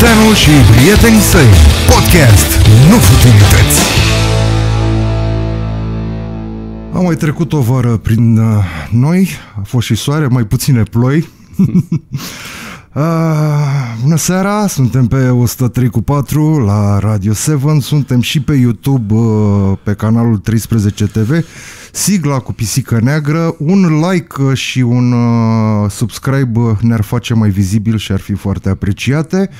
Munteanu și prietenii săi. Podcast Nu Futilități. Am mai trecut o vară prin uh, noi, a fost și soare, mai puține ploi. Ah, bună seara, suntem pe 103 cu 4 la Radio 7, suntem și pe YouTube uh, pe canalul 13 TV, sigla cu pisică neagră, un like uh, și un uh, subscribe ne-ar face mai vizibil și ar fi foarte apreciate.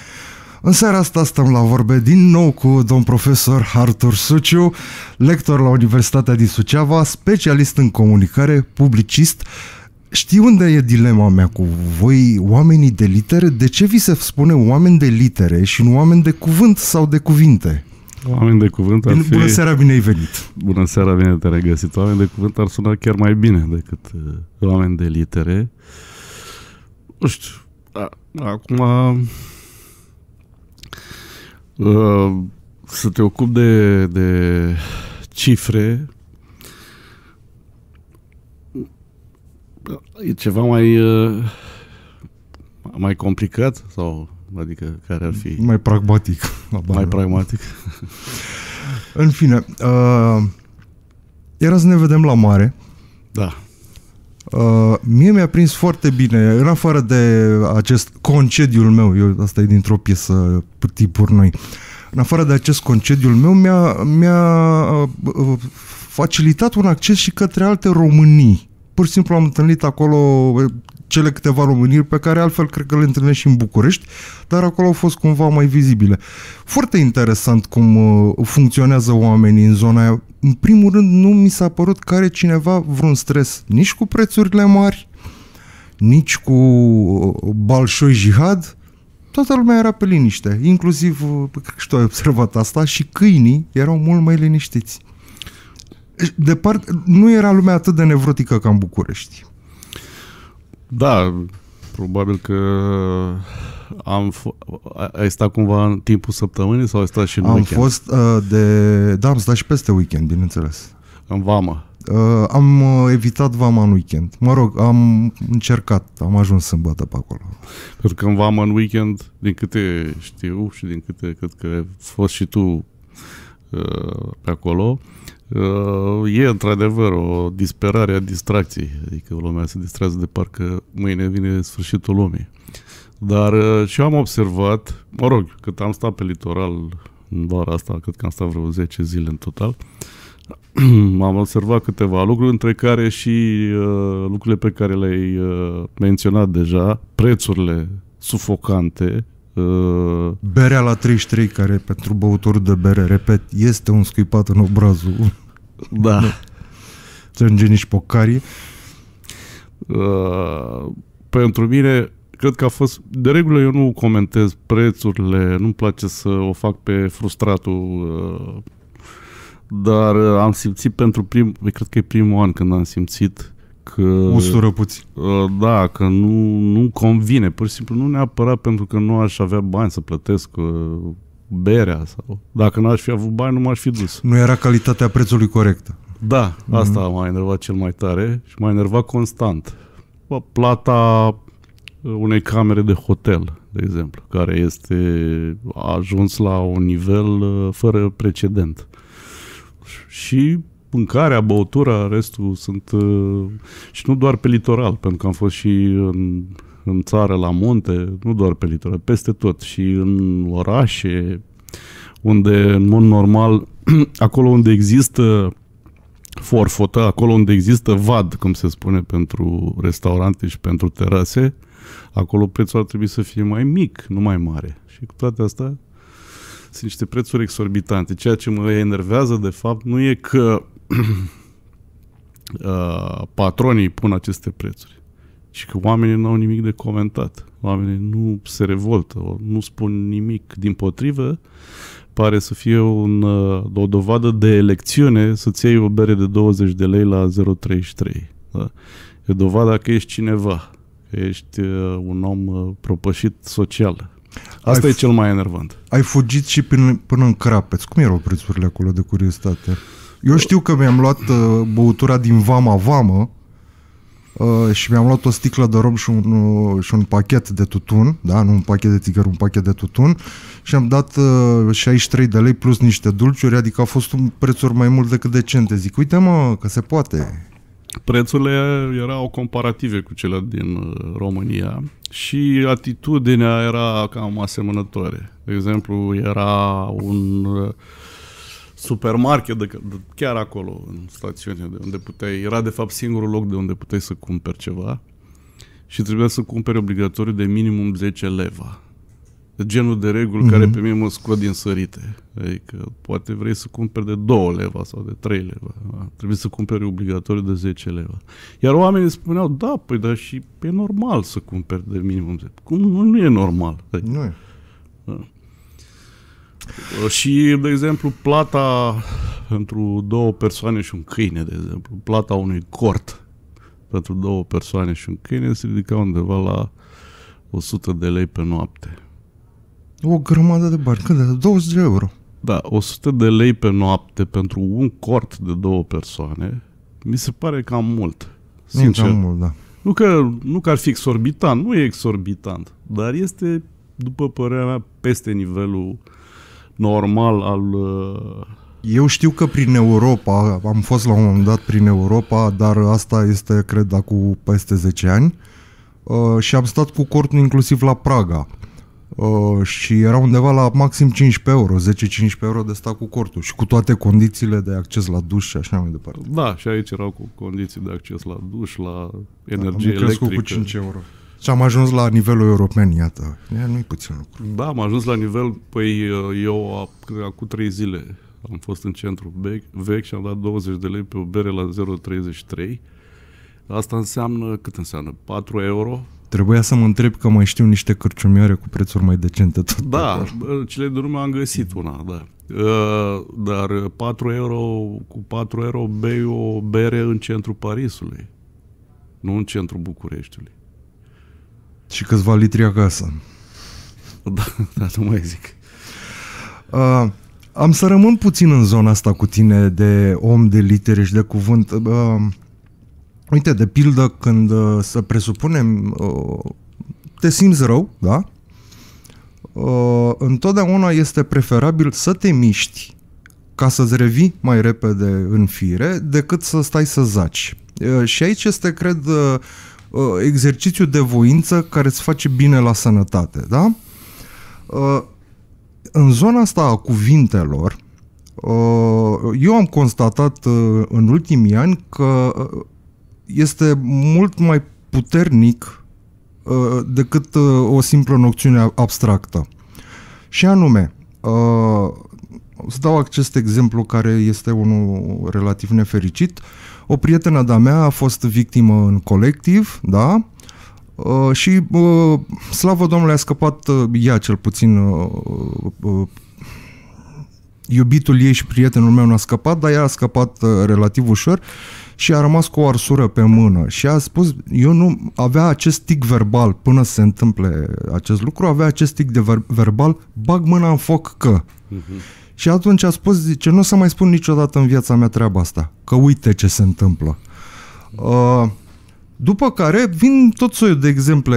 În seara asta stăm la vorbe din nou cu domn profesor Artur Suciu, lector la Universitatea din Suceava, specialist în comunicare, publicist, uh, știi unde e dilema mea cu voi, oamenii de litere? De ce vi se spune oameni de litere și nu oameni de cuvânt sau de cuvinte? Oameni de cuvânt ar fi... Bună seara, bine ai venit! Bună seara, bine te regăsit! Oameni de cuvânt ar suna chiar mai bine decât uh, oameni de litere. Nu știu, a, acum... Uh, să te ocupi de, de cifre e ceva mai uh, mai complicat sau adică care ar fi mai pragmatic bani. mai pragmatic în fine uh, era să ne vedem la mare da Uh, mie mi-a prins foarte bine, în afară de acest concediul meu, eu, asta e dintr-o piesă tipuri noi, în afară de acest concediul meu, mi-a, mi-a uh, uh facilitat un acces și către alte Românii pur și simplu am întâlnit acolo cele câteva româniri pe care altfel cred că le întâlnești și în București, dar acolo au fost cumva mai vizibile. Foarte interesant cum funcționează oamenii în zona aia. În primul rând, nu mi s-a părut că are cineva vreun stres nici cu prețurile mari, nici cu balșoi jihad, toată lumea era pe liniște, inclusiv, cred că și tu ai observat asta, și câinii erau mult mai liniștiți part, nu era lumea atât de nevrotică ca în București. Da, probabil că am f- ai stat cumva în timpul săptămânii sau ai stat și în Am weekend? fost uh, de... Da, am stat și peste weekend, bineînțeles. În vamă. Uh, am uh, evitat vama în weekend. Mă rog, am încercat, am ajuns sâmbătă pe acolo. Pentru că în vama în weekend, din câte știu și din câte cred că ai fost și tu uh, pe acolo, uh, Uh, e într-adevăr o disperare a distracției, adică lumea se distrează de parcă mâine vine sfârșitul lumii. Dar uh, și am observat, mă rog, cât am stat pe litoral în vara asta, cât că am stat vreo 10 zile în total, am observat câteva lucruri, între care și uh, lucrurile pe care le-ai uh, menționat deja, prețurile sufocante Uh, Berea la 33, care pentru băuturi de bere, repet, este un scuipat în obrazul. Da. Sângeni nici pocari. Uh, pentru mine, cred că a fost... De regulă eu nu comentez prețurile, nu-mi place să o fac pe frustratul... Uh, dar am simțit pentru prim... Cred că e primul an când am simțit că... Usură puțin. Ă, da, că nu, nu convine, pur și simplu nu neapărat pentru că nu aș avea bani să plătesc ă, berea sau... Dacă n-aș fi avut bani, nu m-aș fi dus. Nu era calitatea prețului corectă. Da, mhm. asta mm-hmm. m-a enervat cel mai tare și m-a enervat constant. Plata ă, unei camere de hotel, de exemplu, care este ajuns la un nivel fără precedent. Și mâncarea, băutura, restul sunt... Uh, și nu doar pe litoral, pentru că am fost și în, în țară, la munte, nu doar pe litoral, peste tot. Și în orașe, unde, în mod normal, acolo unde există forfotă, acolo unde există vad, cum se spune, pentru restaurante și pentru terase, acolo prețul ar trebui să fie mai mic, nu mai mare. Și cu toate astea sunt niște prețuri exorbitante. Ceea ce mă enervează, de fapt, nu e că Uh, patronii pun aceste prețuri și că oamenii nu au nimic de comentat. Oamenii nu se revoltă, nu spun nimic. Din potrivă, pare să fie un, uh, o dovadă de elecțiune să-ți iei o bere de 20 de lei la 0,33. Da? E dovada că ești cineva, că ești uh, un om propășit social. Asta ai, e cel mai enervant. Ai fugit și până, până în crapeți. Cum erau prețurile acolo de curiozitate? Eu știu că mi-am luat uh, băutura din vama-vamă uh, și mi-am luat o sticlă de rom și un, uh, și un pachet de tutun, da, nu un pachet de țigări, un pachet de tutun și am dat uh, 63 de lei plus niște dulciuri, adică a fost un prețuri mai mult decât decente. Zic, uite mă, că se poate. Prețurile erau comparative cu cele din uh, România și atitudinea era cam asemănătoare. De exemplu, era un uh, supermarket, de, de, chiar acolo, în stațiune, de unde puteai, era de fapt singurul loc de unde puteai să cumperi ceva și trebuia să cumperi obligatoriu de minimum 10 leva. Genul de reguli mm-hmm. care mhm. pe mine mă scot din sărite. Adică poate vrei să cumperi de 2 leva sau de 3 leva. Da? Trebuie să cumperi obligatoriu de 10 leva. Iar oamenii spuneau, da, păi dar și e normal să cumperi de minimum 10. Cum nu, nu e normal? Adică, nu e. Da. Uh, și, de exemplu, plata pentru două persoane și un câine, de exemplu, plata unui cort pentru două persoane și un câine se ridica undeva la 100 de lei pe noapte. O grămadă de bani, cât de 20 de euro. Da, 100 de lei pe noapte pentru un cort de două persoane, mi se pare cam mult. Sincer. Nu, cam mult, da. Nu că, nu că ar fi exorbitant, nu e exorbitant, dar este, după părerea mea, peste nivelul uh, normal al... Uh, Eu știu că prin Europa, am fost la un moment dat prin Europa, dar asta este, cred, acum peste 10 ani, uh, și am stat cu cortul inclusiv la Praga. Uh, și era undeva la maxim 15 euro, 10-15 euro de stat cu cortul și cu toate condițiile de acces la duș și așa mai departe. Da, și aici erau cu condiții de acces la duș, la da, energie da, am electrică. cu 5 euro. Și am ajuns la nivelul european, iată. Nu-i puțin lucru. Da, am ajuns la nivel, păi uh, eu acum trei zile am fost în centru vechi și am dat 20 de lei pe o bere la 0,33. Asta înseamnă, cât înseamnă? 4 euro? Trebuia să mă întreb că mai știu niște cărciumioare cu prețuri mai decente. Tot da, cele de urmă am găsit una, da. Uh, dar 4 uh, euro, cu 4 euro bei o bere în centrul Parisului, nu în centrul Bucureștiului. Și câțiva litri acasă. Da, da nu mai zic. Uh, am să rămân puțin în zona asta cu tine de om, de litere și de cuvânt. Uh, uite, de pildă, când uh, să presupunem uh, te simți rău, da? Uh, întotdeauna este preferabil să te miști ca să-ți revii mai repede în fire decât să stai să zaci. Uh, și aici este, cred, uh, uh, exercițiu de voință care îți face bine la sănătate, da? Uh, în zona asta a cuvintelor, uh, eu am constatat uh, în ultimii ani că uh, este mult mai puternic uh, decât uh, o simplă noțiune abstractă. Și anume, uh, să dau acest exemplu care este unul relativ nefericit, uh, o prietenă de-a mea a fost victimă în colectiv, da? Uh, și uh, slavă Domnului a scăpat uh, ea cel puțin uh, uh, iubitul ei și prietenul meu n-a scăpat, dar ea a scăpat uh, relativ ușor și a rămas cu o arsură pe mână și a spus, eu nu avea acest tic verbal până se întâmple acest lucru, avea acest tic de ver- verbal, bag mâna în foc că. Uh-huh. Și atunci a spus, zice, nu o să mai spun niciodată în viața mea treaba asta, că uite ce se întâmplă. Uh, după care vin tot soiul de exemple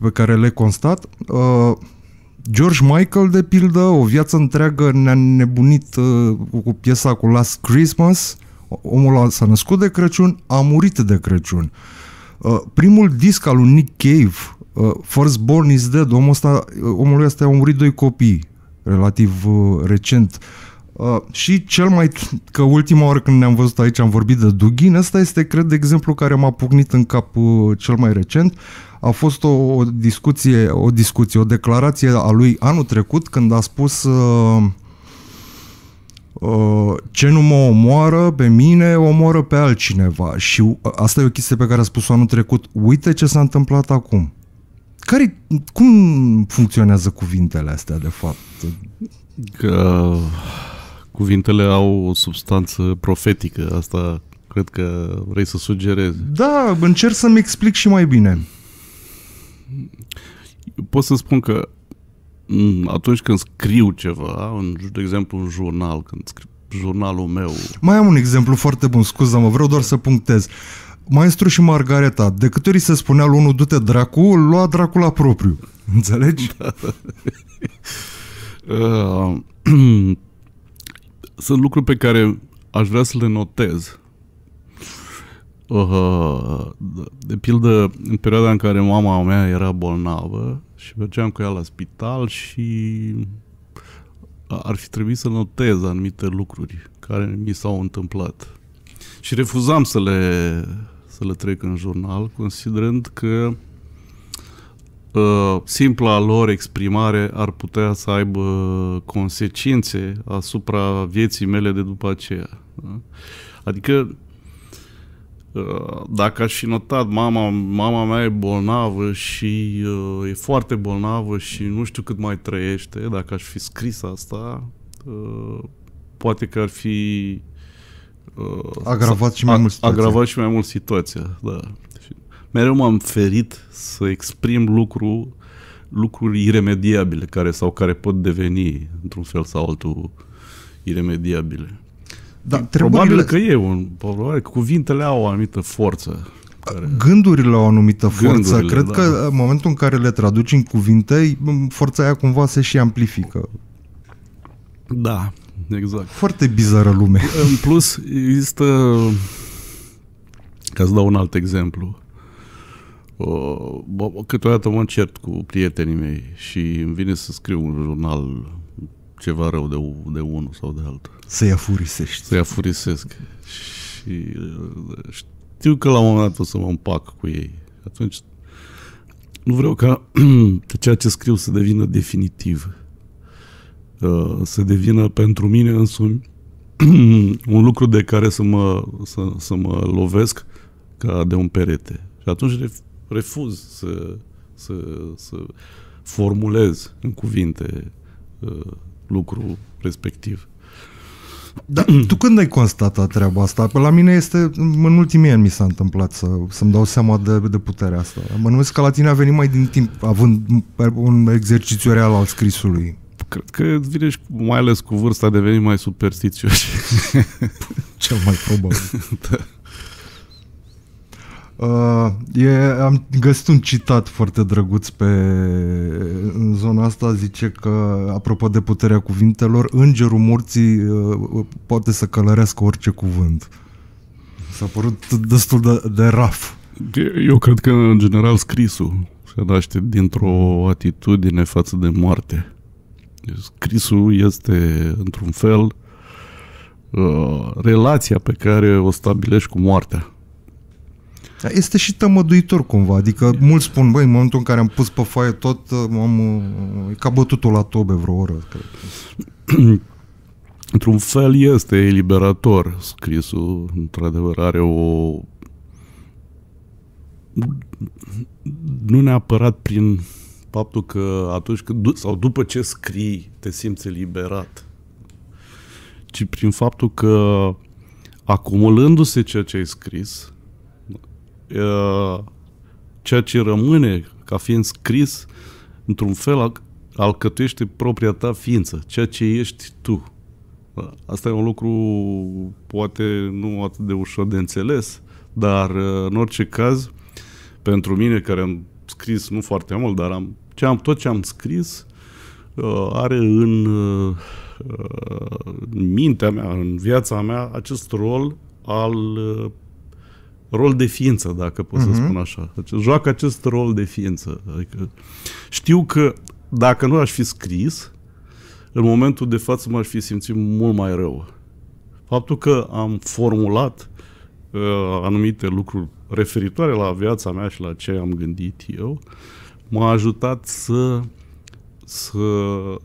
pe care le constat. Uh, George Michael, de pildă, o viață întreagă ne-a nebunit uh, cu piesa cu Last Christmas. Omul s-a născut de Crăciun, a murit de Crăciun. Uh, primul disc al lui Nick Cave, uh, First Born is Dead, omul ăsta, omul ăsta a murit doi copii relativ uh, recent. Uh, și cel mai, că ultima oară când ne-am văzut aici am vorbit de Dugin, ăsta este, cred, de exemplu care m-a pugnit în cap uh, cel mai recent. A fost o, o discuție, o discuție, o declarație a lui anul trecut când a spus uh, Uh, ce nu mă omoară pe mine, omoară pe altcineva. Și uh, asta e o chestie pe care a spus-o anul trecut. Uite ce s-a întâmplat acum care, cum funcționează cuvintele astea, de fapt? Că cuvintele au o substanță profetică, asta cred că vrei să sugerezi. Da, încerc să-mi explic și mai bine. Pot să spun că mm, atunci când scriu ceva, un, de exemplu un jurnal, când scriu jurnalul meu... Mai am un exemplu foarte bun, scuză mă vreau doar să punctez. Uh, Maestru și Margareta, de câte ori se spunea lui unul du-te dracu, lua dracu la propriu. Înțelegi? Da. Uh, sunt lucruri pe care aș vrea să le notez. Uh, de pildă, în perioada în care mama mea era bolnavă și mergeam cu ea la spital și ar fi trebuit să notez anumite lucruri care mi s-au întâmplat și refuzam să le, să le trec în jurnal, considerând că uh, simpla lor exprimare ar putea să aibă consecințe asupra vieții mele de după aceea. Adică ă, dacă aș fi notat mama, mama mea e bolnavă și ă, e foarte bolnavă și nu știu cât mai trăiește, dacă aș fi scris asta, poate că ar fi Uh, agravat și mai mult situația. Agravat și mai mult situația, da. Și mereu m-am ferit să exprim lucru, lucruri iremediabile care sau care pot deveni într-un fel sau altul iremediabile. Da, probabil că e un, probabil că cuvintele au o anumită forță. Care... Gândurile au o anumită forță. Gândurile, Cred da. că în momentul în care le traduci în cuvinte, forța aia cumva se și amplifică. Da, Exact, exact. Foarte bizară lume. În plus, există, ca să dau un alt exemplu, uh, câteodată mă încert cu prietenii mei și îmi vine să scriu un jurnal ceva rău de, de unul sau de altul. Să-i afurisești. Să-i afurisesc. Și uh, știu că la un moment dat o să mă împac cu ei. Atunci nu vreau ca ceea ce scriu să devină definitiv. Uh, să devină pentru mine însumi un lucru de care să mă, să, să mă lovesc ca de un perete. Și atunci refuz să, să, să formulez în cuvinte uh, lucru respectiv. Dar tu când ai constatat treaba asta? Pe la mine este, în ultimii ani mi s-a întâmplat să, să-mi dau seama de, de puterea asta. Mă numesc că la tine a venit mai din timp, având un exercițiu real al scrisului. Cred că îți vine și, mai ales cu vârsta, deveni mai superstițioși. Cel mai probabil. da. Uh, e, am găsit un citat foarte drăguț pe în zona asta, zice că, apropo de puterea cuvintelor, îngerul morții uh, uh poate să călărească orice cuvânt. S-a părut destul de, de raf. Eu cred că, în general, scrisul se naște dintr-o atitudine față de moarte scrisul este într-un fel uh, relația pe care o stabilești cu moartea. Da, este și tămăduitor cumva, adică mulți spun, băi, în momentul în care am pus pe foaie tot, uh, am uh, ca o la tobe vreo oră, cred. Într-un fel este eliberator scrisul, într-adevăr are o... nu neapărat prin faptul că atunci când, sau după ce scrii, te simți eliberat, ci prin faptul că acumulându-se ceea ce ai scris, ceea ce rămâne ca fiind scris, într-un fel alcătuiește propria ta ființă, ceea ce ești tu. Da? Asta e un lucru poate nu atât de ușor de înțeles, dar în orice caz, pentru mine care am scris, nu foarte mult, dar am, ce am, tot ce am scris uh, are în, uh, în mintea mea, în viața mea, acest rol al uh, rol de ființă, dacă pot uh-huh. să mhm. spun așa. Deci, joacă acest rol de ființă. Adică, știu că dacă nu aș fi scris, în momentul de față m-aș fi simțit mult mai rău. Faptul că am formulat uh, anumite lucruri referitoare la viața mea și la ce am gândit eu, m-a ajutat să, să,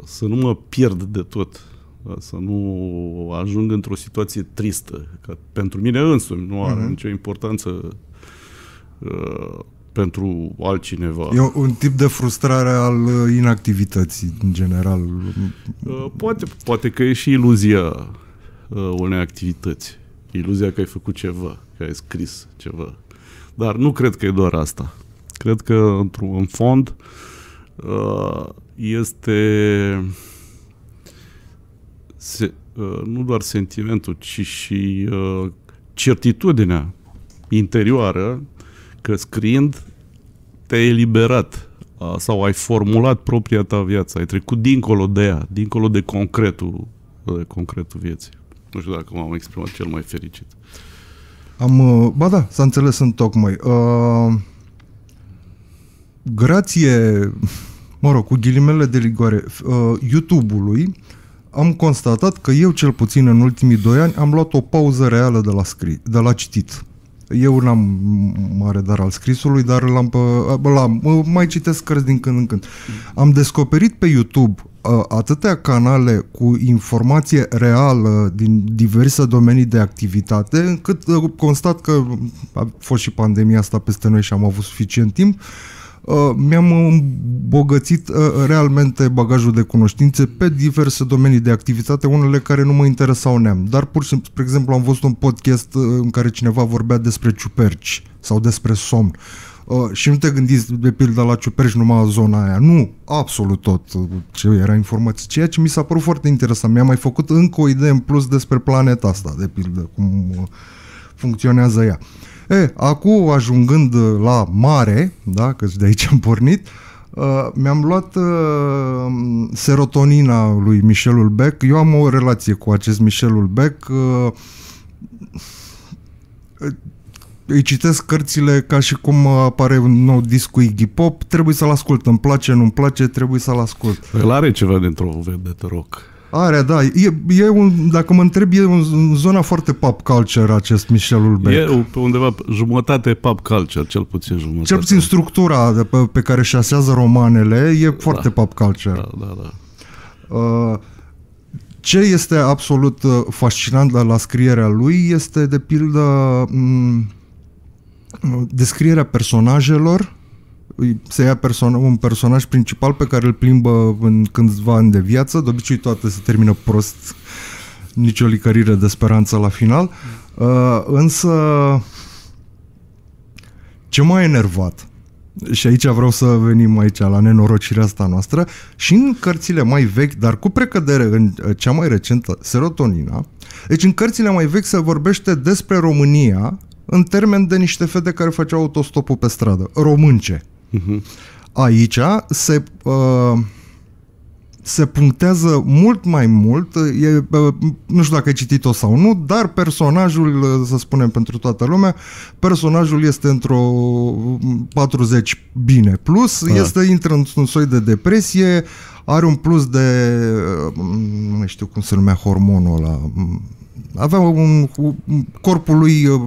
să nu mă pierd de tot, să nu ajung într-o situație tristă, că pentru mine însumi nu are uh-huh. nicio importanță uh, pentru altcineva. E un tip de frustrare al uh, inactivității, în general. Uh, poate, poate că e și iluzia uh, unei activități. Iluzia că ai făcut ceva, că ai scris ceva, dar nu cred că e doar asta. Cred că, într-un fond, uh, este se, uh, nu doar sentimentul, ci și uh, certitudinea interioară că scriind te-ai eliberat sau ai formulat propria ta viață, ai trecut dincolo de ea, dincolo de concretul, de concretul vieții. Nu știu dacă m-am exprimat cel mai fericit. Am, uh, ba da, s-a înțeles în tocmai. Uh, grație, mă rog, cu ghilimele de rigoare, uh, YouTube-ului, am constatat că eu, cel puțin în ultimii doi ani, am luat o pauză reală de la, scri- de la citit. Eu n-am mare dar al scrisului, dar l-am, pe, l-am mai citesc cărți din când în când. Am descoperit pe YouTube atâtea canale cu informație reală din diverse domenii de activitate, încât uh, constat că a fost și pandemia asta peste noi și am avut suficient timp, uh, mi-am îmbogățit uh, realmente bagajul de cunoștințe pe diverse domenii de activitate, unele care nu mă interesau neam. Dar pur și simplu, spre exemplu, am văzut un podcast în care cineva vorbea despre ciuperci sau despre somn Uh, și nu te gândiți de pildă la Ciuperci numai zona aia, nu, absolut tot ce era informație, ceea ce mi s-a părut foarte interesant, mi-a mai făcut încă o idee în plus despre planeta asta, de pildă, cum uh, funcționează ea. E, acum ajungând la mare, da, că de aici am pornit, Uh, mi-am luat uh, serotonina lui Michelul Beck. Eu am o relație cu acest Michelul Beck. Uh, îi citesc cărțile ca și cum apare un nou disc cu Iggy Pop, trebuie să-l ascult, îmi place, nu-mi place, trebuie să-l ascult. El are ceva dintr-o vedetă rock. Are, da. E, e un, dacă mă întreb, e un, zona foarte pop culture acest Michel Ulbeck. E undeva jumătate pop culture, cel puțin jumătate. Cel puțin structura de pe, pe care șasează romanele e da. foarte pop culture. Da, da, da. Uh, ce este absolut uh, fascinant la, la scrierea lui este, de pildă, m- descrierea personajelor, se ia perso- un personaj principal pe care îl plimbă în câțiva ani de viață, de obicei toate se termină prost, nicio licărire de speranță la final, uh, însă ce m-a enervat, și aici vreau să venim aici la nenorocirea asta noastră, și în cărțile mai vechi, dar cu precădere în uh, cea mai recentă, Serotonina, deci în cărțile mai vechi se vorbește despre România în termen de niște fete care făceau autostopul pe stradă, românce. Uh-huh. Aici se, uh, se punctează mult mai mult, e, uh, nu știu dacă ai citit-o sau nu, dar personajul, uh, să spunem pentru toată lumea, personajul este într-o 40 mm, bine plus, uh. este intră într-un soi de depresie, are un plus de, uh, mm, nu știu cum se numea hormonul ăla, mm, avea un, corpul lui uh,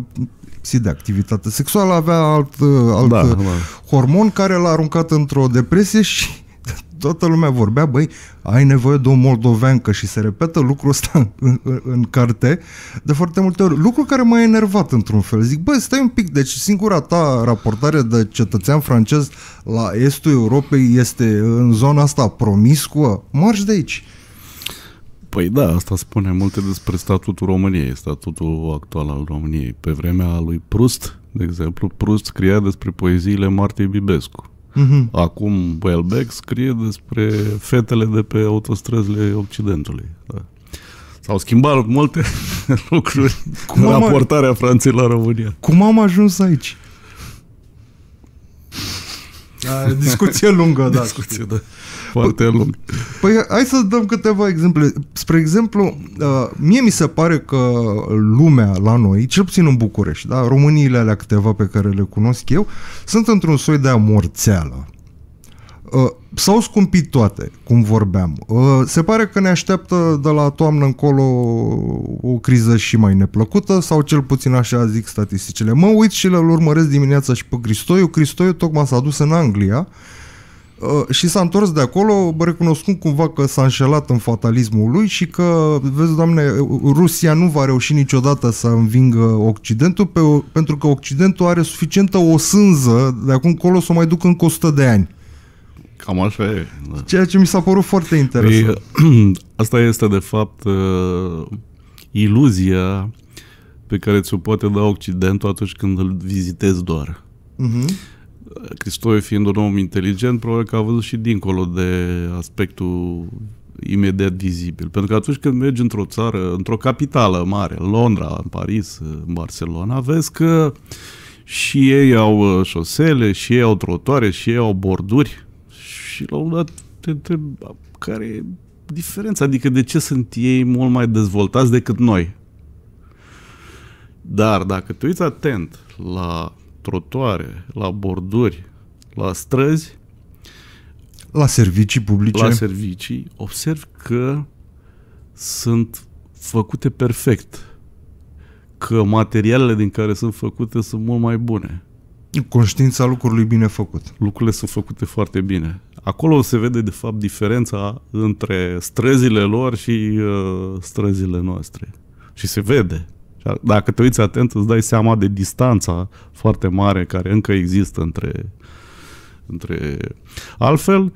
lipsit de activitate sexuală, avea alt, uh, alt da, uh, da, hormon care l-a aruncat într-o depresie și toată lumea vorbea, băi, ai nevoie de o moldoveancă și se repetă lucrul ăsta în, în, în carte de foarte multe ori. Lucru care m-a enervat într-un fel. Zic, băi, stai un pic, deci singura ta raportare de cetățean francez la estul Europei este în zona asta promiscuă? Marș de aici. Păi da, asta spune multe despre statutul României, statutul actual al României. Pe vremea lui Prust, de exemplu, Prust scria despre poeziile Martei Bibescu. Mm-hmm. Acum Welbeck scrie despre fetele de pe autostrăzile Occidentului. Da. S-au schimbat multe lucruri cum în raportarea Franței la România. Cum am ajuns aici? Da, discuție lungă, da. Discuție, da foarte P- păi, lung. Păi hai să dăm câteva exemple. Spre exemplu, uh, mie mi se pare că lumea la noi, cel puțin în București, da, Româniile alea câteva pe care le cunosc eu, sunt într-un soi de amorțeală. Uh, s-au scumpit toate, cum vorbeam. Uh, se pare că ne așteaptă de la toamnă încolo o criză și mai neplăcută, sau cel puțin așa zic statisticile. Mă uit și le urmăresc dimineața și pe Cristoiu. Cristoiu tocmai s-a dus în Anglia Uh, și s-a întors de acolo recunoscând cumva că s-a înșelat în fatalismul lui și că, vezi, doamne, Rusia nu va reuși niciodată să învingă Occidentul pe, pentru că Occidentul are suficientă o sânză de acum încolo să o mai ducă încă 100 de ani. Cam așa e. Da. Ceea ce mi s-a părut foarte păi, interesant. E, asta este, de fapt, uh, iluzia pe care ți-o poate da Occidentul atunci când îl vizitezi doar. Uh-huh. Cristoiu fiind un om inteligent, probabil că a văzut și dincolo de aspectul imediat vizibil. Pentru că atunci când mergi într-o țară, într-o capitală mare, Londra, în Paris, în Barcelona, vezi că și ei au uh, șosele, și ei au trotoare, și ei au borduri. Și la un dat te întreb care e diferența, adică de ce sunt ei mult mai dezvoltați decât noi. Dar dacă te uiți atent la trotoare, la borduri, la străzi, la servicii publice. La servicii, observ că sunt făcute perfect. Că materialele din care sunt făcute sunt mult mai bune. Conștiința lucrurilor bine făcut. Lucrurile sunt făcute foarte bine. Acolo se vede, de fapt, diferența între străzile lor și uh, străzile noastre. Și se vede. Dacă te uiți atent, îți dai seama de distanța foarte mare care încă există între... între... Altfel,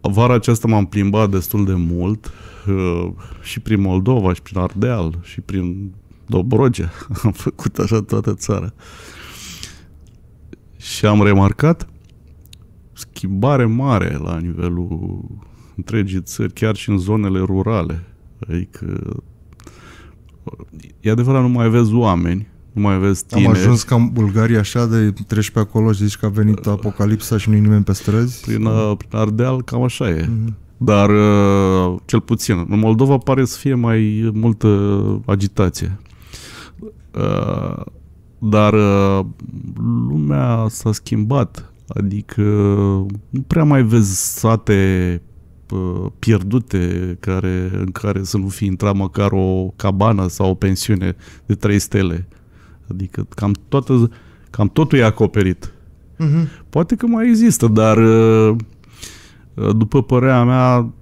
vara aceasta m-am plimbat destul de mult uh, și prin Moldova, și prin Ardeal, și prin Dobrogea. Am făcut așa toată țara. Și am remarcat schimbare mare la nivelul întregii țări, chiar și în zonele rurale. Adică e adevărat, nu mai vezi oameni, nu mai vezi tineri. Am ajuns ca în Bulgaria așa de treci pe acolo și zici că a venit uh, apocalipsa și nu nimeni pe străzi? Prin, uh, prin Ardeal cam așa e. Mm-hmm. Dar uh, cel puțin, în Moldova pare să fie mai multă agitație. Dar lumea s-a schimbat, adică nu prea mai vezi sate Uh, pierdute care, în care să nu fi intrat măcar o cabană sau o pensiune de trei stele. Adică cam, toată, cam totul e acoperit. Uh-huh. Poate că mai există, dar uh, uh, după părerea mea,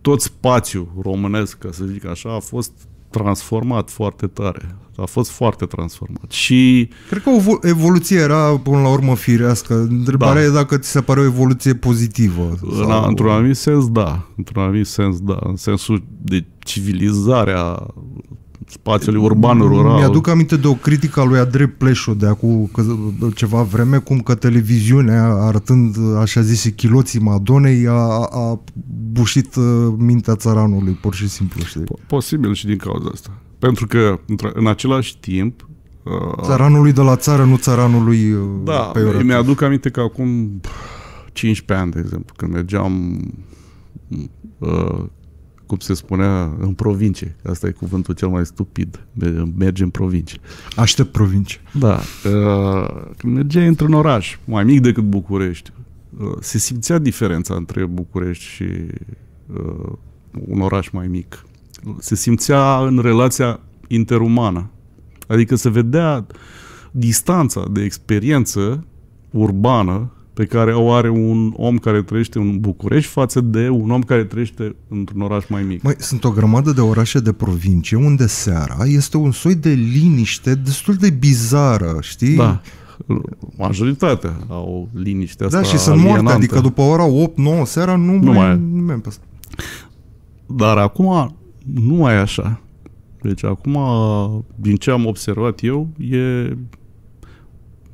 tot spațiul românesc, ca să zic așa, a fost transformat foarte tare. A fost foarte transformat. Și... Cred că o evoluție era până la urmă firească. Întrebarea da. e dacă ți se pare o evoluție pozitivă. Sau... Într-un anumit sens, da. Într-un anumit sens, da. În sensul de civilizarea spațiului urban-rural. Mi-aduc aminte de o critică a lui Andrei Pleșu de acum ceva vreme, cum că televiziunea, arătând așa zise chiloții Madonei, a, a bușit uh, mintea țăranului, pur și simplu. Știi? Posibil și din cauza asta. Pentru că, în același timp, uh, Țăranului de la țară, nu țăranului uh, da, Da, mi-aduc aminte că acum 15 ani, de exemplu, când mergeam cum se spunea, în provincie. Asta e cuvântul cel mai stupid. Merge în provincie. Aștept provincie. Da. Uh, când mergeai într-un oraș mai mic decât București, uh, se simțea diferența între București și uh, un oraș mai mic. Se simțea în relația interumană. Adică se vedea distanța de experiență urbană pe care o are un om care trăiește în București față de un om care trăiește într-un oraș mai mic. Mai sunt o grămadă de orașe de provincie unde seara este un soi de liniște destul de bizară, știi? Da majoritatea au liniște. Da, asta Da, și sunt moarte, adică după ora 8-9 seara nu, nu mai, mai nimeni pe asta. Dar acum nu mai e așa. Deci acum, din ce am observat eu, e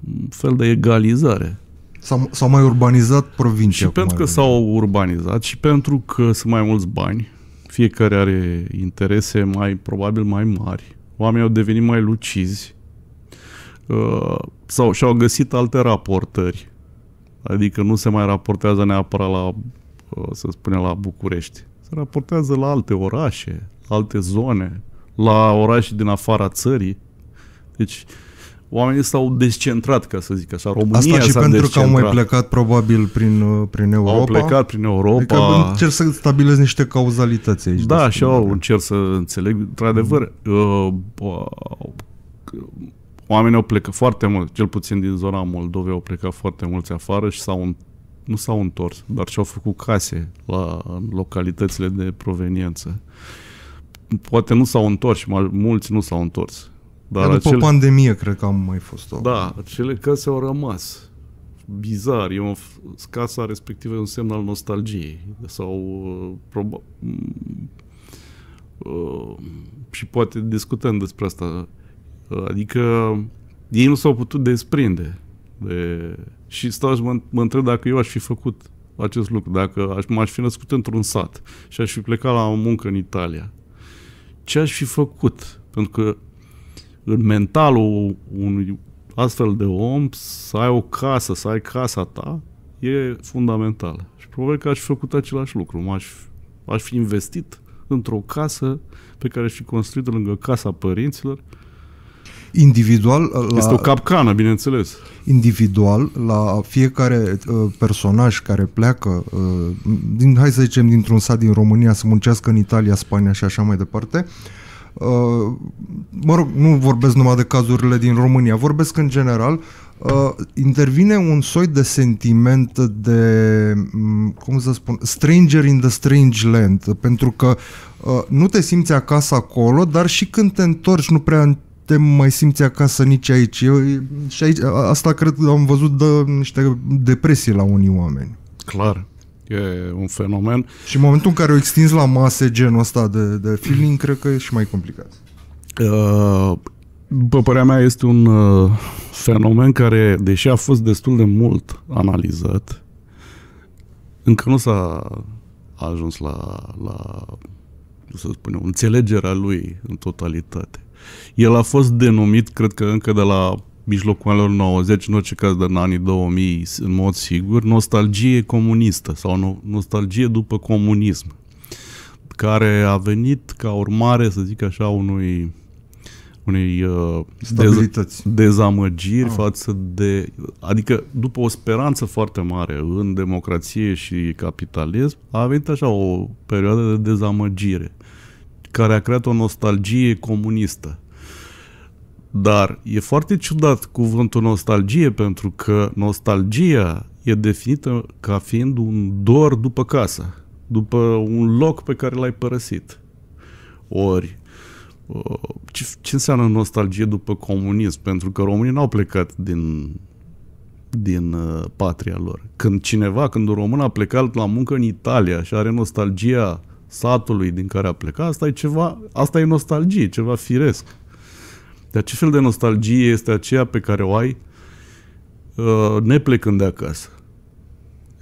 un fel de egalizare s au s-a mai urbanizat provincia. Și pentru că s-au urbanizat și pentru că sunt mai mulți bani, fiecare are interese mai probabil mai mari, oamenii au devenit mai lucizi uh, sau și-au găsit alte raportări. Adică nu se mai raportează neapărat la, uh, să spunem, la București. Se raportează la alte orașe, alte zone, la orașe din afara țării. Deci, uh, oamenii s-au descentrat, ca să zic așa. România Asta și pentru descentrat. că au mai plecat probabil prin, uh, prin Europa. Au plecat prin Europa. Adică încerc să stabilez niște cauzalități aici. Da, și eu încerc să înțeleg. Într-adevăr, mm. uh, oamenii au plecat foarte mult, cel puțin din zona Moldovei au plecat foarte mulți afară și s-au nu s-au întors, dar și-au făcut case la localitățile de proveniență. Poate nu s-au întors, mulți nu s-au întors dar după acele... pandemie cred că am mai fost. O... Da, acele case au rămas. Bizar, e un, casa respectivă e un semn al nostalgiei. Sau uh, proba, mm, uh, și poate discutăm despre asta. Uh, adică ei nu s-au putut desprinde. De... Și stau și mă, mă întreb dacă eu aș fi făcut acest lucru, dacă aș, m-aș fi născut într-un sat și aș fi plecat la o muncă în Italia. Ce aș fi făcut? Pentru că în mentalul unui astfel de om să ai o casă, să ai casa ta, e fundamental Și probabil că aș fi făcut același lucru. M-aș, aș fi investit într-o casă pe care aș fi construit lângă casa părinților. Individual... La, este o capcană, bineînțeles. Individual, la fiecare uh, personaj care pleacă, uh, din, hai să zicem, dintr-un sat din România să muncească în Italia, Spania și așa mai departe, uh, Uh, mă rog, nu vorbesc numai de cazurile din România, vorbesc în general, uh, intervine un soi de sentiment de, mm, cum să spun, stranger in the strange land, pentru că uh, nu te simți acasă acolo, dar și când te întorci nu prea te mai simți acasă nici aici. Eu, și aici, asta cred că am văzut de niște depresii la unii oameni. Clar. E un fenomen. Și în momentul în care o extinzi la mase genul ăsta de, de feeling, cred că e și mai complicat. Uh, după părerea mea, este un uh, fenomen care, deși a fost destul de mult analizat, încă nu s-a ajuns la, la să spunem, înțelegerea lui în totalitate. El a fost denumit, cred că încă de la mijlocul anilor 90, în orice caz, dar în anii 2000, în mod sigur, nostalgie comunistă sau nostalgie după comunism, care a venit ca urmare, să zic așa, unui unei uh, dez- dezamăgiri ah. față de... Adică după o speranță foarte mare în democrație și capitalism, a venit așa o perioadă de dezamăgire care a creat o nostalgie comunistă dar e foarte ciudat cuvântul nostalgie pentru că nostalgia e definită ca fiind un dor după casă, după un loc pe care l-ai părăsit. Ori, uh, ce, ce înseamnă nostalgie după comunism? Pentru că românii n-au plecat din, din uh, patria lor. Când cineva, când un român a plecat la muncă în Italia și are nostalgia satului din care a plecat, asta e ceva, asta e nostalgie, ceva firesc. Dar ce fel de nostalgie este aceea pe care o ai uh, neplecând de acasă?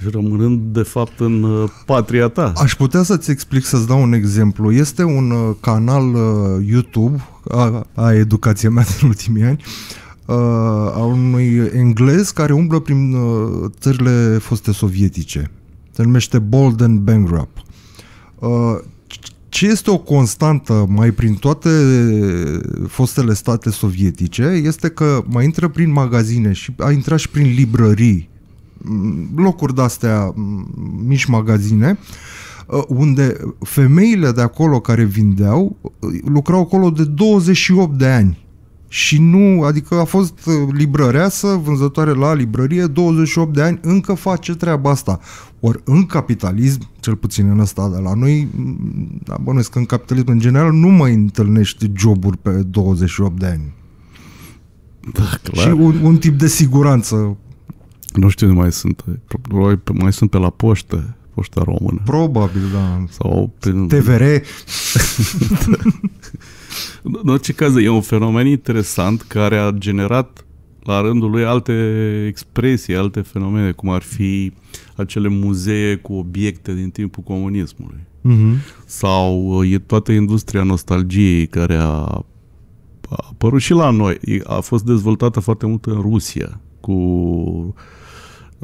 Și rămânând, de fapt, în uh, patria ta. Aș putea să-ți explic, să-ți dau un exemplu. Este un uh, canal YouTube a, a educației mea din ultimii ani a unui englez care umblă prin țările foste sovietice. Se numește Bolden Bankrupt ce este o constantă mai prin toate fostele state sovietice este că mai intră prin magazine și a intrat și prin librării, locuri de-astea, mici magazine, ă, unde femeile de acolo care vindeau ă, lucrau acolo de 28 de ani și nu, adică a fost uh, să vânzătoare la librărie, 28 de ani, încă face treaba asta. Ori în capitalism, cel puțin în ăsta de la noi, da, bănuiesc că în capitalism în general nu mai întâlnești joburi pe 28 de ani. Da, clar. Și un, un tip de siguranță. Nu știu nu mai sunt. Probabil mai sunt pe la poștă, poșta română. Probabil, da. Sau prin... TVR. În orice caz, e un fenomen interesant care a generat la rândul lui alte expresii, alte fenomene, cum ar fi acele muzee cu obiecte din timpul comunismului. Uh-huh. Sau e toată industria nostalgiei care a apărut și la noi. A fost dezvoltată foarte mult în Rusia cu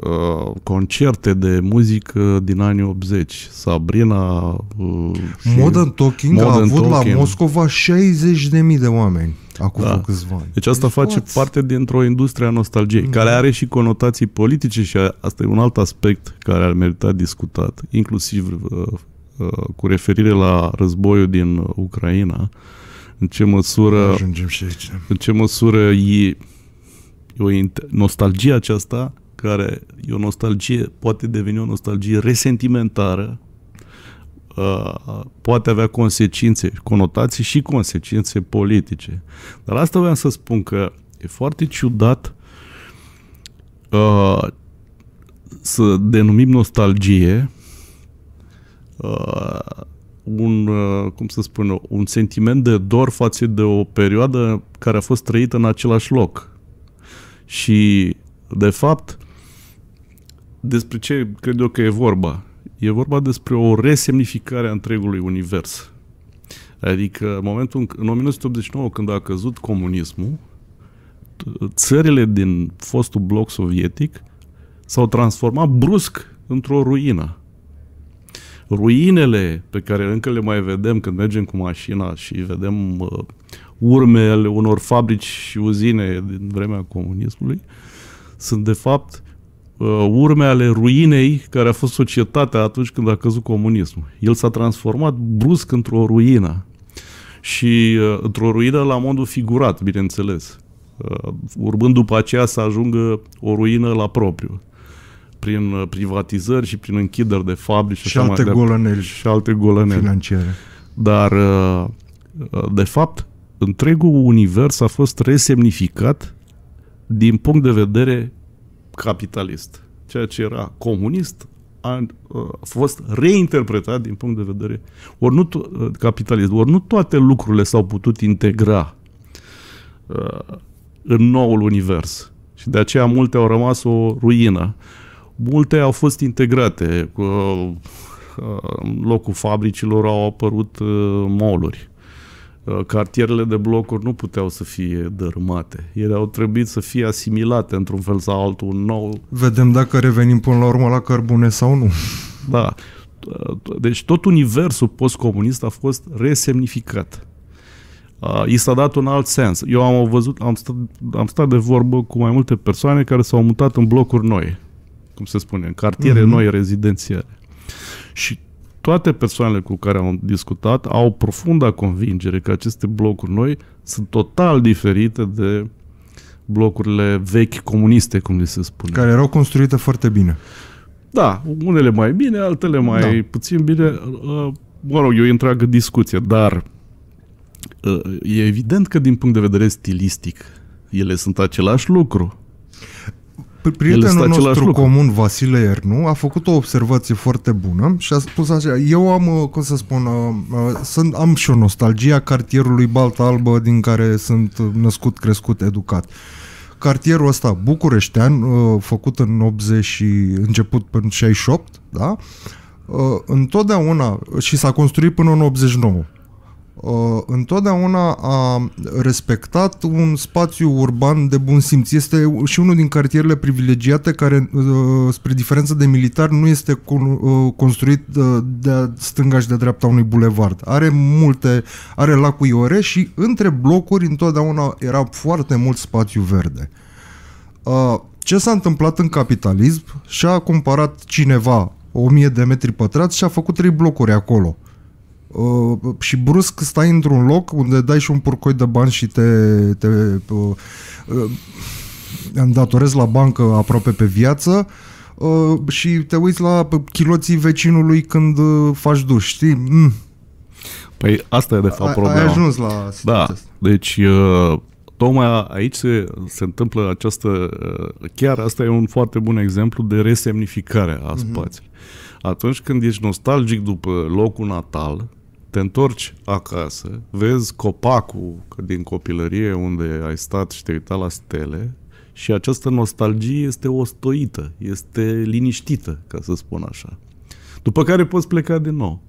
Uh, concerte de muzică din anii 80. Sabrina uh, Modern Talking Modern a avut Talking. la Moscova 60.000 de oameni acum da. câțiva ani. Deci asta deci face poți. parte dintr-o industrie a nostalgiei, da. care are și conotații politice și asta e un alt aspect care ar merita discutat, inclusiv uh, uh, cu referire la războiul din Ucraina, în ce măsură Ajungem și aici. în ce măsură e, e o nostalgia aceasta care e o nostalgie, poate deveni o nostalgie resentimentară, uh, poate avea consecințe, conotații și consecințe politice. Dar asta vreau să spun că e foarte ciudat uh, să denumim nostalgie uh, un, cum să spun un sentiment de dor față de o perioadă care a fost trăită în același loc. Și, de fapt, despre ce cred eu că e vorba? E vorba despre o resemnificare a întregului univers. Adică în momentul în 1989, când a căzut comunismul, țările din fostul bloc sovietic s-au transformat brusc într-o ruină. Ruinele pe care încă le mai vedem când mergem cu mașina și vedem uh, urmele unor fabrici și uzine din vremea comunismului sunt de fapt Uh, urme ale ruinei care a fost societatea atunci când a căzut comunismul. El s-a transformat brusc într-o ruină și uh, într-o ruină la modul figurat, bineînțeles. Uh, urmând după aceea să ajungă o ruină la propriu prin privatizări și prin închideri de fabrici și, și alte golăneli și alte golăneli financiare. Dar de fapt întregul univers a fost resemnificat din punct de vedere capitalist. Ceea ce era comunist a, a fost reinterpretat din punct de vedere ori nu to- capitalist, ori nu toate lucrurile s-au putut integra uh, în noul univers. Și de aceea multe au rămas o ruină. Multe au fost integrate. Cu, uh, uh, în locul fabricilor au apărut uh, moluri. Uh, cartierele de blocuri nu puteau să fie dărâmate. Ele au trebuit să fie asimilate într-un fel sau altul nou. Vedem dacă revenim până la urmă la cărbune sau nu. Da. Uh, deci tot universul postcomunist a fost resemnificat. Uh, I s-a dat un alt sens. Eu am văzut, am stat, am stat de vorbă cu mai multe persoane care s-au mutat în blocuri noi, cum se spune, în cartiere mm-hmm. noi rezidențiale. Și toate persoanele cu care am discutat au profunda convingere că aceste blocuri noi sunt total diferite de blocurile vechi comuniste, cum li se spune. Care erau construite foarte bine. Da, unele mai bine, altele mai da. puțin bine. Uh, mă rog, e o întreagă discuție, dar uh, e evident că din punct de vedere stilistic ele sunt același lucru. Prietenul nostru lucru. comun, Vasile Ernu, a făcut o observație foarte bună și a spus așa, eu am, uh, cum să spun, uh, uh, sunt, am și o nostalgie a cartierului Balta Albă din care sunt născut, crescut, educat cartierul ăsta bucureștean, făcut în 80 și început în 68, da? Întotdeauna și s-a construit până în 89. Uh, întotdeauna a respectat un spațiu urban de bun simț. Este și unul din cartierele privilegiate care, uh, spre diferență de militar, nu este uh, construit de stânga și de dreapta unui bulevard. Are multe, are lacul Iore și între blocuri întotdeauna era foarte mult spațiu verde. Ce s-a întâmplat în capitalism? Și-a cumpărat cineva 1000 de metri pătrați și a făcut trei blocuri acolo. Uh, și brusc stai într-un loc unde dai și un purcoi de bani și te, te uh, uh, îndatorezi la bancă aproape pe viață uh, și te uiți la chiloții vecinului când uh, faci duș, știi? Mm. Păi asta e de fapt problema. Ai ajuns la Da, asta. deci uh, tocmai aici se, se întâmplă această... Uh, chiar asta e un foarte bun exemplu de resemnificare a mhm. spațiului. Mm-hmm. Atunci când ești nostalgic după locul natal, te întorci acasă, vezi copacul din copilărie unde ai stat și te uitat la stele și această nostalgie este ostoită, este liniștită, ca să spun așa. După care poți pleca din nou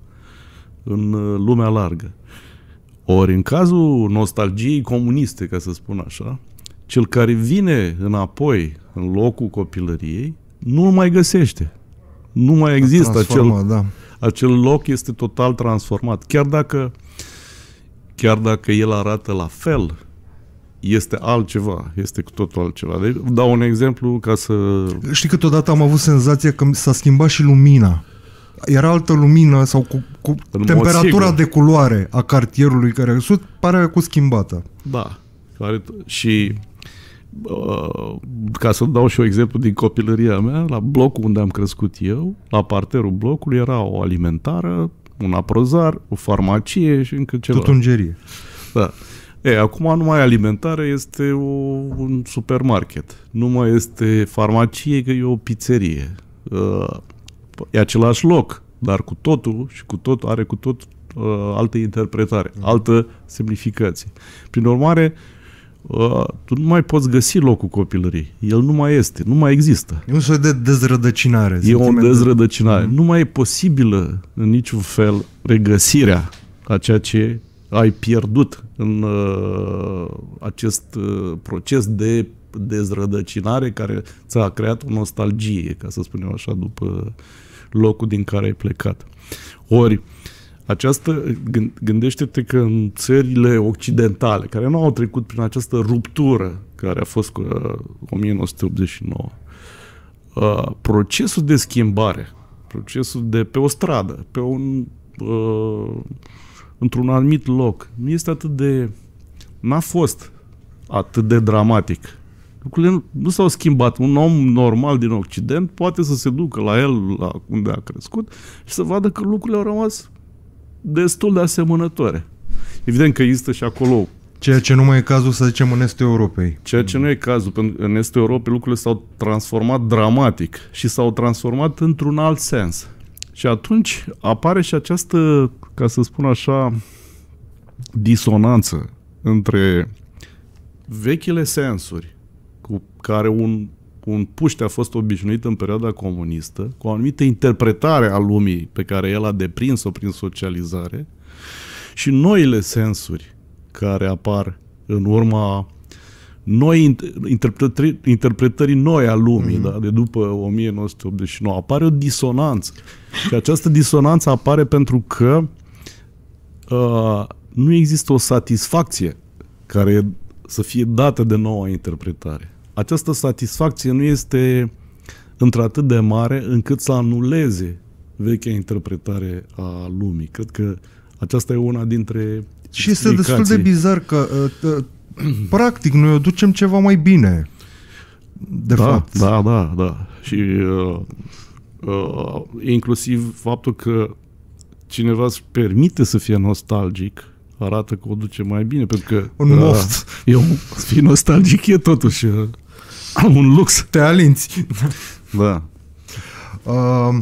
în uh, lumea largă. Ori în cazul nostalgiei comuniste, ca să spun așa, cel care vine înapoi în locul copilăriei nu l mai găsește. Nu mai există acel, da acel loc este total transformat. Chiar dacă, chiar dacă el arată la fel, este altceva, este cu totul altceva. Deci, dau un exemplu ca să... Știi, câteodată am avut senzația că s-a schimbat și lumina. Era altă lumină sau cu, cu temperatura de culoare a cartierului care a pare cu schimbată. Da. și Uh, ca să dau și eu exemplu din copilăria mea, la blocul unde am crescut eu, la parterul blocului era o alimentară, un aprozar, o farmacie și încă ceva. Tutungerie. Da. E, acum nu mai alimentare este o, un supermarket. Nu mai este farmacie, că e o pizzerie. Uh, e același loc, dar cu totul și cu tot are cu tot uh, altă interpretare, da. altă semnificație. Prin urmare, Ă, tu nu mai poți găsi locul copilării. El nu mai este, nu mai există. E un soi de dezrădăcinare. E o dezrădăcinare. Mm. Nu mai e posibilă în niciun fel regăsirea a ceea ce ai pierdut în uh, acest uh, proces de dezrădăcinare care ți-a creat o nostalgie, ca să spunem așa, după locul din care ai plecat. Ori, uh, această, gândește-te că în țările occidentale, care nu au trecut prin această ruptură care a fost uh, cu 1989, uh, procesul de schimbare, procesul de pe o stradă, pe un, uh, într-un anumit loc, nu este atât de... n-a fost atât de dramatic. Lucrurile nu, nu s-au schimbat. Un om normal din Occident poate să se ducă la el, la unde a crescut, și să vadă că lucrurile au rămas destul de asemănătoare. Evident că există și acolo Ceea ce nu mai e cazul, să zicem, în Estul Europei. Ceea ce nu e cazul, pentru că în Estul Europei lucrurile s-au transformat dramatic și s-au transformat într-un alt sens. Și atunci apare și această, ca să spun așa, disonanță între vechile sensuri cu care un un puște a fost obișnuit în perioada comunistă, cu o anumită interpretare a lumii pe care el a deprins-o prin socializare și noile sensuri care apar în urma noi interpretări, interpretării noi a lumii, mm-hmm. da? de după 1989. Apare o disonanță. Și această disonanță apare pentru că uh, nu există o satisfacție care să fie dată de noua interpretare această satisfacție nu este într-atât de mare încât să anuleze vechea interpretare a lumii. Cred că aceasta e una dintre Și este destul de bizar că ă, ă, practic noi o ducem ceva mai bine. De da, fapt. Da, da, da. Și uh, uh, inclusiv faptul că cineva își permite să fie nostalgic arată că o duce mai bine, pentru că... Un most. Uh, eu, fi nostalgic e totuși... Uh, un lux. Te alinți. Da. Uh,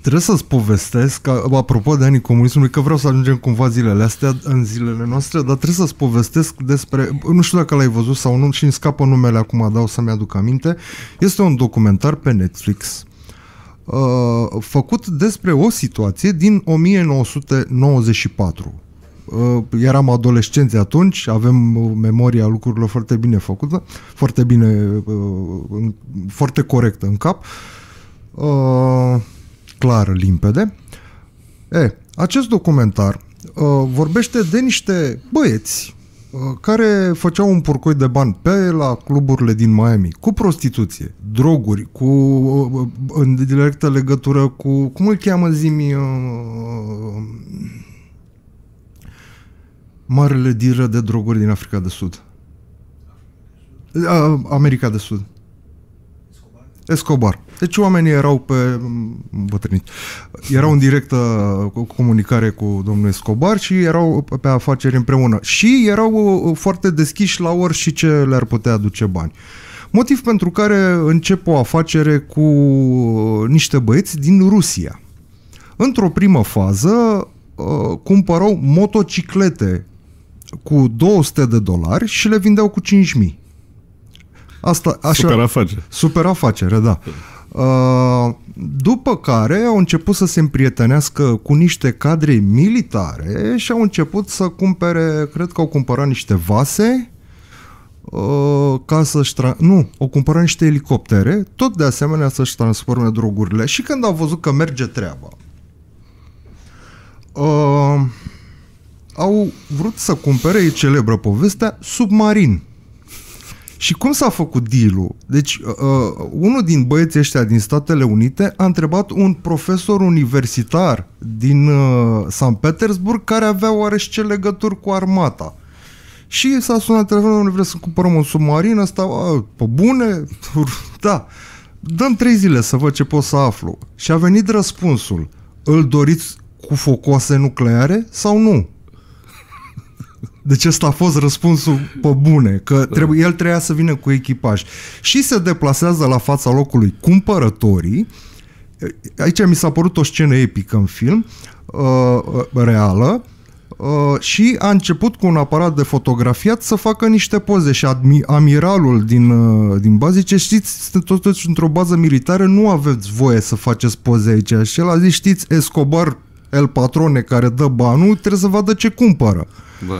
trebuie să-ți povestesc, apropo de anii comunismului, că vreau să ajungem cumva zilele astea în zilele noastre, dar trebuie să-ți povestesc despre, nu știu dacă l-ai văzut sau nu și îmi scapă numele acum, dau să-mi aduc aminte, este un documentar pe Netflix uh, făcut despre o situație din 1994 Uh, eram adolescenți atunci, avem uh, memoria lucrurilor foarte bine făcută, foarte bine, uh, foarte corectă în cap, clar, limpede. E, acest documentar vorbește de niște băieți care făceau un purcoi de bani pe la cluburile din Miami, cu prostituție, droguri, cu în directă legătură cu, cum îl cheamă Zimi, marele diră de droguri din Africa de Sud. America de Sud. Escobar. Deci oamenii erau pe mm, bătrâniți. Erau în directă uh, comunicare cu domnul Escobar și erau pe afaceri împreună. Și erau uh, uh, foarte deschiși la orice ce le-ar putea aduce bani. Motiv pentru care încep o afacere cu niște băieți din Rusia. Într-o primă fază cumpărau motociclete cu 200 de dolari și le vindeau cu 5.000. Asta, așa, super afacere. Super afacere, da. Uh, după care au început să se împrietenească cu niște cadre militare și au început să cumpere, cred că au cumpărat niște vase uh, ca să-și... Tra- nu, au cumpărat niște elicoptere, tot de asemenea să-și transforme drogurile. Și când au văzut că merge treaba, uh, au vrut să cumpere, e celebră povestea, submarin. Și cum s-a făcut deal-ul? Deci, uh, uh, unul din băieții ăștia din Statele Unite a întrebat un profesor universitar din uh, San Petersburg care avea oarește legături cu armata. Și s-a sunat telefonul, nu vreau să cumpărăm un submarin, ăsta, Uh, pe bune, da. Dăm trei zile să văd ce pot să aflu. Și a venit răspunsul. Îl doriți cu focoase nucleare sau nu? Deci ăsta a fost răspunsul pe bune, că da. trebuie, el treia să vină cu echipaj. Și se deplasează la fața locului cumpărătorii. Aici mi s-a părut o scenă epică în film, uh, uh, reală, uh, și a început cu un aparat de fotografiat să facă niște poze și admi- amiralul din, din bază zice, știți, totuși într-o bază militară nu aveți voie să faceți poze aici. Și el a zis, știți, Escobar El Patrone care dă banul trebuie să vadă ce cumpără. Bă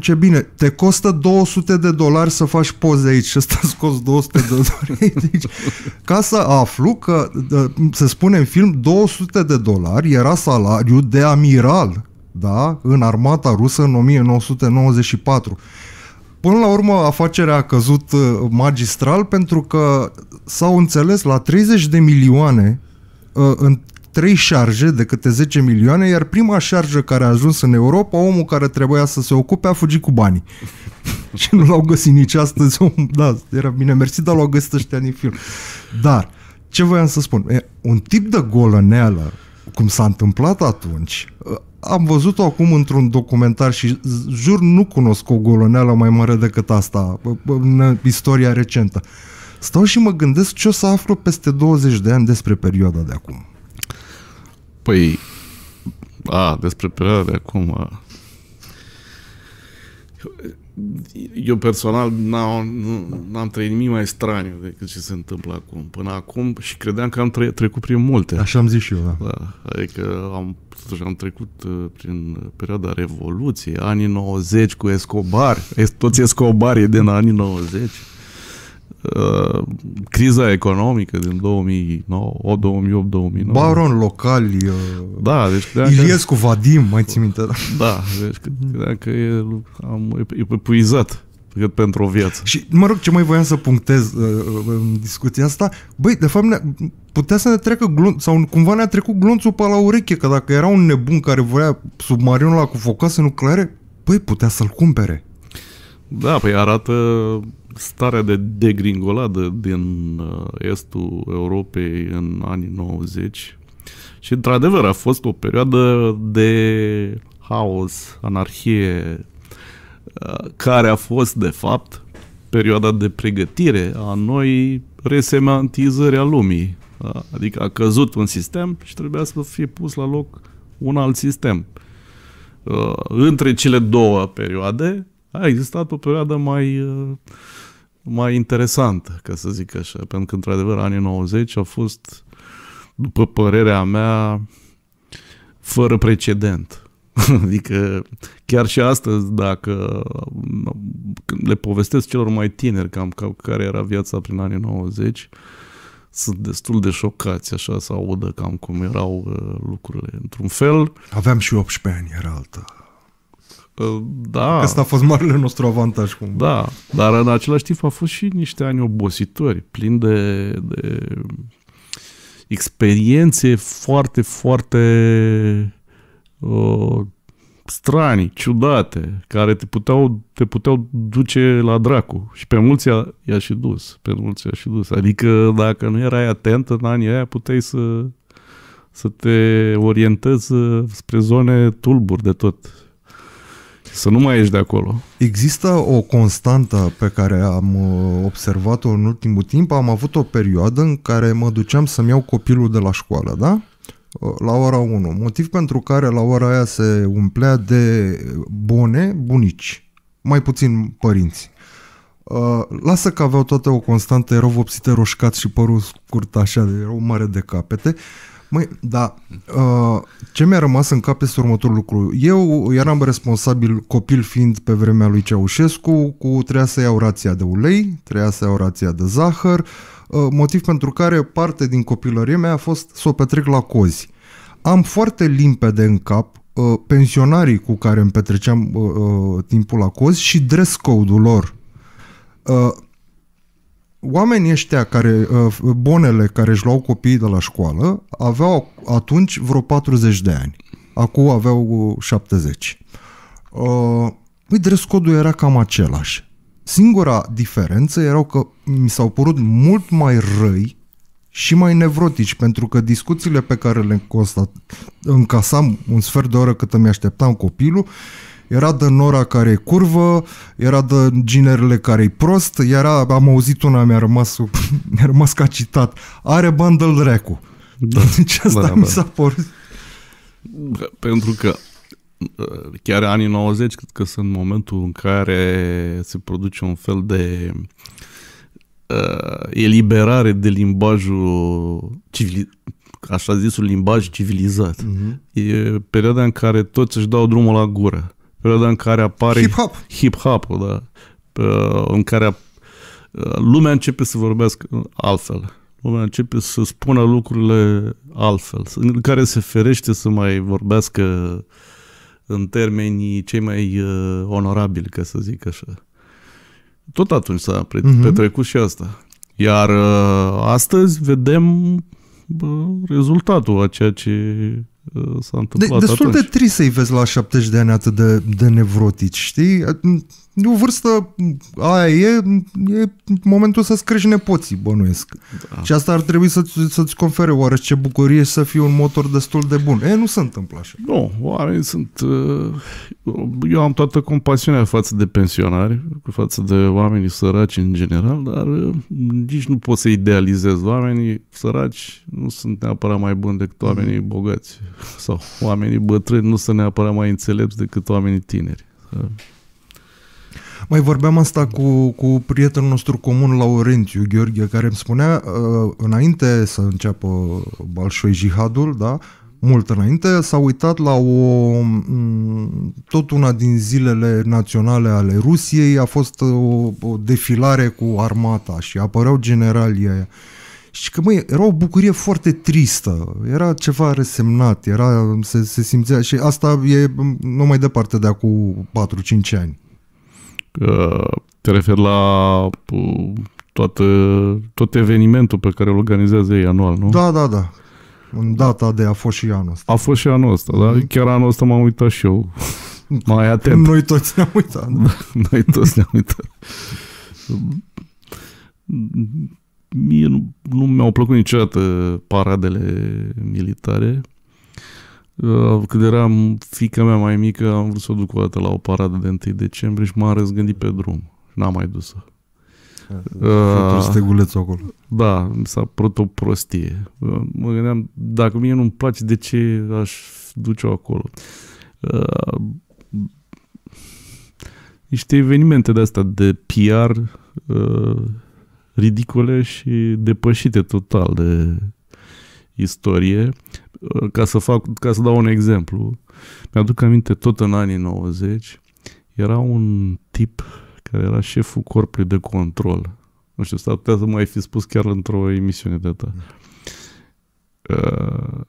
ce bine, te costă 200 de dolari să faci poze aici și ăsta scos 200 de dolari aici. Ca să aflu că, se spune în film, 200 de dolari era salariul de amiral da, în armata rusă în 1994. Până la urmă, afacerea a căzut uh, magistral pentru că s-au înțeles la 30 de milioane uh, în trei șarje de câte 10 milioane, iar prima șarjă care a ajuns în Europa, omul care trebuia să se ocupe a fugit cu banii. și nu l-au găsit nici astăzi. Da, era bine mersi, dar l-au găsit ăștia din film. Dar, ce voiam să spun? E, un tip de golăneală, cum s-a întâmplat atunci, ă, am văzut-o acum într-un documentar și jur nu cunosc o goloneală mai mare decât asta în istoria recentă. Stau și mă gândesc ce o să aflu peste 20 de ani despre perioada de acum. Păi, a, despre perioada de acum... A... Eu personal n-am trăit nimic mai straniu decât ce se întâmplă acum. Până acum și credeam că am tre- trecut prin multe. Așa am zis și eu, da. da adică am, totuși am trecut uh, prin perioada Revoluției, anii 90 cu Escobar. Toți Escobar e din anii 90. Uh, criza economică din 2009, 2008, 2009. Baron local. da, deci Iliescu că, Vadim, mai ții minte. Da, da deci credeam că e, am epuizat pentru o viață. Și, mă rog, ce mai voiam să punctez uh, uh în discuția asta, băi, de fapt, ne putea să ne treacă glonț, sau cumva ne-a trecut glonțul pe la ureche, că dacă era un nebun care voia submarinul la cu focase nucleare, băi, putea să-l cumpere. Da, păi arată starea de degringoladă din uh, estul Europei în anii 90 și într-adevăr a fost o perioadă de haos, anarhie, uh, care a fost de fapt perioada de pregătire a noi resemantizări a lumii. Uh, adică a căzut un sistem și trebuia să fie pus la loc un alt sistem. Între cele două perioade, a existat o perioadă mai, uh, mai interesantă, ca să zic așa, pentru că, într-adevăr, anii 90 au fost, după părerea mea, fără precedent. Adică chiar și astăzi, dacă le povestesc celor mai tineri cam, cam care era viața prin anii 90, sunt destul de șocați așa să audă cam cum erau uh, lucrurile. Într-un fel... Aveam și 18 ani, era alta. Ă, da. Că a fost marele nostru avantaj. Cum. Da, dar în același timp a fost și niște ani obositori, plini de, de experiențe foarte, foarte uh, strani, ciudate, care te puteau, te puteau duce la dracu. Și pe mulți i-a, i-a și dus. Pe mulți i-a și dus. Adică dacă nu erai atent în anii aia, puteai să, să te orientezi spre zone tulburi de tot. Să nu mai ieși de acolo. Există o constantă pe care am uh, observat-o în ultimul timp. Am avut o perioadă în care mă duceam să-mi iau copilul de la școală, da? Uh, la ora 1, motiv pentru care la ora aia se umplea de bune bunici, mai puțin părinți. Uh, lasă că aveau toate o constantă, erau vopsite roșcați și părul scurt așa, erau mare de capete. Uh, Măi, da, uh, ce mi-a rămas în cap este următorul lucru. Eu eram responsabil, copil fiind pe vremea lui Ceaușescu, cu treia să iau rația de ulei, treia să iau rația de zahăr, uh, motiv pentru care parte din copilărie mea a fost să o petrec la cozi. Am foarte limpede în cap uh, pensionarii cu care îmi petreceam uh, uh timpul la cozi și dress code-ul lor. Uh, oamenii ăștia care, uh, bonele care își luau copiii de la școală, aveau atunci vreo 40 de ani. Acum aveau 70. Uh, păi uh, dress code era cam același. Singura diferență erau că mi s-au părut mult mai răi și mai nevrotici, pentru că discuțiile pe care le încasam un sfert de oră cât îmi așteptam copilul, era de Nora care e curvă, era de ginerele care e prost, era, am auzit una, mi-a rămas, mi-a rămas ca citat, are bundle rack-ul. Da, deci asta da, mi s-a părut. Pentru că uh, chiar anii 90 cred că sunt momentul în care se produce un fel de uh, eliberare de limbajul civil, așa zisul limbaj civilizat. Uh-huh. E perioada în care toți își dau drumul la gură perioada în care apare... Hip-hop. Hip-hop, da. În care lumea începe să vorbească altfel. Lumea începe să spună lucrurile altfel, în care se ferește să mai vorbească în termenii cei mai uh, onorabili, ca să zic așa. Tot atunci s-a mhm. petrecut uh-huh. și asta. Iar uh, astăzi vedem uh, rezultatul a ceea ce s-a întâmplat de, Destul atunci. de trist să-i vezi la 70 de ani atât de, de nevrotici, știi? de o vârstă, aia e, e momentul să-ți crești nepoții, bănuiesc. Da. Și asta ar trebui să-ți, să-ți confere oarece bucurie să fii un motor destul de bun. E, nu se întâmplă așa. Nu, oare sunt... Uh, eu am toată compasiunea față de pensionari, față de oamenii săraci în general, dar uh, nici nu pot să idealizez. Oamenii săraci nu sunt neapărat mai buni decât oamenii mm. bogați. Sau oamenii bătrâni nu sunt neapărat mai înțelepți decât oamenii tineri. Mai vorbeam asta cu, cu prietenul nostru comun, Laurentiu Gheorghe, care îmi spunea, uh, înainte să înceapă Balșoi Jihadul, da, mult înainte, s-a uitat la o, tot una din zilele naționale ale Rusiei, a fost uh, o, o defilare cu armata și apăreau generalii aia. Și că, măi, era o bucurie foarte tristă, era ceva resemnat, era, se, se simțea și asta e nu mai departe de acum 4-5 ani. Te referi la toată, tot evenimentul pe care îl organizează ei anual, nu? Da, da, da. În data de a fost și anul ăsta. A fost și anul ăsta, da? Mhm. Chiar anul ăsta m-am uitat și eu. Mai atent. Noi toți ne-am uitat. Da, noi toți ne-am uitat. Mie nu, nu mi-au plăcut niciodată paradele militare. Uh, când eram fica mea mai mică, am vrut să o duc o dată la o paradă de 1 decembrie și m-am răzgândit pe drum. N-am mai dus-o. Uh, acolo. Da, s-a părut o prostie. Uh, mă gândeam, dacă mie nu-mi place, de ce aș duce-o acolo? Uh, niște evenimente de astea de PR uh, ridicole și depășite total de istorie. Uh, ca să, fac, ca să dau un exemplu, mi-aduc aminte tot în anii 90, era un tip care era șeful corpului de control. Nu știu, s-ar putea să mai fi spus chiar într-o emisiune de ta. Uh,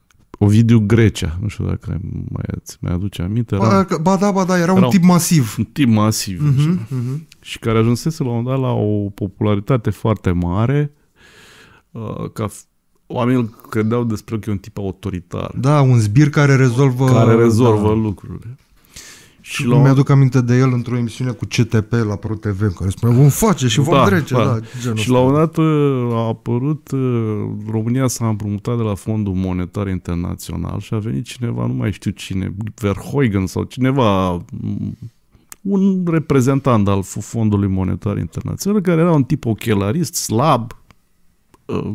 Ovidiu Grecia, nu știu dacă mai ați, mai aduce aminte. Era, ba, ba da, ba da, era, era un tip masiv. Un tip masiv. Uh-huh, uh-huh. Și care ajunsese la un dat la o popularitate foarte mare uh, ca oamenii credeau despre că e un tip autoritar. Da, un zbir care rezolvă... Care rezolvă da. lucrurile. Și la... Mi-aduc aminte de el într-o emisiune cu CTP la ProTV TV, care spunea vom face și vom da, trece. Da. Da, genul și la un dat uh, a apărut uh, România s-a împrumutat de la Fondul Monetar Internațional și a venit cineva, nu mai știu cine, Verhoeven sau cineva mm, un reprezentant al Fondului Monetar Internațional care era un tip ochelarist, slab, uh,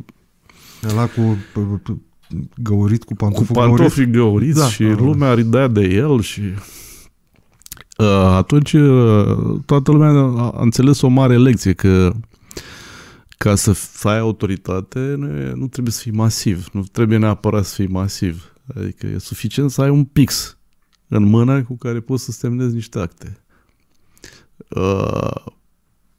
Ăla cu găurit, cu pantofi Cu pantofii găuriți da, și da, lumea ridea de el și... Ă, atunci ă, toată lumea a înțeles o mare lecție că ca să, ai autoritate nu, e, nu trebuie să fii masiv, nu trebuie neapărat să fii masiv. Adică e suficient să ai un pix în mână cu care poți să semnezi niște acte. Ă,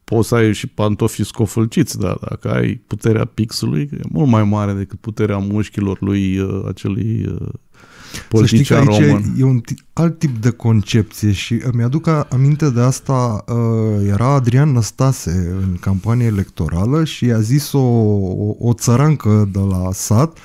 poți să ai și pantofii scofălciți, dar dacă ai puterea pixului, e mult mai mare decât puterea mușchilor lui uh, acelui uh, politician să știi că aici român. e un alt tip de concepție și mi-aduc aminte de asta, uh, era Adrian Năstase în campanie electorală și a zis o, o, o țărancă de la sat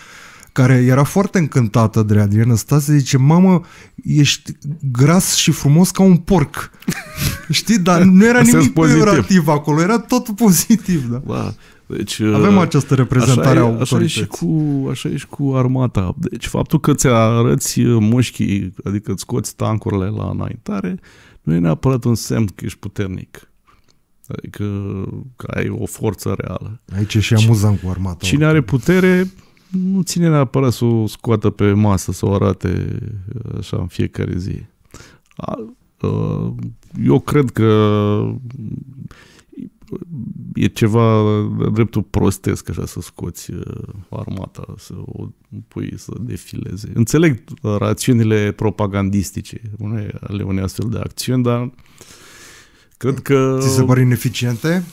care era foarte încântată de Adrian Năstase, zice, mamă, ești gras și frumos ca un porc. Știi, dar nu era nimic pozitiv. acolo, era totul pozitiv. Da? Ba, Deci, Avem uh, această reprezentare așa e, a autorității. Așa e, și cu, așa e și cu armata. Deci faptul că ți-arăți uh, mușchii, adică îți scoți tancurile la înaintare, nu e neapărat un semn că ești puternic. Adică că ai o forță reală. Aici e și amuzant cu armata. Cine oricum. are putere, nu ține neapărat să o scoată pe masă, să o arate uh, așa în fiecare zi. A, a, eu cred că e ceva dreptul prostesc așa să scoți uh, armata, să o pui să defileze. Înțeleg rațiunile propagandistice ale unei astfel de acțiuni, dar cred că... Ți se pare ineficiente?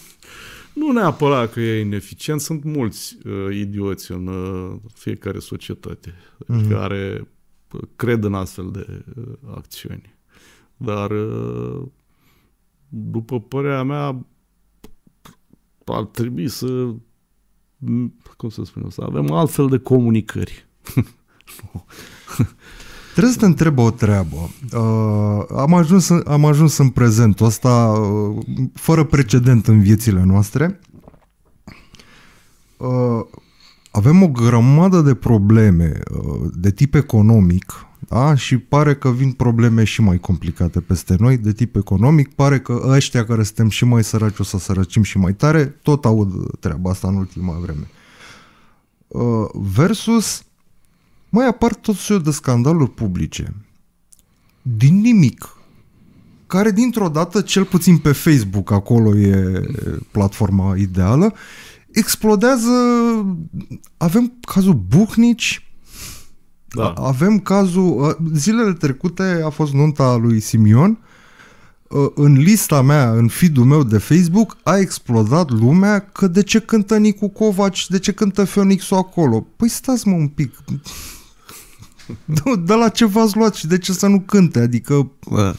Nu neapărat că e ineficient, sunt mulți uh, idioți în uh, fiecare societate mm-hmm. care uh, cred în astfel de uh, acțiuni. Dar, uh, după părerea mea, ar trebui să, cum să spunem, să avem altfel de comunicări. Trebuie să te întreb o treabă. Uh, am, ajuns, am ajuns în prezentul ăsta uh, fără precedent în viețile noastre. Uh, avem o grămadă de probleme uh, de tip economic da? Și pare că vin probleme și mai complicate peste noi, de tip economic. Pare că ăștia care suntem și mai săraci o să sărăcim și mai tare, tot aud treaba asta în ultima vreme. Uh, versus, mai apar tot soiul de scandaluri publice. Din nimic. Care dintr-o dată, cel puțin pe Facebook, acolo e platforma ideală, explodează, avem cazul Buhnici, da. Avem cazul, zilele trecute a fost nunta lui Simion, în lista mea, în feed-ul meu de Facebook, a explodat lumea că de ce cântă Nicu Covaci, de ce cântă Fionixul acolo. Păi stați-mă un pic, de la ce v-ați luat și de ce să nu cânte? Adică... Bă.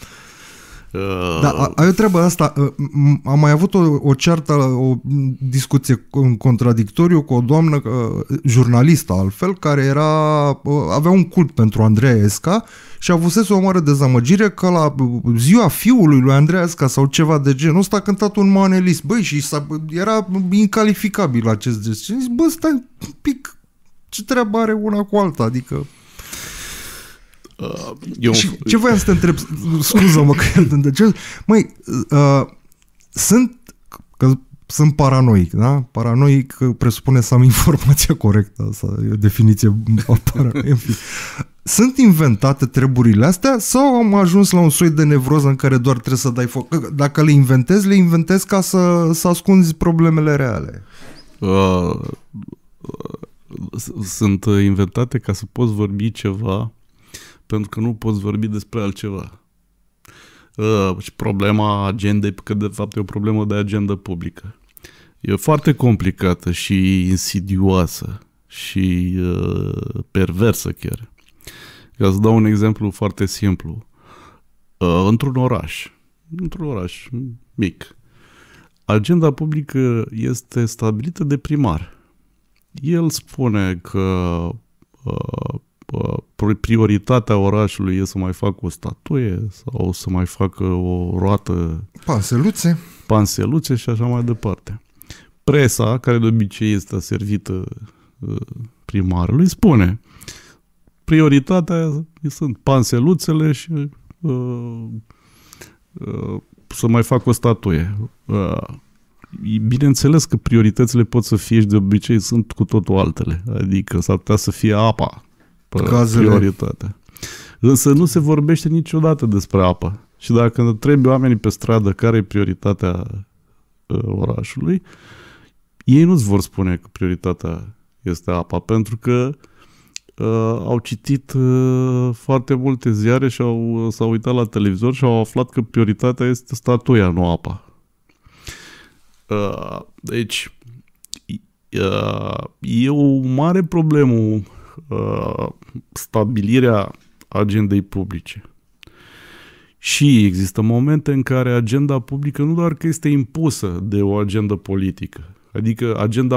Uh, da, o treabă asta. Uh, am mai avut o, o ceartă, o discuție în contradictoriu cu o doamnă uh, jurnalistă altfel, care era, avea un cult pentru Andreea Esca și a avut o mare dezamăgire că la ziua fiului lui Andreea Esca sau ceva de genul ăsta a cântat un manelist. Băi, și era incalificabil acest gest. Și zis, bă, stai un pic, ce treabă are una cu alta? Adică Uh, Eu... Și ce voiam să te întreb? Scuză-mă că te ce? Măi, uh, sunt că sunt paranoic, da? Paranoic presupune să am informația corectă, asta e o definiție a paranoic. Sunt inventate treburile astea sau am ajuns la un soi de nevroză în care doar trebuie să dai foc? Dacă le inventezi, le inventezi ca să, să ascunzi problemele reale. Uh, uh, sunt inventate ca să poți vorbi ceva pentru că nu poți vorbi despre altceva. Uh, și problema agendei, că de fapt e o problemă de agenda publică. E foarte complicată și insidioasă și uh, perversă chiar. Ca să dau un exemplu foarte simplu. Uh, într-un oraș, într-un oraș mic, agenda publică este stabilită de primar. El spune că uh, prioritatea orașului e să mai facă o statuie sau să mai facă uh, o roată... Panseluțe. Panseluțe și așa mai departe. Presa, care de obicei este servită uh, primarului, spune prioritatea sunt panseluțele și uh, uh, să mai fac o statuie. Uh, bineînțeles că prioritățile pot să fie și de obicei sunt cu totul altele. Adică s-ar putea să fie apa Cazele. prioritate. Însă nu se vorbește niciodată despre apă. Și dacă trebuie oamenii pe stradă care e prioritatea uh, orașului, ei nu-ți vor spune că prioritatea este apa, pentru că uh, au citit uh, foarte multe ziare și au, uh, s-au uitat la televizor și au aflat că prioritatea este statuia, nu apa. Uh, deci, uh, e o mare problemă uh, stabilirea agendei publice. Și există momente în care agenda publică nu doar că este impusă de o agendă politică, adică agenda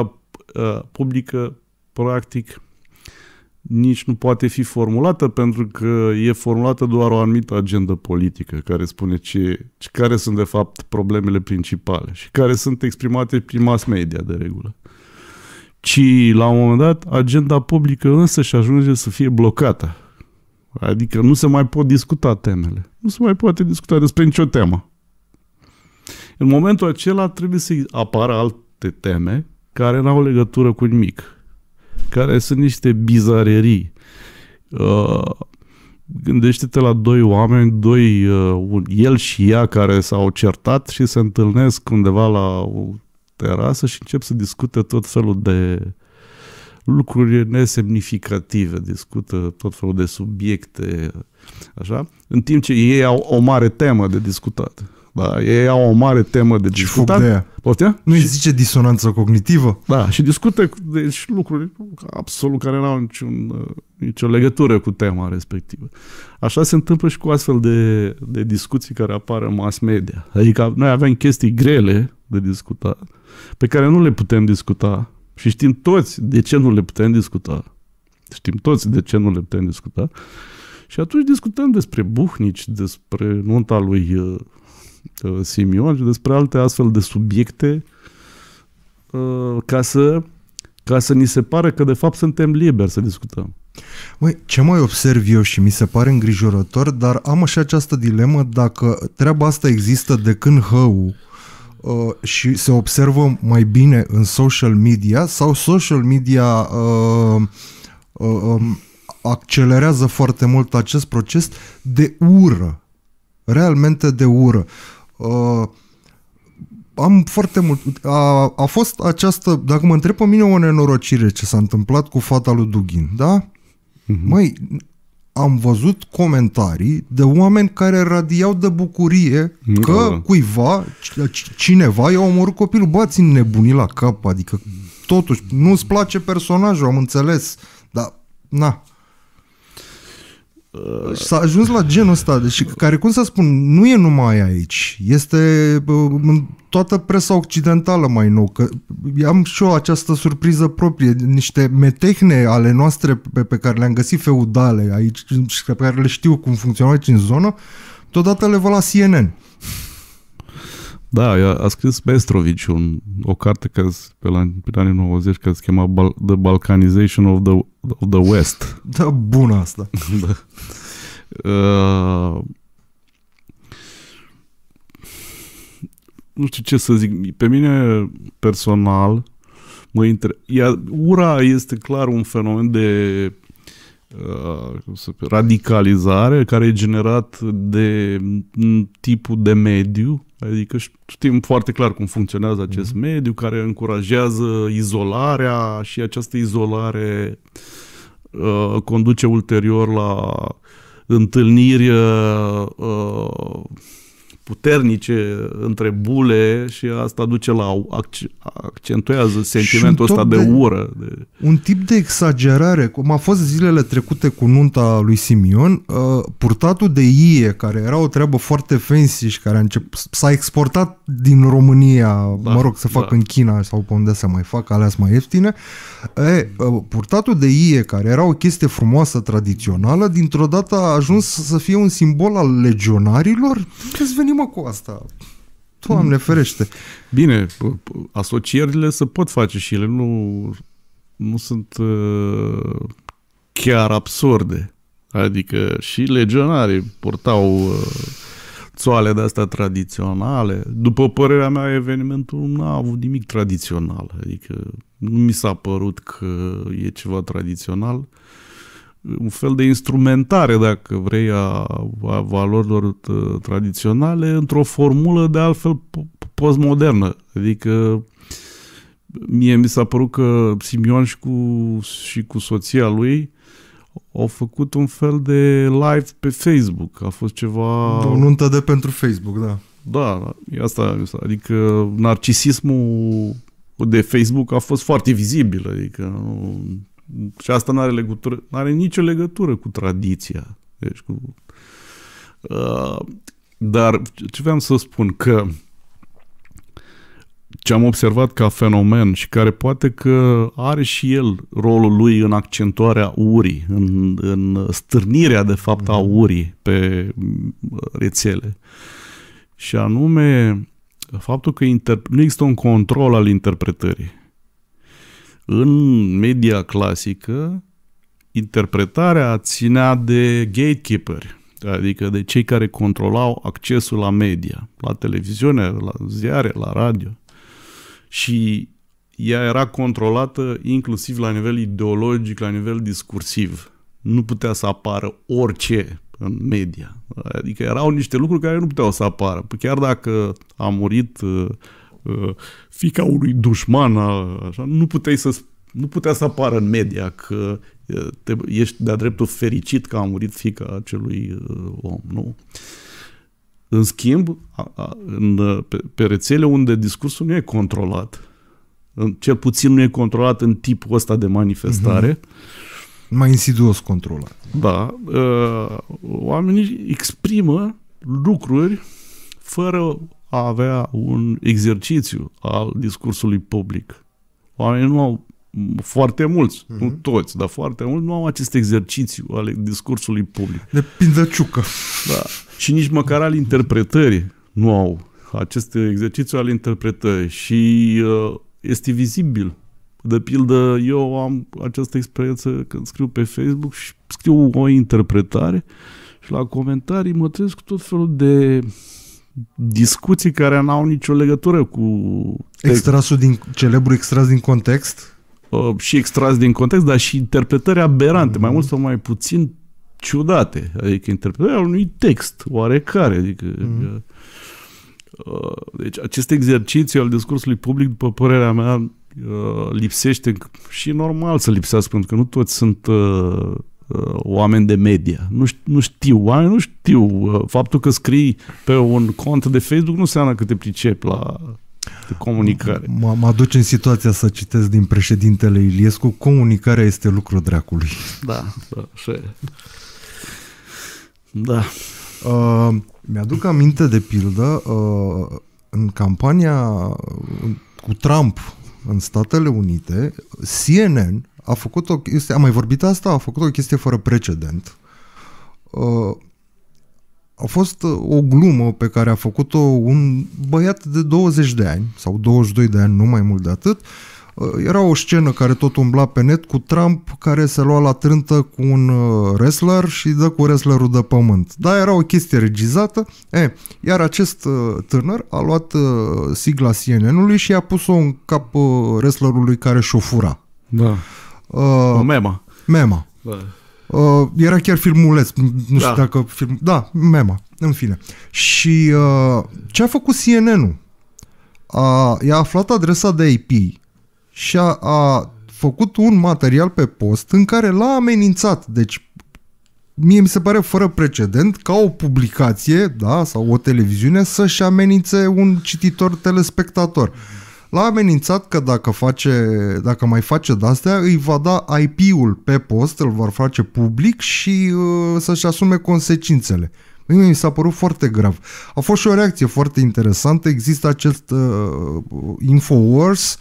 uh, publică practic nici nu poate fi formulată pentru că e formulată doar o anumită agendă politică care spune ce, care sunt de fapt problemele principale și care sunt exprimate prin mass media de regulă ci la un moment dat agenda publică însă și ajunge să fie blocată. Adică nu se mai pot discuta temele. Nu se mai poate discuta despre nicio temă. În momentul acela trebuie să apară alte teme care nu au legătură cu nimic, care sunt niște bizarerii. Uh, gândește-te la doi oameni, doi, uh, el și ea, care s-au certat și se întâlnesc undeva la terasă și încep să discute tot felul de lucruri nesemnificative, discută tot felul de subiecte, așa, în timp ce ei au o mare temă de discutat. Da, ei au o mare temă de discutat. de Poftea? Nu și, zice disonanță cognitivă. Da, și discută deci, lucruri absolut care nu au niciun, uh, nicio legătură cu tema respectivă. Așa se întâmplă și cu astfel de, de discuții care apar în mass media. Adică noi avem chestii grele de discuta pe care nu le putem discuta și știm toți de ce nu le putem discuta. Știm toți de ce nu le putem discuta. Și atunci discutăm despre Buhnici, despre nunta lui uh, uh Simion și despre alte astfel de subiecte uh, ca să, ca să ni se pare că de fapt suntem liberi să discutăm. Măi, ce mai observ eu și mi se pare îngrijorător, dar am și această dilemă dacă treaba asta există de când Hău Uh, și se observă mai bine în social media sau social media uh, uh, um, accelerează foarte mult acest proces de ură, realmente de ură. Uh, am foarte mult. A, a fost această, dacă mă întreb pe mine, o nenorocire ce s-a întâmplat cu fata lui Dugin, da? Uh-huh. Măi, am văzut comentarii de oameni care radiau de bucurie că da. da. cuiva, cineva i-a omorât copilul. Bă, țin nebunii la cap, adică totuși, nu-ți place personajul, am înțeles, dar na, Uh... s-a ajuns la genul ăsta, deci, care, cum să spun, nu e numai aici. Este uh, în toată presa occidentală mai nou. Că am și eu această surpriză proprie, niște metehne ale noastre pe, pe care le-am găsit feudale aici și pe care le știu cum funcționau aici în zonă, totodată le văd la CNN. Da, a, a scris Bestrovici un, o carte care pe la pe anii 90 care se chema Bal- The Balkanization of the, of the West. Da, bună asta. da. Uh, nu știu ce să zic. Pe mine personal mă inter... Ia, ura este clar un fenomen de uh, radicalizare care e generat de tipul de mediu Adică știm foarte clar cum funcționează acest mm-hmm. mediu care încurajează izolarea și această izolare uh, conduce ulterior la întâlniri uh, uh puternice între bule și asta duce la accentuează sentimentul ăsta de, de ură. De... Un tip de exagerare, cum a fost zilele trecute cu nunta lui Simion, uh, purtatul de ie, care era o treabă foarte fancy și care a încep, s-a exportat din România, da, mă rog, să fac da. în China sau pe unde să mai fac, alea mai ieftine, e, uh, purtatul de ie, care era o chestie frumoasă, tradițională, dintr-o dată a ajuns să fie un simbol al legionarilor? Puteți veni problemă cu asta. Doamne mm. ferește. Bine, asocierile se pot face și ele nu, nu sunt uh, chiar absurde. Adică și legionarii portau uh, țoale de-astea tradiționale. După părerea mea, evenimentul nu a avut nimic tradițional. Adică nu mi s-a părut că e ceva tradițional. Uh, un fel de instrumentare, dacă vrei, a, a valorilor uh, tradiționale într-o formulă de altfel postmodernă. Adică mie mi s-a părut că Simion și cu, și cu soția lui au făcut un fel de live pe Facebook. A fost ceva... O nuntă de pentru Facebook, da. Da, asta, adică narcisismul de Facebook a fost foarte vizibil, adică nu, și asta nu are legătură, nu are nicio legătură cu tradiția. Deci cu, uh, dar ce vreau să spun că ce am observat ca fenomen și care poate că are și el rolul lui în accentuarea urii, în, în stârnirea de fapt a mhm. urii pe uh, rețele. Și anume faptul că nu există un control al interpretării. În media clasică, interpretarea ținea de gatekeeper, adică de cei care controlau accesul la media, la televiziune, la ziare, la radio. Și ea era controlată inclusiv la nivel ideologic, la nivel discursiv. Nu putea să apară orice în media. Adică erau niște lucruri care nu puteau să apară. Chiar dacă a murit uh, Uh, fica unui dușman, așa, nu puteai să nu putea să apară în media că uh, te, ești de-a dreptul fericit că a murit fica acelui uh, om, nu? În schimb, a, a, în, pe, pe rețele unde discursul nu e controlat, în, cel puțin nu e controlat în tipul ăsta de manifestare, mm-hmm mai insidios controlat. Da, oamenii exprimă lucruri fără a avea un exercițiu al discursului public. Oamenii nu au, foarte mulți, uh-huh. nu toți, dar foarte mulți, nu au acest exercițiu al discursului public. De pindăciucă. Da. Și nici măcar al interpretării nu au acest exercițiu al interpretării. Și uh, este vizibil. De pildă, eu am această experiență când scriu pe Facebook și scriu o interpretare și la comentarii mă trezesc cu tot felul de discuții care n-au nicio legătură cu... Extrasul din, celebru extras din context? Uh, și extras din context, dar și interpretări aberante, mm-hmm. mai mult sau mai puțin ciudate. Adică interpretarea unui text oarecare. Adică, mm-hmm. uh, deci acest exercițiu al discursului public, după părerea mea, uh, lipsește și normal să lipsească, pentru că nu toți sunt uh, Uh, oameni de media. Nu știu, nu știu oameni nu știu. Uh, faptul că scrii pe un cont de Facebook nu înseamnă că te pricepi la de comunicare. Mă m- aduce în situația să citesc din președintele Iliescu, comunicarea este lucru dracului. Da, da, așa e. Da. Uh, mi-aduc aminte de pildă uh, în campania uh, cu Trump în Statele Unite, CNN a făcut o chestie, am mai vorbit asta, a făcut o chestie fără precedent. Uh, a fost uh, o glumă pe care a făcut-o un băiat de 20 de ani sau 22 de ani, nu mai mult de atât. Uh, era o scenă care tot umbla pe net cu Trump care se lua la trântă cu un wrestler și dă cu wrestlerul de pământ. Da, era o chestie regizată. E, eh, iar acest tânăr a luat sigla CNN-ului și a pus-o în cap wrestlerului care șofura. Da. Uh, Mema. Mema. Da. Uh, era chiar filmuleț, nu da. știu dacă film... Da, Mema, în fine. Și uh, ce a făcut CNN-ul? A, i-a aflat adresa de IP și a, a făcut un material pe post în care l-a amenințat. Deci, mie mi se pare fără precedent ca o publicație, da, sau o televiziune să-și amenințe un cititor telespectator l-a amenințat că dacă, face, dacă mai face de-astea, îi va da IP-ul pe post, îl va face public și uh, să-și asume consecințele. Mie mi s-a părut foarte grav. A fost și o reacție foarte interesantă. Există acest uh, Infowars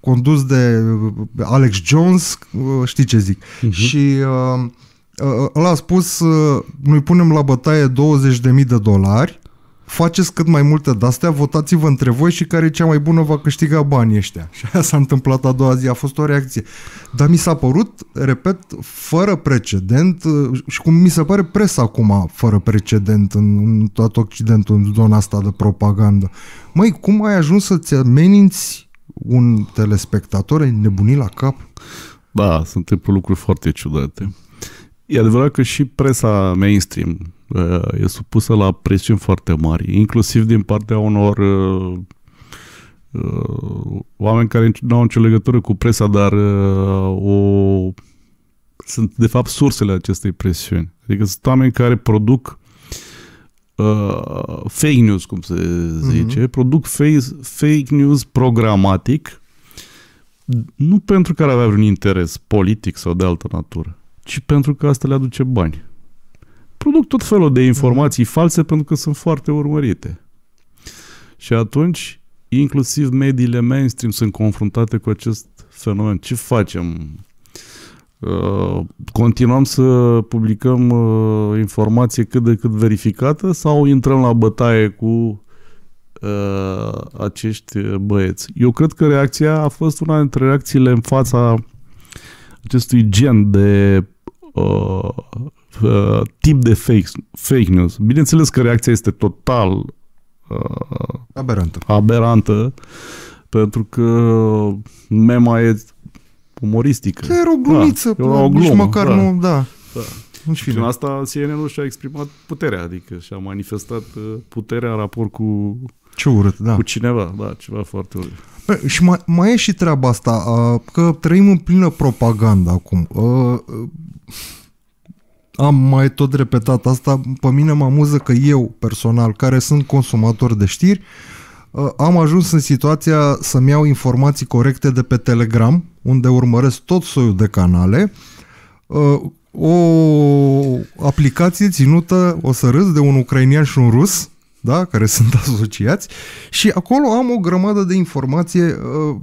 condus de uh, Alex Jones, uh, știi ce zic. Uh-huh. Și uh, uh l a spus, uh, noi punem la bătaie 20.000 de dolari faceți cât mai multe de-astea, votați-vă între voi și care e cea mai bună va câștiga banii ăștia. Și aia s-a întâmplat a doua zi, a fost o reacție. Dar mi s-a părut, repet, fără precedent uh, și cum mi se pare presa acum fără precedent în, în tot Occidentul, în zona asta de propagandă. Măi, cum ai ajuns să-ți ameninți un telespectator, ai nebunit la cap? Da, sunt lucruri foarte ciudate. E adevărat că și presa mainstream Eh, e supusă la presiuni foarte mari, inclusiv din partea unor eh, eh, oameni care nu au nicio legătură cu presa, dar o, sunt de fapt sursele acestei presiuni. Adică sunt oameni care produc uh, fake news, cum se zice, uh-huh. produc fake, fake news programatic, nu pentru că ar avea vreun interes politic sau de altă natură, ci pentru că asta le aduce bani produc tot felul de informații false pentru că sunt foarte urmărite. Și atunci, inclusiv mediile mainstream sunt confruntate cu acest fenomen. Ce facem? Uh, continuăm să publicăm uh, informație cât de cât verificată sau intrăm la bătaie cu uh, acești uh, băieți? Eu cred că reacția a fost una dintre reacțiile în fața acestui gen de Uh, uh, tip de fake, fake news. Bineînțeles că reacția este total uh, aberantă. aberantă, pentru că mema e umoristică. era o glumiță, da, o glumă, nici măcar da, nu, da. da. În asta cnn și-a exprimat puterea, adică și-a manifestat uh, puterea în raport cu... Ce urât, da. Cu cineva, da, ceva foarte urât. Și mai, mai e și treaba asta, că trăim în plină propagandă acum. Am mai tot repetat asta, pe mine mă amuză că eu personal, care sunt consumator de știri, am ajuns în situația să-mi iau informații corecte de pe Telegram, unde urmăresc tot soiul de canale, o aplicație ținută, o să râs, de un ucrainian și un rus, da, care sunt asociați și acolo am o grămadă de informație uh,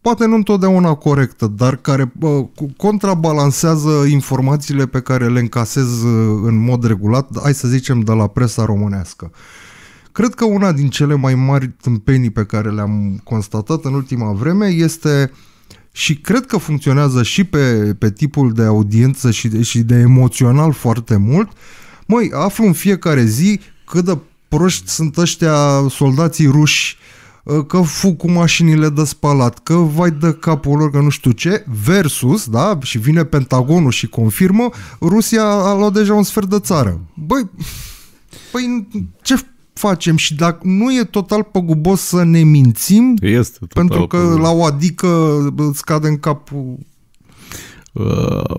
poate nu întotdeauna corectă, dar care uh, contrabalansează informațiile pe care le încasez uh, în mod regulat, hai să zicem, de la presa românească. Cred că una din cele mai mari tâmpenii pe care le-am constatat în ultima vreme este și cred că funcționează și pe, pe tipul de audiență și de, și de emoțional foarte mult. Măi, aflu în fiecare zi cât de proști sunt ăștia soldații ruși ă, că fug cu mașinile de spalat, că vai de capul lor, că nu știu ce, versus, da, și vine Pentagonul și confirmă, Rusia a luat deja un sfert de țară. Băi, băi ce facem și dacă nu e total păgubos să ne mințim, este total pentru că păgubos. la o adică îți cade în capul Uh,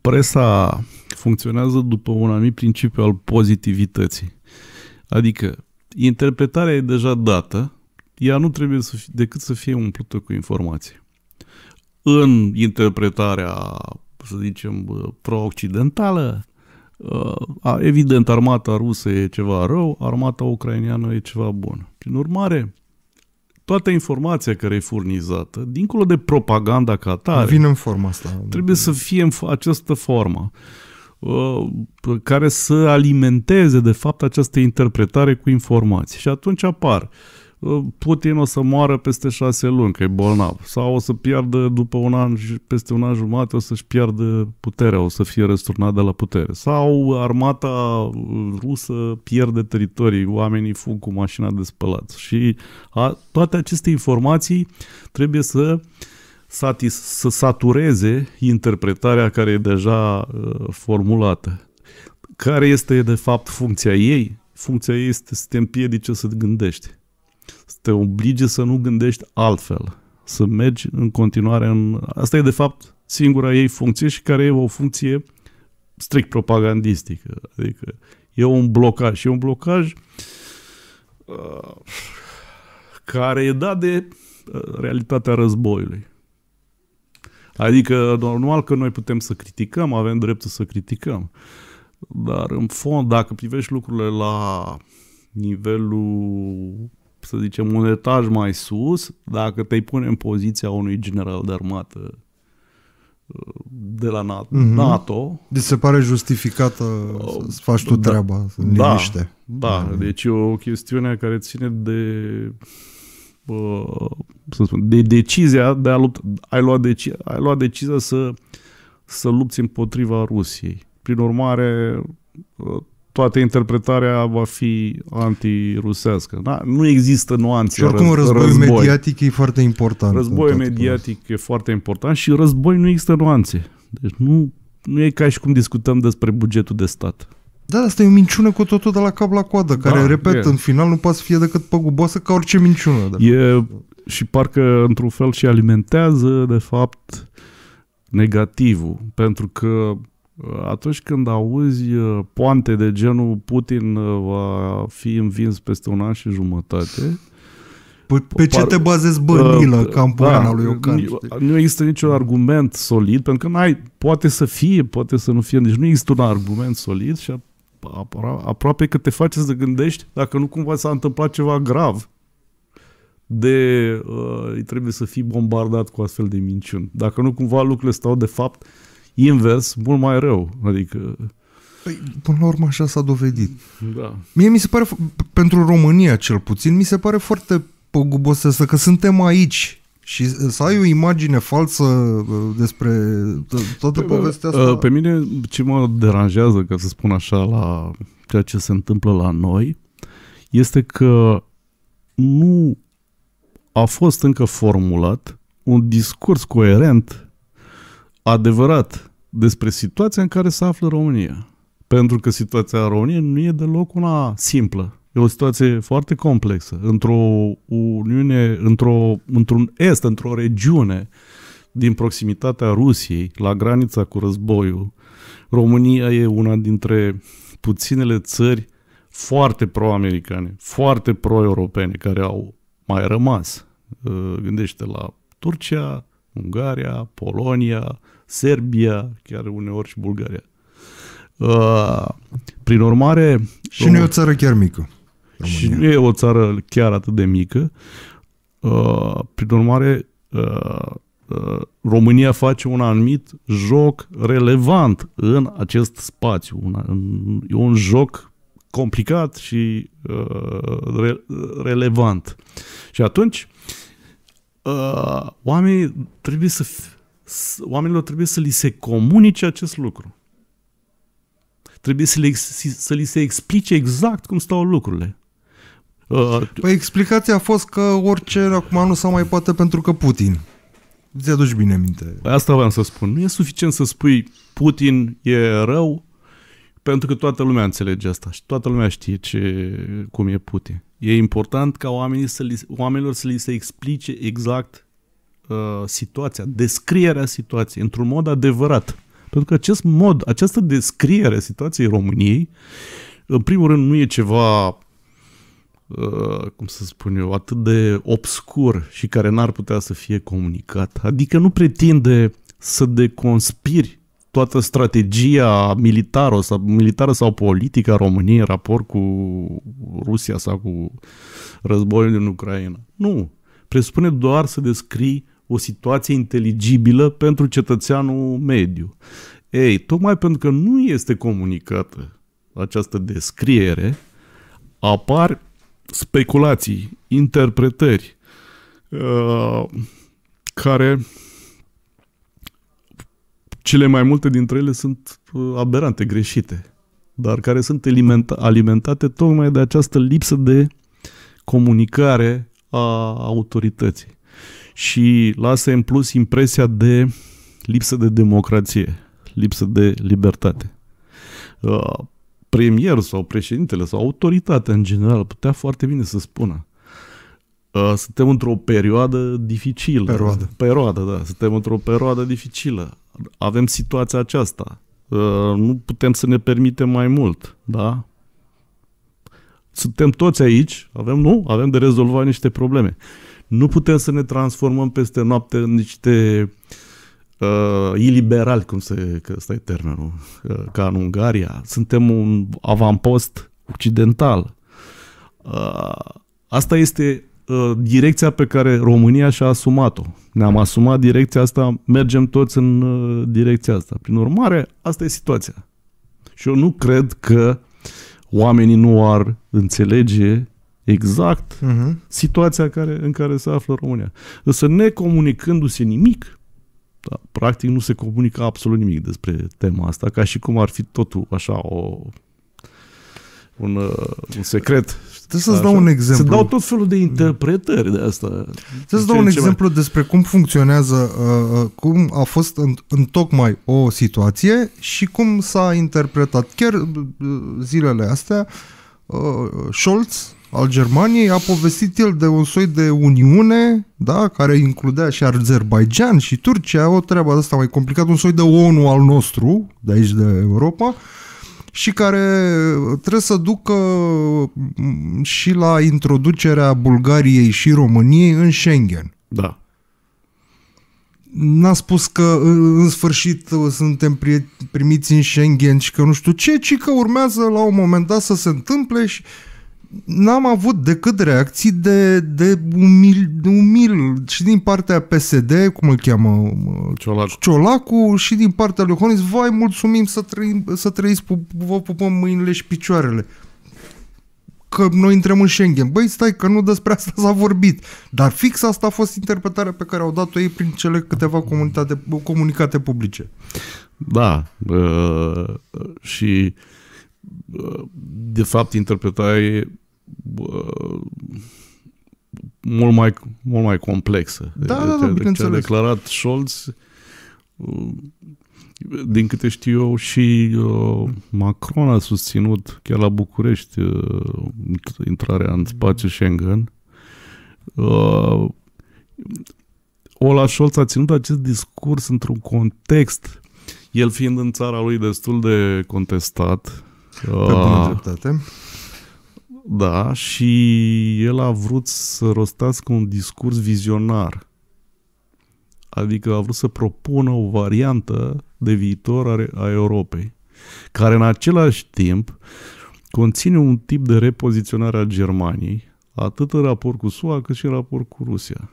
presa funcționează după un anumit principiu al pozitivității. Adică interpretarea e deja dată, ea nu trebuie să fie, decât să fie umplută cu informații. În interpretarea, să zicem, pro-occidentală, ă, evident, armata rusă e ceva rău, armata ucraineană e ceva bun. Prin urmare, toată informația care e furnizată, dincolo de propaganda ca atare, Vin în forma asta. Trebuie să fie în această formă uh, care să alimenteze, de fapt, această interpretare cu informații. Și atunci apar uh, Putin o să moară peste șase luni, că e bolnav. Sau o să piardă după un an, peste un an jumate, o să-și piardă puterea, o să fie răsturnat de la putere. Sau armata rusă pierde teritorii, oamenii fug cu mașina de spălat. Și a, toate aceste informații trebuie să satis, să satureze interpretarea care e deja uh, formulată. Care este de fapt funcția ei? Funcția ei este să te împiedice să te gândești te oblige să nu gândești altfel, să mergi în continuare în... Asta e de fapt singura ei funcție și care e o funcție strict propagandistică. Adică e un blocaj și e un blocaj uh, care e dat de uh, realitatea războiului. Adică, normal că noi putem să criticăm, avem dreptul să criticăm. Dar, în fond, dacă privești lucrurile la nivelul să zicem, un etaj mai sus, dacă te-ai pune în poziția unui general de armată de la NATO. Mm-hmm. NATO Deci se pare justificată uh, să faci tu da, treaba, să da, liniște. Da, da, deci e o chestiune care ține de uh, să spun, de decizia de a lupta, ai luat, deci, ai luat decizia să, să lupți împotriva Rusiei. Prin urmare, uh, toată interpretarea va fi antirusească. Da? Nu există nuanțe. Și oricum războiul război. mediatic e foarte important. Războiul mediatic e foarte important și război nu există nuanțe. Deci nu, nu e ca și cum discutăm despre bugetul de stat. Da, asta e o minciună cu totul de la cap la coadă, care, da, repet, e. în final nu poate să fie decât păguboasă ca orice minciună. De e, și parcă, într-un fel, și alimentează, de fapt, negativul. Pentru că atunci când auzi uh, poante de genul Putin uh, va fi învins peste un an și jumătate, pe, păi pe ce te bazezi, bănilă uh, campana da, lui Ocan? Nu, nu există niciun argument solid, pentru că n-ai, poate să fie, poate să nu fie, deci nu există un argument solid și apro- aproape că te face să te gândești dacă nu cumva s-a întâmplat ceva grav de uh, trebuie să fii bombardat cu astfel de minciuni. Dacă nu cumva lucrurile stau de fapt uh, invers, mult mai rău. Adică... Păi, până la urmă așa s-a dovedit. Da. Mie mi se pare, pentru România cel puțin, mi se pare foarte să că suntem aici și să ai o imagine falsă uh, despre toată pe, păi, povestea uh, asta. Pe mine ce mă deranjează, ca să spun așa, la ceea ce se întâmplă la noi, este că nu a fost încă formulat un discurs coerent adevărat despre situația în care se află România. Pentru că situația României nu e deloc una simplă. E o situație foarte complexă. Într-o Uniune, într-o, într-un est, într-o regiune din proximitatea Rusiei, la granița cu războiul, România e una dintre puținele țări foarte pro-americane, foarte pro-europene, care au mai rămas. Gândește la Turcia, Ungaria, Polonia, Serbia, chiar uneori și Bulgaria. Uh, prin urmare... Și România, nu e o țară chiar mică. România. Și nu e o țară chiar atât de mică. Uh, prin urmare, uh, uh România face un anumit joc relevant în acest spațiu. Un, e un joc complicat și uh, re, relevant. Și atunci, uh, oamenii trebuie să oamenilor trebuie să li se comunice acest lucru. Trebuie să li, să li se explice exact cum stau lucrurile. Uh, păi explicația a fost că orice acum nu s-a mai poate pentru că Putin. Îți aduci bine minte. Păi asta vreau să spun. Nu e suficient să spui Putin e rău pentru că toată lumea înțelege asta și toată lumea știe ce, cum e Putin. E important ca oamenii să li, oamenilor să li se explice exact Uh, situația, descrierea situației într-un mod adevărat. Pentru că acest mod, această descriere a situației României, în primul rând, nu e ceva, uh, cum să spun eu, atât de obscur și care n-ar putea să fie comunicat. Adică nu pretinde să deconspiri toată strategia militară sau, militară sau politică a României în raport cu Rusia sau cu războiul din Ucraina. Nu. Presupune doar să descrii o situație inteligibilă pentru cetățeanul mediu. Ei, tocmai pentru că nu este comunicată această descriere, apar speculații, interpretări uh, care cele mai multe dintre ele sunt uh, aberante, greșite, dar care sunt alimentate tocmai de această lipsă de comunicare a autorității și lasă în plus impresia de lipsă de democrație, lipsă de libertate. Uh, premier sau președintele sau autoritatea în general putea foarte bine să spună uh, suntem într-o perioadă dificilă. Perioadă. Perioadă, da. Suntem într-o perioadă dificilă. Avem situația aceasta. Uh, nu putem să ne permitem mai mult, da? Suntem toți aici, avem, nu? Avem de rezolvat niște probleme. Uh, nu putem să ne transformăm peste noapte în niște uh, iliberali, cum se, că ăsta e termenul, uh, ca în Ungaria. Suntem un avampost occidental. Uh, asta este uh, direcția pe care România și-a asumat-o. Ne-am asumat direcția asta, mergem toți în uh, direcția asta. Prin urmare, asta e situația. Și eu nu cred că oamenii nu ar înțelege exact uh-huh. situația care, în care se află România. Însă necomunicându-se nimic, da, practic nu se comunică absolut nimic despre tema asta, ca și cum ar fi totul așa o un, uh, un secret. Trebuie să-ți dau un exemplu. Se dau tot felul de interpretări de asta. Trebuie să dau un exemplu mai... despre cum funcționează, uh, uh, cum a fost în, în tocmai o situație și cum s-a interpretat. Chiar uh, zilele astea, uh, Scholz al Germaniei, a povestit el de un soi de uniune, da, care includea și Azerbaijan și Turcia, o treabă asta mai complicată, un soi de ONU al nostru, de aici de Europa, și care trebuie să ducă mm, și la introducerea Bulgariei și României în Schengen. Da. N-a spus că în sfârșit uh, suntem primiți în Schengen și că nu știu ce, ci că urmează la un moment dat să se întâmple și n-am avut decât reacții de, de, umil, de umil și din partea PSD, cum îl cheamă? Ciolacu. Ciolacu și din partea lui Honis, vai, mulțumim să, trăim, să trăiți, vă pupăm mâinile și picioarele că noi intrăm în Schengen. Băi, stai că nu despre asta s-a vorbit. Dar fix asta a fost interpretarea pe care au dat-o ei prin cele câteva comunicate publice. Da. Uh, și de fapt interpretarea e Uh, mult mai, mult mai complexă. Da, da, da, bineînțeles. a declarat Scholz, uh, din câte știu eu, și uh, Macron a susținut chiar la București intrarea în spațiu Schengen. Ola Scholz a ținut acest discurs într-un context, el fiind în țara lui destul de contestat. Pe bună dreptate. Da, și el a vrut să rostească un discurs vizionar. Adică a vrut să propună o variantă de viitor a Europei, care în același timp conține un tip de repoziționare a Germaniei, atât în raport cu SUA, cât și în raport cu Rusia.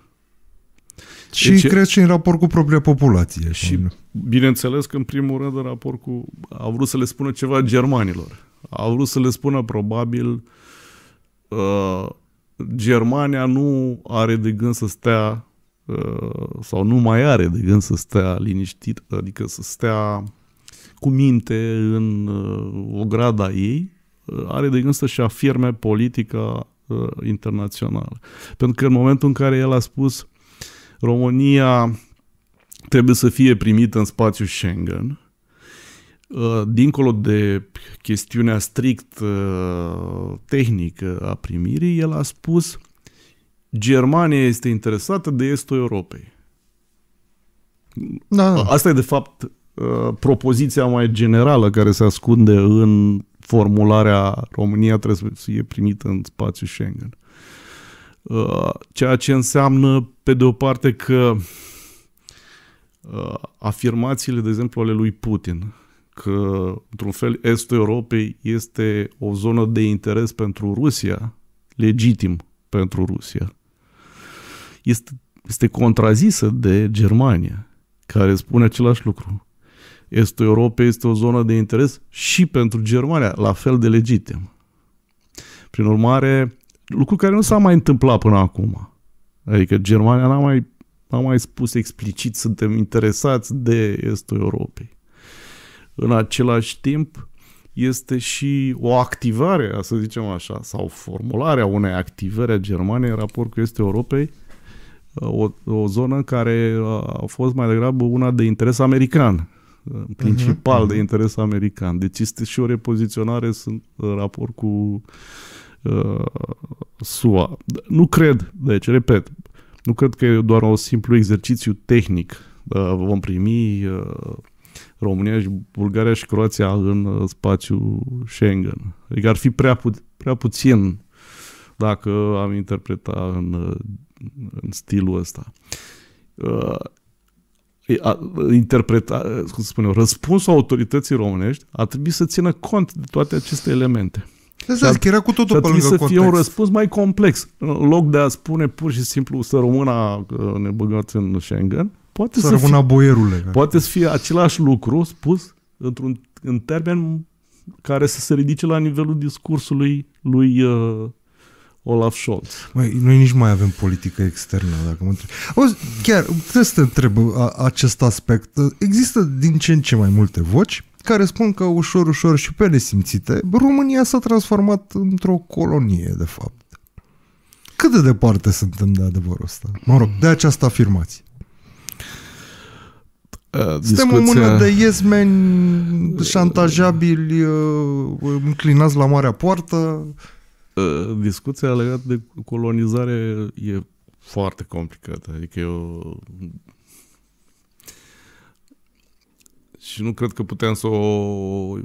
Și deci, crește și în raport cu propria populație. Și, bineînțeles că, în primul rând, în raport cu... A vrut să le spună ceva germanilor. A vrut să le spună, probabil, uh, Germania nu are de gând să stea uh, sau nu mai are de gând să stea liniștit, adică să stea cu minte în uh, o ograda ei, uh, are de gând să-și afirme politica internațională. Pentru că în momentul în care el a spus România trebuie să fie primită în spațiul Schengen, Uh, dincolo de chestiunea strict uh, tehnică a primirii, el a spus Germania este interesată de estul Europei. Da. da. Asta e de fapt uh, propoziția mai generală care se ascunde în formularea România trebuie să fie primită în spațiul Schengen. Ceea ce înseamnă, pe de o parte, că afirmațiile, de exemplu, ale lui Putin, că, într-un fel, estul Europei este o zonă de interes pentru Rusia, legitim pentru Rusia, este, este contrazisă de Germania, care spune același lucru. Estul Europei este o zonă de interes și pentru Germania, la fel de legitim. Prin urmare, lucru care nu s-a mai întâmplat până acum. Adică Germania n-a mai, n-a mai spus explicit suntem interesați de estul Europei în același timp este și o activare, să zicem așa, sau formularea unei activări a Germaniei în raport cu este Europei, o, o zonă care a fost mai degrabă una de interes american, principal uh-huh. de mhm. interes american. Deci este și o repoziționare în raport cu uh, ă, SUA. Nu cred, deci, repet, nu cred că e doar un simplu exercițiu tehnic. Uh, vom primi uh, România și Bulgaria și Croația în uh, spațiul Schengen. Adică ar fi prea, pu- prea puțin dacă am interpreta în, uh, în stilul ăsta. Uh, interpreta, cum să spun eu, răspunsul autorității românești ar trebui să țină cont de toate aceste elemente. Exact, era cu totul pe lângă să context. fie un răspuns mai complex. În loc de a spune pur și simplu să rămână ne băgați în Schengen, Poate să, rămână boierule. Poate să fie același lucru spus într-un în termen care să se ridice la nivelul discursului lui uh, Olaf Scholz. Mai, noi nici mai avem politică externă, dacă mă întreb. O, chiar, trebuie să te întreb uh, a, acest aspect. Uh, există din ce în ce mai multe voci care spun că ușor, ușor și pe nesimțite, România s-a transformat într-o colonie, de fapt. Cât de departe suntem de adevărul ăsta? Mă rog, de această afirmație. Uh, Suntem o mână de men șantajabili, uh, înclinați la marea poartă. Uh, discuția legată de colonizare e foarte complicată. Adică eu... Și nu cred că putem să o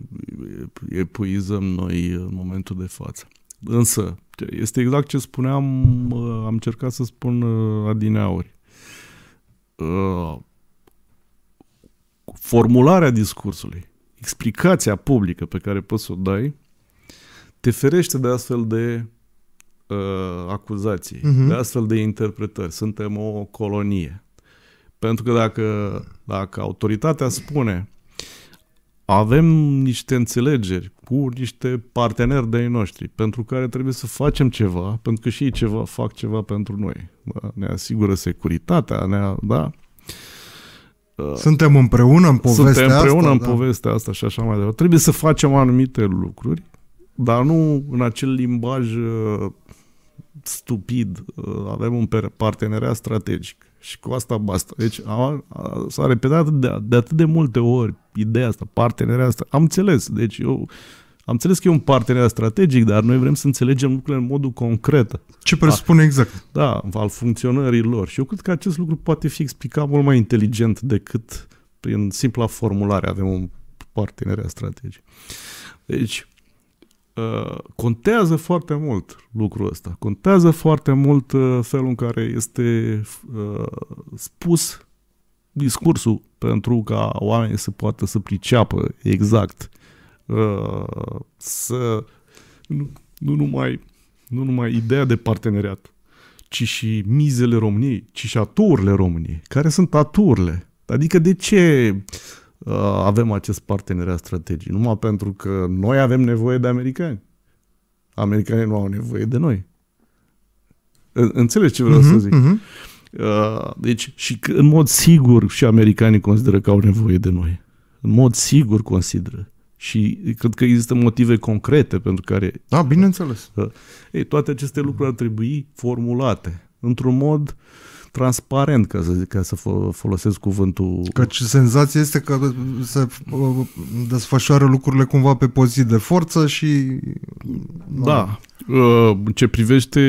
epuizăm noi în momentul de față. Însă, este exact ce spuneam, uh, am încercat să spun uh, adineauri. Uh, formularea discursului, explicația publică pe care poți să o dai, te ferește de astfel de uh, acuzații, uh-huh. de astfel de interpretări. Suntem o colonie. Pentru că dacă, dacă autoritatea spune avem niște înțelegeri cu niște parteneri de-ai noștri pentru care trebuie să facem ceva, pentru că și ei ceva, fac ceva pentru noi. Da? Ne asigură securitatea, ne, da? Uh, suntem împreună în povestea suntem împreună asta, în da. povestea asta și așa mai departe. Trebuie să facem anumite lucruri, dar nu în acel limbaj uh, stupid. Uh, avem un parteneriat strategic și cu asta basta. Deci a, a, s-a repetat de, de atât de multe ori ideea asta, parteneriat asta. Am înțeles. Deci eu am înțeles că e un partener strategic, dar noi vrem să înțelegem lucrurile în modul concret. Ce presupune a, ah. exact? Da, al funcționării lor. Și eu cred că acest lucru poate fi explicat mult mai inteligent decât prin simpla formulare avem un partener strategic. Deci, Uh, contează foarte mult lucrul ăsta. Contează foarte mult uh, felul în care este uh, spus discursul pentru ca oamenii să poată să priceapă exact Uh, să nu, nu, numai, nu numai ideea de parteneriat, ci și mizele României, ci și aturile României. Care sunt aturile? Adică de ce uh, avem acest parteneriat strategic? Numai pentru că noi avem nevoie de americani. Americanii nu au nevoie de noi. Înțelegi ce vreau uh-huh, să mhm, zic? Uh-huh. Uh, deci, și în mod sigur și americanii consideră că au nevoie de noi. În mod sigur consideră. Și cred că există motive concrete pentru care... Da, bineînțeles. Uh, ei, toate aceste lucruri ar trebui formulate într-un mod transparent, ca să, zic, ca să folosesc cuvântul... Căci senzația este că se uh, desfășoară lucrurile cumva pe poziții de forță și... Da. da. Ce privește,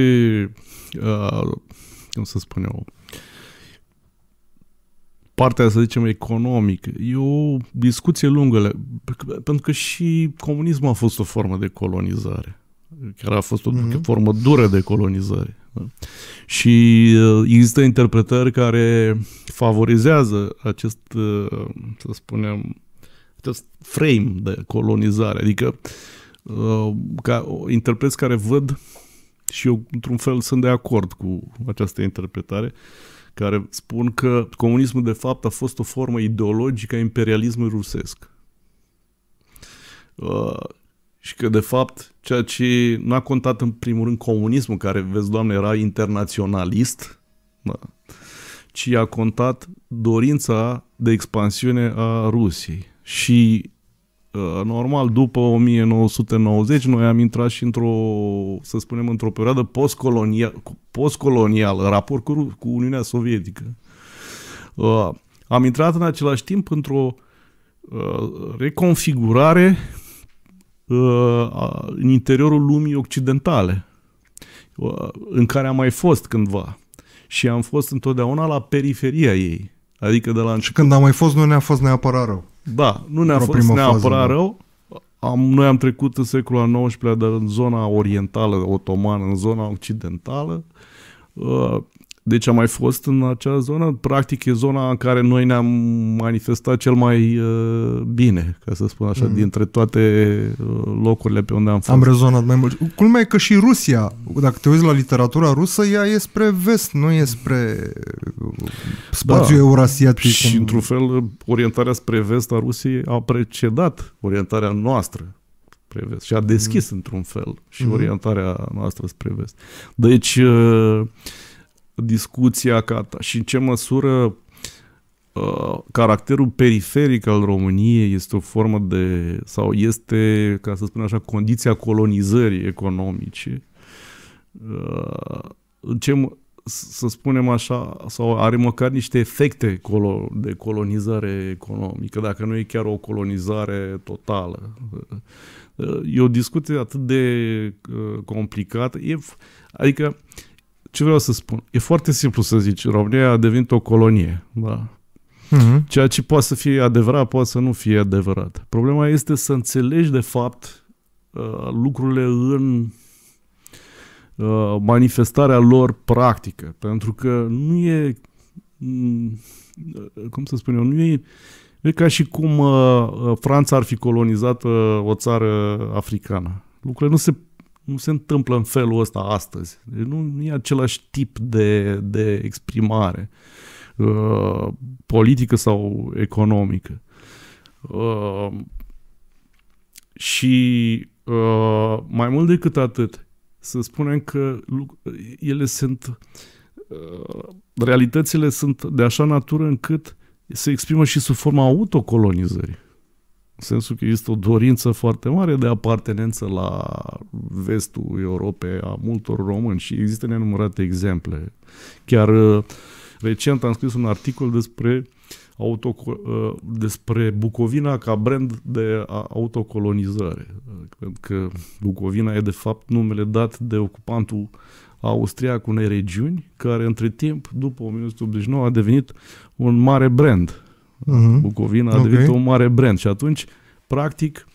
cum să spun eu, partea, să zicem, economică. E o discuție lungă, pentru că și comunismul a fost o formă de colonizare, care a fost o mm-hmm. formă dură de colonizare. Da? Și uh, există interpretări care favorizează acest, uh, să spunem, acest frame de colonizare, adică uh, ca interpreți care văd și eu, într-un fel, sunt de acord cu această interpretare, uh, care spun că comunismul de fapt a fost o formă ideologică a imperialismului rusesc. Uh, și că de fapt ceea ce n-a contat în primul rând comunismul, care, vezi, doamne, era internaționalist, da, ci a contat dorința de expansiune a Rusiei. Și Uh, normal, după 1990, noi am intrat și într-o, să spunem, într-o perioadă postcolonială, postcolonial, raport cu, cu Uniunea Sovietică. Uh, am intrat în același timp într-o uh, reconfigurare în interiorul lumii occidentale, în care am mai fost cândva și am fost întotdeauna la periferia ei. Adică de la început... Când am mai fost, nu ne-a fost neapărat rău. Da, nu ne-a fost neapărat fază, da. rău. Am, noi am trecut în secolul al XIX-lea, dar în zona orientală otomană, în zona occidentală. Uh, deci am mai fost în acea zonă. Practic e zona în care noi ne-am manifestat cel mai uh, bine, ca să spun așa, mm. dintre toate uh, locurile pe unde am fost. Am rezonat mai mult. Culmea e că și Rusia, dacă te uiți la literatura rusă, ea e spre vest, nu e spre uh, spațiu da. eurasiatic. Și cum... într-un fel, orientarea spre vest a Rusiei a precedat orientarea noastră spre vest și a deschis mm. într-un fel și mm-hmm. orientarea noastră spre vest. Deci uh, discuția ca ta și în ce măsură uh, caracterul periferic al României este o formă de, sau este, ca să spun așa, condiția colonizării economice. Uh, în ce, să spunem așa, sau are măcar niște efecte colo, de colonizare economică, dacă nu e chiar o colonizare totală. Uh, e o discuție atât de uh, complicată. E, adică ce vreau să spun? E foarte simplu să zici, România a devenit o colonie. Da. Mm-hmm. Ceea ce poate să fie adevărat, poate să nu fie adevărat. Problema este să înțelegi, de fapt, uh, lucrurile în uh, manifestarea lor practică. Pentru că nu e, mm, cum să spun eu, nu e, e ca și cum uh, Franța ar fi colonizat o țară africană. Lucrurile nu se nu se întâmplă în felul ăsta astăzi. Deci nu e același tip de, de exprimare uh, politică sau economică. Uh, și uh, mai mult decât atât, să spunem că ele sunt, uh, realitățile sunt de așa natură încât se exprimă și sub forma autocolonizării. În sensul că este o dorință foarte mare de apartenență la vestul Europei a multor români și există nenumărate exemple. Chiar uh, recent am scris un articol despre auto, uh, despre Bucovina ca brand de autocolonizare. Cred uh, că Bucovina e de fapt numele dat de ocupantul austriac unei regiuni care între timp, după 1989, a devenit un mare brand uh-huh. Bucovina a okay. devenit un mare brand și atunci, practic,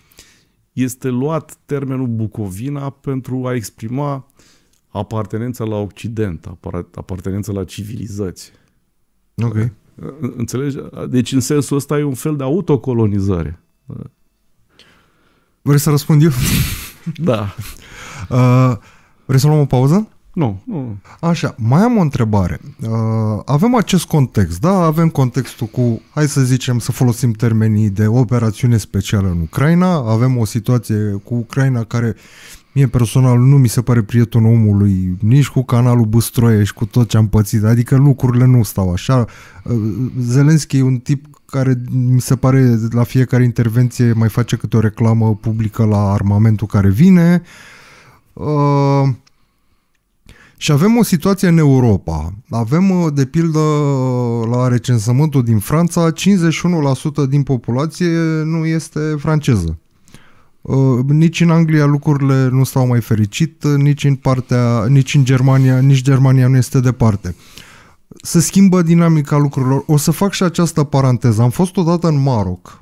este luat termenul Bucovina pentru a exprima apartenența la Occident, apartenența la civilizație. Ok. Înțelegi? Deci, în sensul ăsta, e un fel de autocolonizare. Vrei să răspund eu? Da. uh, vrei să luăm o pauză? Nu, nu. Așa, mai am o întrebare. Uh, avem acest context, da? Avem contextul cu, hai să zicem, să folosim termenii de operațiune specială în Ucraina, avem o situație cu Ucraina care mie personal nu mi se pare prietenul omului nici cu canalul Băstroie și cu tot ce am pățit, adică lucrurile nu stau așa. Uh, Zelenski e un tip care mi se pare la fiecare intervenție mai face câte o reclamă publică la armamentul care vine. Uh, și avem o situație în Europa. Avem, uh, de pildă, uh, la recensământul din Franța, 51% din populație nu este franceză. Uh, nici în Anglia lucrurile nu stau mai fericit, nici în, partea, nici în Germania, nici Germania nu este departe. Se schimbă dinamica lucrurilor. O să fac și această paranteză. Am fost odată în Maroc,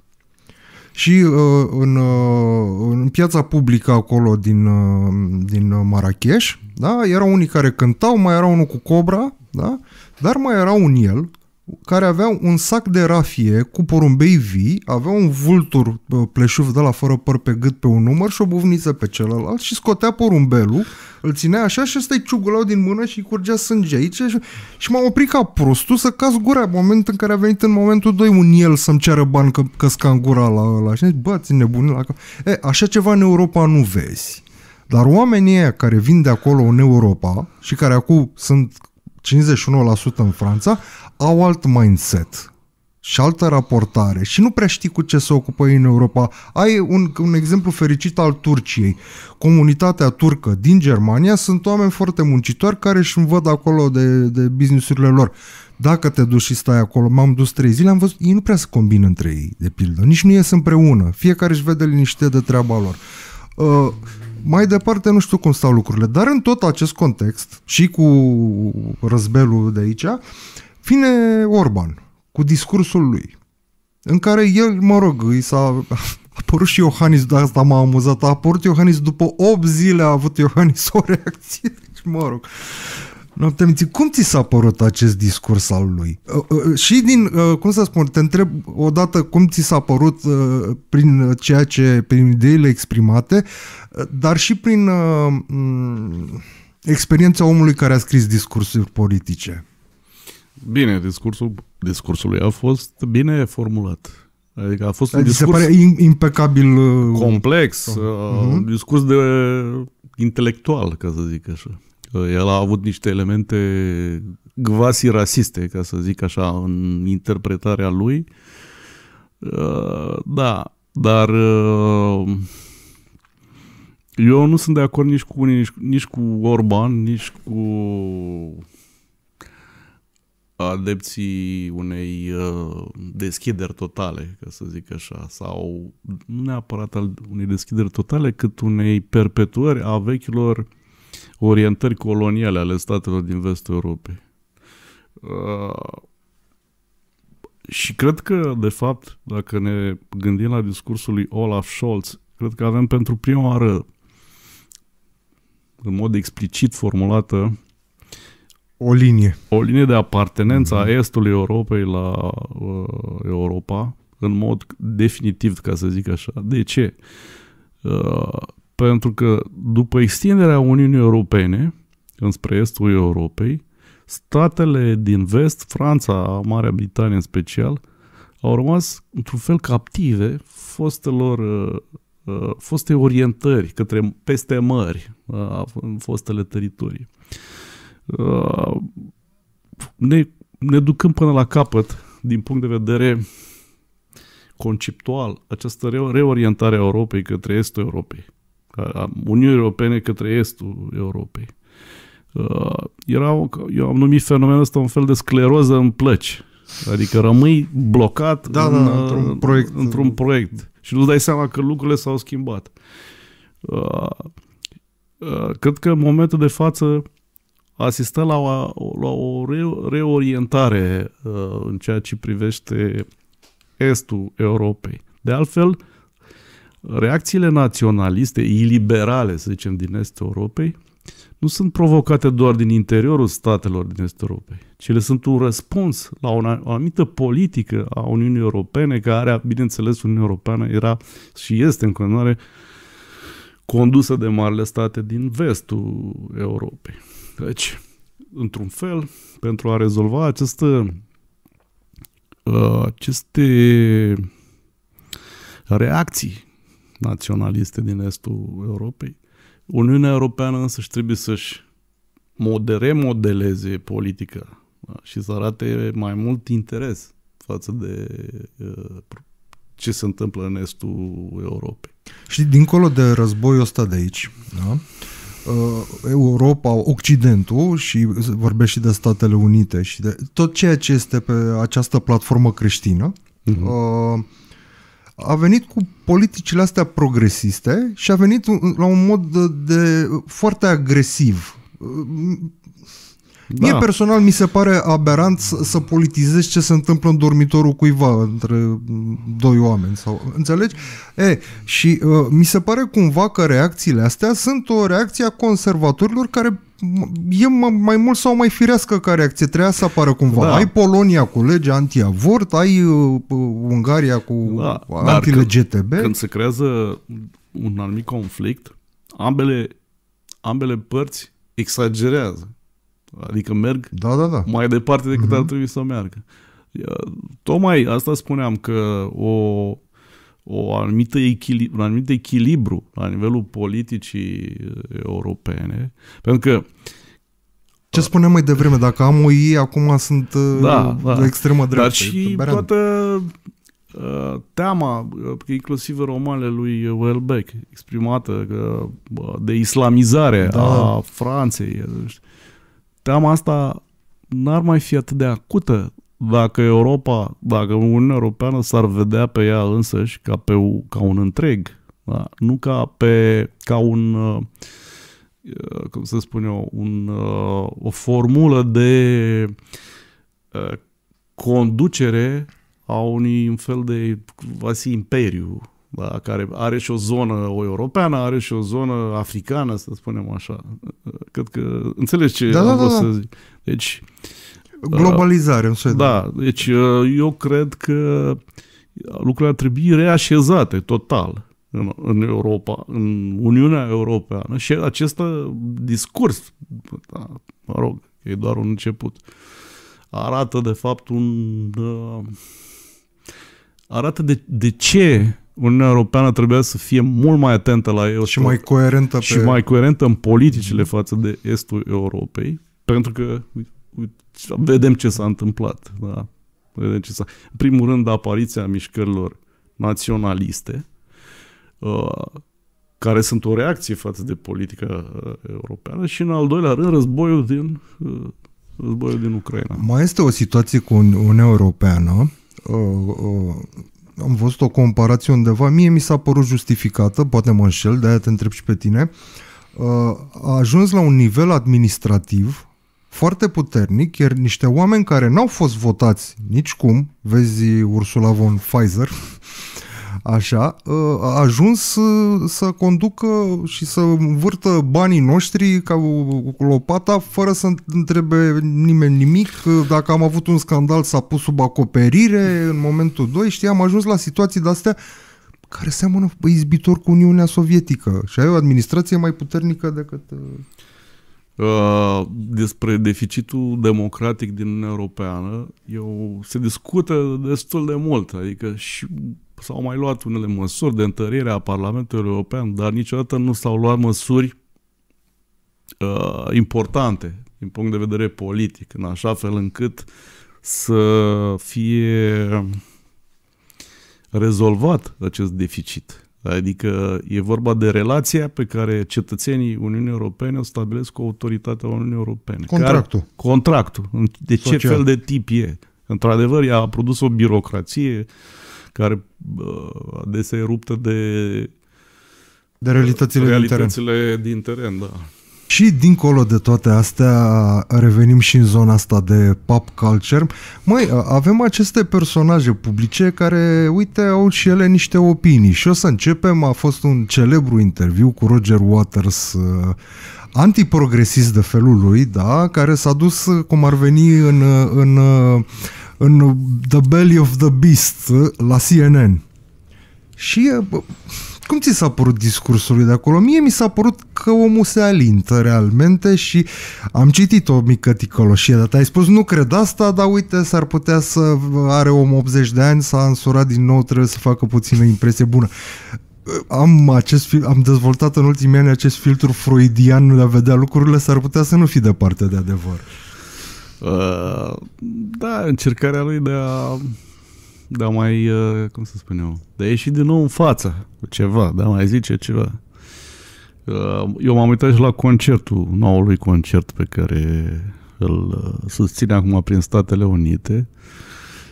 și uh, în, uh, în piața publică acolo din, uh, din Marrakesh, da, erau unii care cântau, mai era unul cu cobra, da, dar mai era un el care avea un sac de rafie cu porumbei vii, avea un vultur pleșuv de la fără păr pe gât pe un număr și o buvniță pe celălalt și scotea porumbelul, îl ținea așa și ăsta îi ciugulau din mână și îi curgea sânge aici și, și m am oprit ca prostul să caz gura în momentul în care a venit în momentul 2 un el să-mi ceară bani că căsca în gura la ăla și zice, bă, ține bunii la E, așa ceva în Europa nu vezi. Dar oamenii care vin de acolo în Europa și care acum sunt 51% în Franța, au alt mindset și altă raportare și nu prea știi cu ce se ocupă ei în Europa. Ai un, un exemplu fericit al Turciei. Comunitatea turcă din Germania sunt oameni foarte muncitori care își văd acolo de, de businessurile lor. Dacă te duci și stai acolo, m-am dus trei zile, am văzut, ei nu prea se combină între ei, de pildă. Nici nu ies împreună. Fiecare își vede liniște de treaba lor. Uh, mai departe nu știu cum stau lucrurile, dar în tot acest context și cu răzbelul de aici, vine Orban cu discursul lui, în care el, mă rog, îi s-a apărut și Iohannis, de asta m-a amuzat, a apărut Iohannis după 8 zile, a avut Iohannis o reacție, deci mă rog. Noaptea minții, cum ți s-a părut acest discurs al lui? Uh, uh, și din, uh, cum să spun, te întreb odată cum ți s-a părut uh, prin ceea ce, prin ideile exprimate, uh, dar și prin uh, um, experiența omului care a scris discursuri politice. Bine, discursul discursul lui a fost bine formulat. Adică a fost un adică discurs... Se pare impecabil... Uh, complex, uh, uh, uh-huh. discurs de intelectual, ca să zic așa. Uh, el a avut niște elemente gvasi rasiste, ca să zic așa, în interpretarea lui. Uh, da, dar uh, eu nu sunt de acord nici cu unii, nici, nici cu Orban, nici cu adepții unei deschideri totale, ca să zic așa, sau nu neapărat al unei deschideri totale, cât unei perpetuări a vechilor orientări coloniale ale statelor din vestul Europei. Uh, și cred că, de fapt, dacă ne gândim la discursul lui Olaf Scholz, cred că avem pentru prima oară, în mod explicit formulată, o linie. O linie de apartenență mm-hmm. a mhm. estului Europei la uh, Europa, în mod definitiv, ca să zic așa. De ce? Uh, pentru că după extinderea Uniunii Europene, înspre estul Europei, statele din vest, Franța, Marea Britanie în special, au rămas într-un fel captive fostelor uh, uh, foste orientări către peste mări uh, în fostele teritorii. Ne, ne ducând până la capăt, din punct de vedere conceptual, această reorientare a Europei către estul Europei a uh, Uniunii Europene către estul Europei. Uh, era, eu am numit fenomenul ăsta un fel de scleroză în plăci. Adică rămâi blocat da, în, da, uh, într-un, proiect. într-un proiect și nu dai seama că lucrurile s-au schimbat. Cred că în momentul de față asistăm la o, la o reorientare în ceea ce privește estul Europei. De altfel, uh, reacțiile naționaliste, iliberale, să zicem, din Estul Europei, nu sunt provocate doar din interiorul statelor din Estul Europei, ci ele sunt un răspuns la o anumită politică a Uniunii Europene, care, bineînțeles, Uniunea Europeană era și este în continuare condusă de marile state din vestul Europei. Deci, într-un fel, pentru a rezolva această, uh, aceste reacții naționaliste din estul Europei. Uniunea Europeană însă și trebuie să-și remodeleze politica da? și să arate mai mult interes față de uh, ce se întâmplă în estul Europei. Și dincolo de războiul ăsta de aici, da? Uh, Europa, Occidentul și vorbesc și de Statele Unite și de tot ceea ce este pe această platformă creștină, uh-huh. uh huh a venit cu politicile astea progresiste și a venit la un mod de, de foarte agresiv da. Mie personal mi se pare aberant să, să politizezi ce se întâmplă în dormitorul cuiva între doi oameni. sau Înțelegi? E, și uh, mi se pare cumva că reacțiile astea sunt o reacție a conservatorilor care e mai mult sau mai firească ca reacție. Treia să apară cumva. Da. Ai Polonia cu legea antiavort, ai uh, Ungaria cu da. anti-LGTB. Când, când se creează un anumit conflict, ambele, ambele părți exagerează. Adică merg da, da, da. mai departe decât uh-huh. ar mhm. trebui să meargă. Tocmai asta spuneam că o, o anumită echilibru, un anumit echilibru la nivelul politicii uh, europene, pentru că ce spuneam mai devreme, dacă am o ei, acum sunt uh, da, da. extremă dreaptă. Dar și Berean. toată uh, teama, inclusiv romanele lui Welbeck, exprimată de islamizare da. a Franței, știu, teama asta n-ar mai fi atât de acută dacă Europa, dacă Uniunea Europeană s-ar vedea pe ea însăși ca, pe, ca un întreg, da? nu ca, pe, ca un, uh, uh, cum să spun eu, un, uh, o formulă de conducere a unui un fel de, va imperiu, da, care are și o zonă o europeană, are și o zonă africană, să spunem așa. Cred că înțelegi ce da, da am da, da. să da. zic. Deci, uh, Globalizare, în Da, deci uh, eu cred că lucrurile ar trebui reașezate total în, în Europa, în Uniunea Europeană și acest discurs, da, mă rog, e doar un început, arată de fapt un... Uh, arată de, de ce Uniunea Europeană trebuia să fie mult mai atentă la el. Și mai coerentă. Și pe... mai coerentă în politicile față de estul Europei, pentru că vedem ce s-a întâmplat. Da? Vedem ce s-a... În primul rând, apariția mișcărilor naționaliste, uh, care sunt o reacție față de politica uh, europeană și, în al doilea rând, războiul din, uh, războiul din Ucraina. Mai este o situație cu Uniunea Europeană am văzut o comparație undeva, mie mi s-a părut justificată, poate mă înșel, de-aia te întreb și pe tine, uh, a ajuns la un nivel administrativ foarte puternic, iar niște oameni care n-au fost votați nicicum, vezi Ursula von Pfizer, așa, ă, a ajuns ă, să conducă și să învârtă banii noștri ca lopata fără să întrebe nimeni nimic. Ă, dacă am avut un scandal, s-a pus sub acoperire în momentul 2, știi, am ajuns la situații de-astea care seamănă izbitor cu Uniunea Sovietică și ai o administrație mai puternică decât... Uh, despre deficitul democratic din Uniunea Europeană, eu, se discută destul de mult, adică și s-au mai luat unele măsuri de întărire a Parlamentului European, dar niciodată nu s-au luat măsuri uh, importante din punct de vedere politic, în așa fel încât să fie rezolvat acest deficit. Adică e vorba de relația pe care cetățenii Uniunii Europene o stabilesc cu autoritatea Uniunii Europene. Contractul. Care, contractul. De Social. ce fel de tip e? Într-adevăr, ea a produs o birocrație uh, care adesea uh, e ruptă de, de realitățile, realitățile din, teren. din teren. Da. Și dincolo de toate astea, revenim și în zona asta de pop culture. Măi, avem aceste personaje publice care, uite, au și ele niște opinii. Și o să începem, a fost un celebru interviu cu Roger Waters, uh, antiprogresist de felul lui, da, care s-a dus, cum ar veni, în, în uh, în The Belly of the Beast ă, la CNN. Și ă, cum ți s-a părut discursul lui de acolo? Mie mi s-a părut că omul se alintă realmente și am citit o mică ticoloșie, dar ai spus nu cred asta, dar uite, s-ar putea să ă, are om 80 de ani, s-a însurat din nou, trebuie să facă puțină impresie bună. Am, acest, am dezvoltat în ultimii ani acest filtru freudian de a vedea lucrurile, s-ar putea să nu fi departe de adevăr. Uh, da, încercarea lui de a, de a mai, uh, cum să spun eu, de a ieși din nou în față cu ceva, de a mai zice ceva. Uh, eu m-am uitat și la concertul, noului concert pe care îl uh, susține acum prin Statele Unite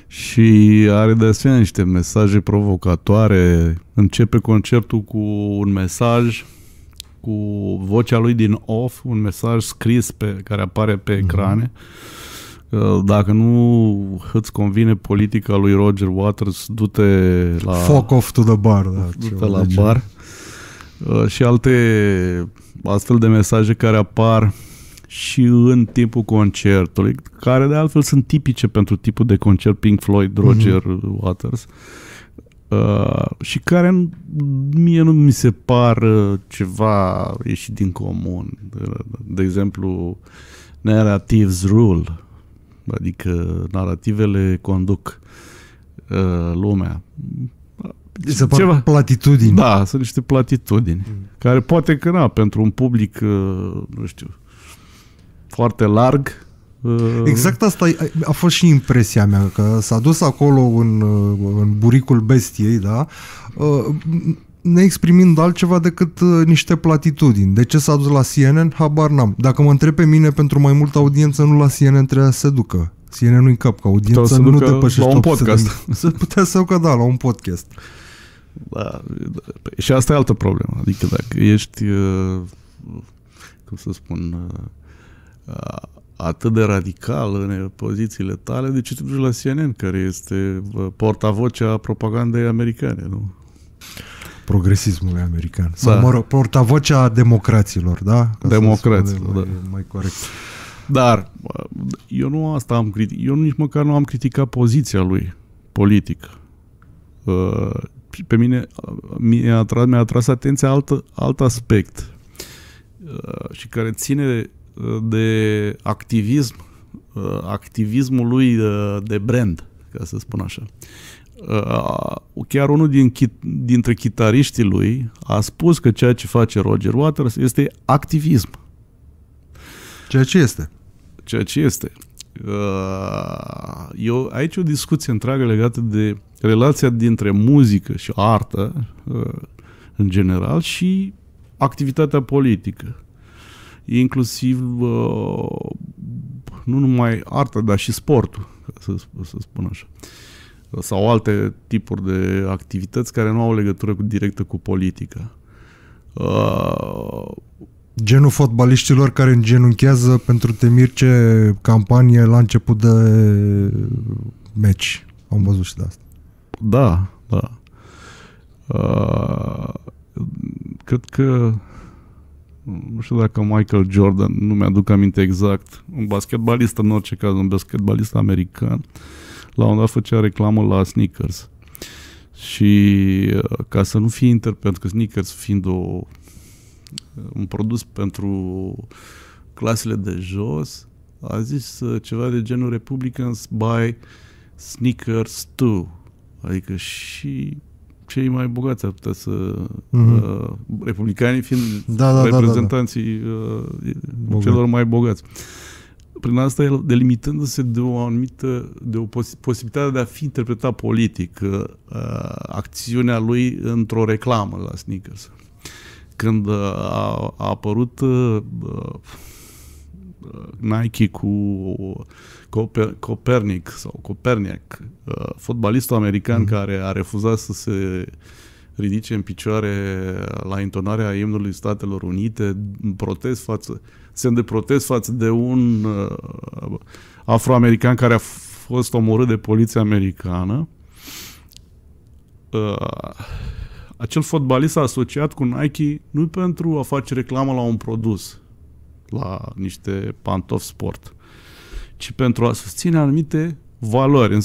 și are de asemenea niște mesaje provocatoare. Începe concertul cu un mesaj cu vocea lui din off, un mesaj scris pe care apare pe mhm. ecrane. Uh, dacă nu îți convine politica lui Roger Waters, du-te la... Fuck off to the bar. Da, du-te la bar. Uh, și alte astfel de mesaje care apar și în timpul concertului, care de altfel sunt tipice pentru tipul de concert Pink Floyd, mhm. Roger mm-hmm. Waters. Uh, Uh, și care mie nu mi se par uh, ceva ieșit din comun. Uh, de exemplu, narratives rule, adică narrativele conduc uh, lumea. Deci se ceva. platitudini. Da, sunt niște platitudini. Mm. Care poate că, na, pentru un public, uh, nu știu, foarte larg, Uh, exact asta a fost și impresia mea, că s-a dus acolo în, uh, în buricul bestiei, da? Uh, ne exprimind altceva decât niște platitudini. De ce s-a dus la CNN? Habar n-am. Dacă mă întreb pe mine, pentru mai multă audiență, nu la CNN trebuia să se ducă. CNN nu-i cap, ca audiență nu depășește la un podcast. Se putea să ducă, da, la un podcast. Da, da. Și asta e altă problemă. Adică dacă ești, cum să spun, atât de radical în pozițiile tale, de ce te duci la CNN, care este portavocea propagandei americane, nu? Progresismului american. Da. Sau, mă rog, portavocea democraților, da? Ca democraților, da. mai, da. Mai corect. Dar eu nu asta am criticat. Eu nici măcar nu am criticat poziția lui politic. Pe mine mi-a atras, mi-a atras atenția alt, alt aspect și care ține de activism, uh, activismul lui uh, de brand, ca să spun așa. Uh, chiar unul din, dintre chitariștii lui a spus că ceea ce face Roger Waters este activism. Ceea ce este. Ceea ce este. Eu, aici o discuție întreagă legată de relația dintre muzică și artă în general și activitatea politică inclusiv uh, nu numai arta, dar și sportul, să, să spun așa sau alte tipuri de activități care nu au legătură cu, directă cu politica. Uh, Genul fotbaliștilor care îngenunchează pentru Temirce campanie la început de meci. Am văzut și de asta. Da, da. Uh, cred că nu știu dacă Michael Jordan, nu mi-aduc aminte exact, un basketbalist în orice caz, un basketbalist american, la un dat făcea reclamă la sneakers. Și uh, ca să nu fie interpret, că sneakers fiind o, un produs pentru clasele de jos, a zis uh, ceva de genul Republicans buy sneakers too. Adică și cei mai bogați ar putea să... Mm-hmm. Uh, republicanii fiind da, da, reprezentanții da, da, da. Uh, celor mai bogați. Prin asta, el delimitându-se de o anumită, de o pos- posibilitate de a fi interpretat politic uh, acțiunea lui într-o reclamă la Snickers Când uh, a, a apărut uh, Uh, Nike cu uh, Coper- Copernic sau Copernic, uh, fotbalistul american mm-hmm. care a refuzat să se ridice în picioare la intonarea imnului Statelor Unite, protest față, semn de protest față de un uh, afroamerican care a fost omorât de poliția americană. Uh, acel fotbalist asociat cu Nike nu pentru a face reclamă la un produs, la niște pantofi sport, ci pentru a susține anumite valori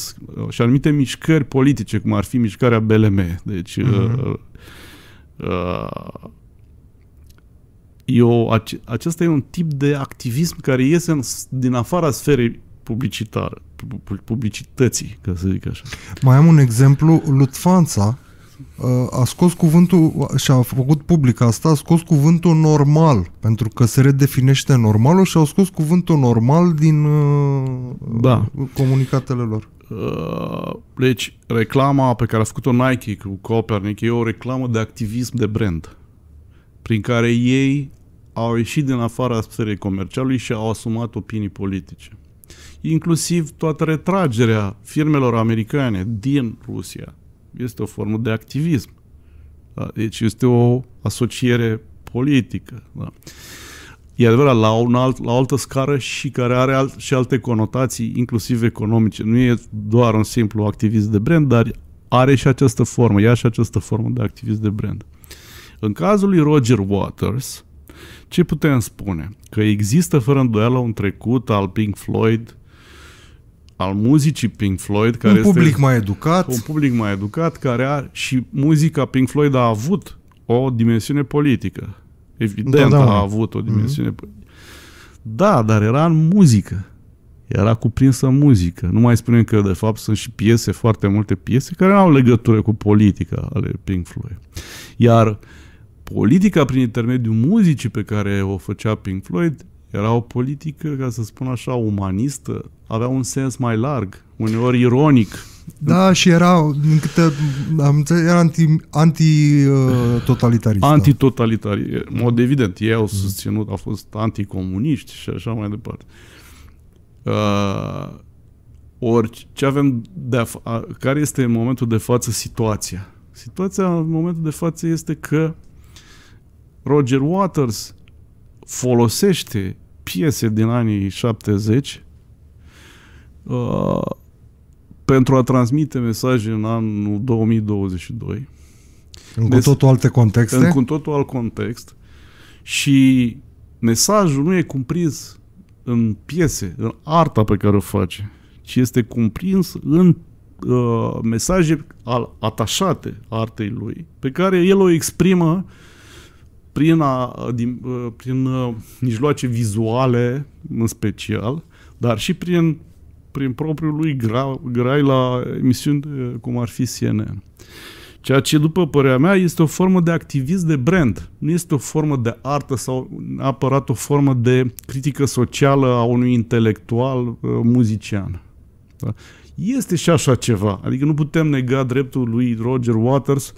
și anumite mișcări politice, cum ar fi mișcarea BLM. Deci, mm-hmm. uh, uh, e ac- acesta e un tip de activism care iese în, din afara sferei publicitare, publicității, ca să zic așa. Mai am un exemplu, Lutfanța, a scos cuvântul și a făcut public asta, a scos cuvântul normal, pentru că se redefinește normalul și au scos cuvântul normal din uh, da. comunicatele lor. Uh, deci, reclama pe care a făcut-o Nike cu Copernic e o reclamă de activism de brand, prin care ei au ieșit din afara sferei comercialului și au asumat opinii politice. Inclusiv toată retragerea firmelor americane din Rusia – este o formă de activism. Da? Deci este o asociere politică. Da? E adevărat, la, un alt, la o altă scară și care are alt, și alte conotații, inclusiv economice. Nu e doar un simplu activist de brand, dar are și această formă, ia și această formă de activist de brand. În cazul lui Roger Waters, ce putem spune? Că există fără îndoială un trecut al Pink Floyd al muzicii Pink Floyd. Care un public este mai educat. Un public mai educat care are și muzica Pink Floyd a avut o dimensiune politică. Evident da, da, a avut o mhm. dimensiune mm-hmm. politică. Da, dar era în muzică. Era cuprinsă în muzică. Nu mai spunem că, de fapt, sunt și piese, foarte multe piese, care nu au legătură cu politica ale Pink Floyd. Iar politica prin intermediul muzicii pe care o făcea Pink Floyd era o politică, ca să spun așa, umanistă, avea un sens mai larg, uneori ironic. Da, și era câte, am înțeles, era anti, anti-totalitarist. Uh, da. Antitotalitarist, în mod evident. Ei au susținut, au fost anticomuniști și așa mai departe. Uh, ori ce avem de a, care este în momentul de față situația? Situația în momentul de față este că Roger Waters folosește piese din anii 70 uh, pentru a transmite mesaje în anul 2022. În cu totul alte contexte? În cu totul alt context. Și mesajul nu e cuprins în piese, în arta pe care o face, ci este cuprins în uh, mesaje al, atașate artei lui, pe care el o exprimă prin, a, din, uh, prin uh, mijloace vizuale, în special, dar și prin prin propriul lui gra, grai la emisiuni cum ar fi CNN. Ceea ce, după părerea mea, este o formă de activist de brand. Nu este o formă de artă sau neapărat o formă de critică socială a unui intelectual uh, muzician. Da? Este și așa ceva. Adică nu putem nega dreptul lui Roger Waters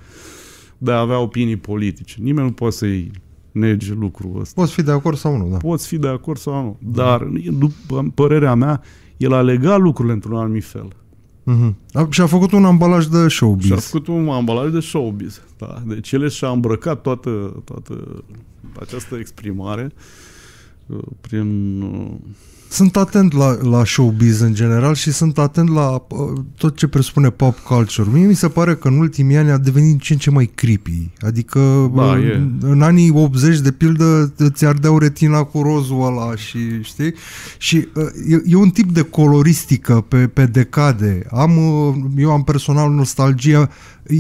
de a avea opinii politice. Nimeni nu poate să-i nege lucrul ăsta. Poți fi de acord sau nu, da. Poți fi de acord sau nu. Da. Dar, după părerea mea, el a legat lucrurile într-un anumit fel. Mm-hmm. Uh-huh. Și a făcut un ambalaj de showbiz. Și a făcut un ambalaj de showbiz, da. Deci el și-a îmbrăcat toată, toată această exprimare uh, prin uh, sunt atent la, la showbiz în general și sunt atent la uh, tot ce presupune pop culture. Mie mi se pare că în ultimii ani a devenit ce în ce mai creepy. Adică ba, în, în anii 80, de pildă, îți ardeau retina cu rozul ăla și știi? Și uh, e, e un tip de coloristică pe, pe decade. Am, uh, eu am personal nostalgia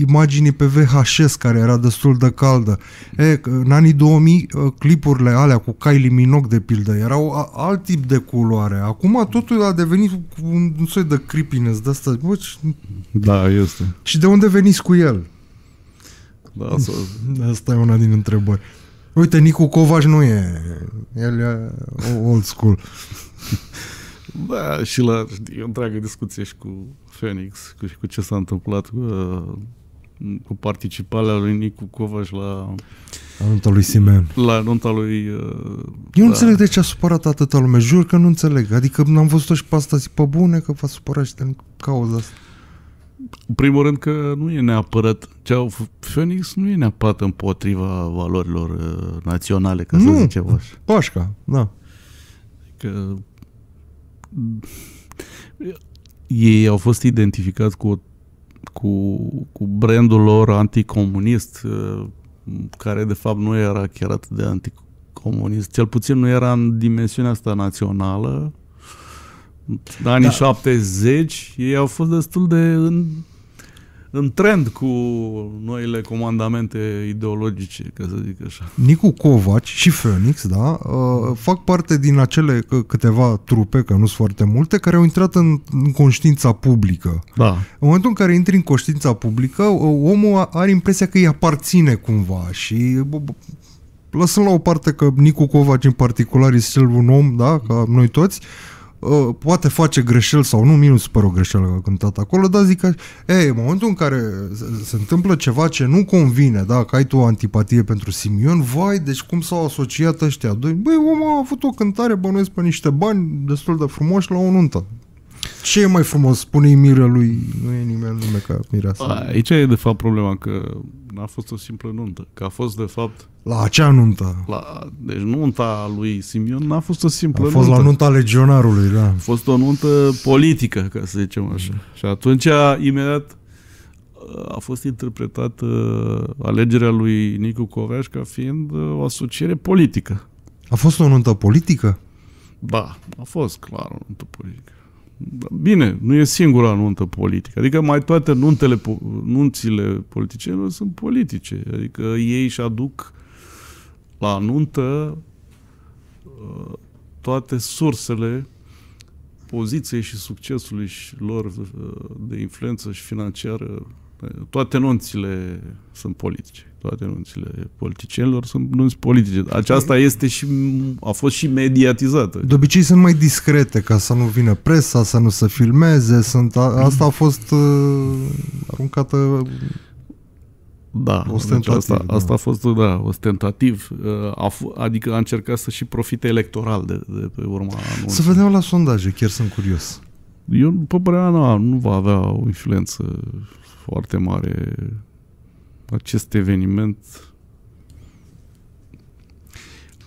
imaginii pe VHS care era destul de caldă. E, în anii 2000 clipurile alea cu Kylie Minogue de pildă erau alt tip de cu culoare. Acum totul a devenit un, un soi de creepiness de asta. Bă, ce... Da, este. Și de unde veniți cu el? Da, asta... asta e una din întrebări. Uite, Nicu Covaș nu e. El e old school. da, și la e o întreagă discuție și cu Phoenix, cu, și cu ce s-a întâmplat cu, uh, cu participarea lui Nicu Covaș la la nunta lui Simen. La nunta lui... Uh, Eu nu da. înțeleg de ce a supărat atâta lume. Jur că nu înțeleg. Adică n-am văzut-o și pe asta zi pe bune că v-a supărat și din cauza asta. În primul rând că nu e neapărat... au Phoenix nu e neapărat împotriva valorilor uh, naționale, ca nu. să zicem așa. Pașca, da. Că... Ei au fost identificați cu, cu, cu brandul lor anticomunist, uh, care de fapt nu era chiar atât de anticomunist, cel puțin nu era în dimensiunea asta națională. În anii da. 70 ei au fost destul de în în trend cu noile comandamente ideologice, ca să zic așa. Nicu Covaci și Phoenix, da, uh, fac parte din acele câteva trupe, că nu sunt foarte multe, care au intrat în, în conștiința publică. Da. În momentul în care intri în conștiința publică, omul are impresia că îi aparține cumva și lăsând la o parte că Nicu Covaci în particular este cel un om, da, ca noi toți, uh, Uh, poate face greșel sau nu, minus nu super o greșeală că a cântat acolo, dar zic că, ei, în momentul în care se, se întâmplă ceva ce nu convine, da, că ai tu o antipatie pentru Simion, vai, deci cum s-au asociat ăștia doi? Băi, omul a avut o cântare, bănuiesc pe niște bani destul de frumoși la o nuntă. Ce e mai frumos? Spune-i lui, nu e nimeni lume ca mireasa. Aici e de fapt problema, că n-a fost o simplă nuntă, că a fost de fapt... La acea nuntă. La, deci nunta lui Simion n-a fost o simplă A fost nuntă. la nunta legionarului, da. A fost o nuntă politică, ca să zicem așa. Da. Și atunci, imediat, a fost interpretată alegerea lui Nicu Coveaș ca fiind o asociere politică. A fost o nuntă politică? Da, a fost clar o nuntă politică. Bine, nu e singura nuntă politică. Adică mai toate nuntele, nunțile politicienilor sunt politice. Adică ei își aduc la nuntă uh, toate sursele poziției și succesului și lor uh, de influență și financiară. Toate nunțile sunt politice toate anunțurile politicienilor sunt nunți politice. Aceasta este și, a fost și mediatizată. De obicei sunt mai discrete ca să nu vină presa, să nu se filmeze. Sunt, a, asta a fost uh, aruncată da, deci asta, da. asta a fost, da, ostentativ. Uh, a f- adică a încercat să și profite electoral de, de pe urma anunțului. Să vedem la sondaje, chiar sunt curios. Eu, pe părerea mea, nu va avea o influență foarte mare acest eveniment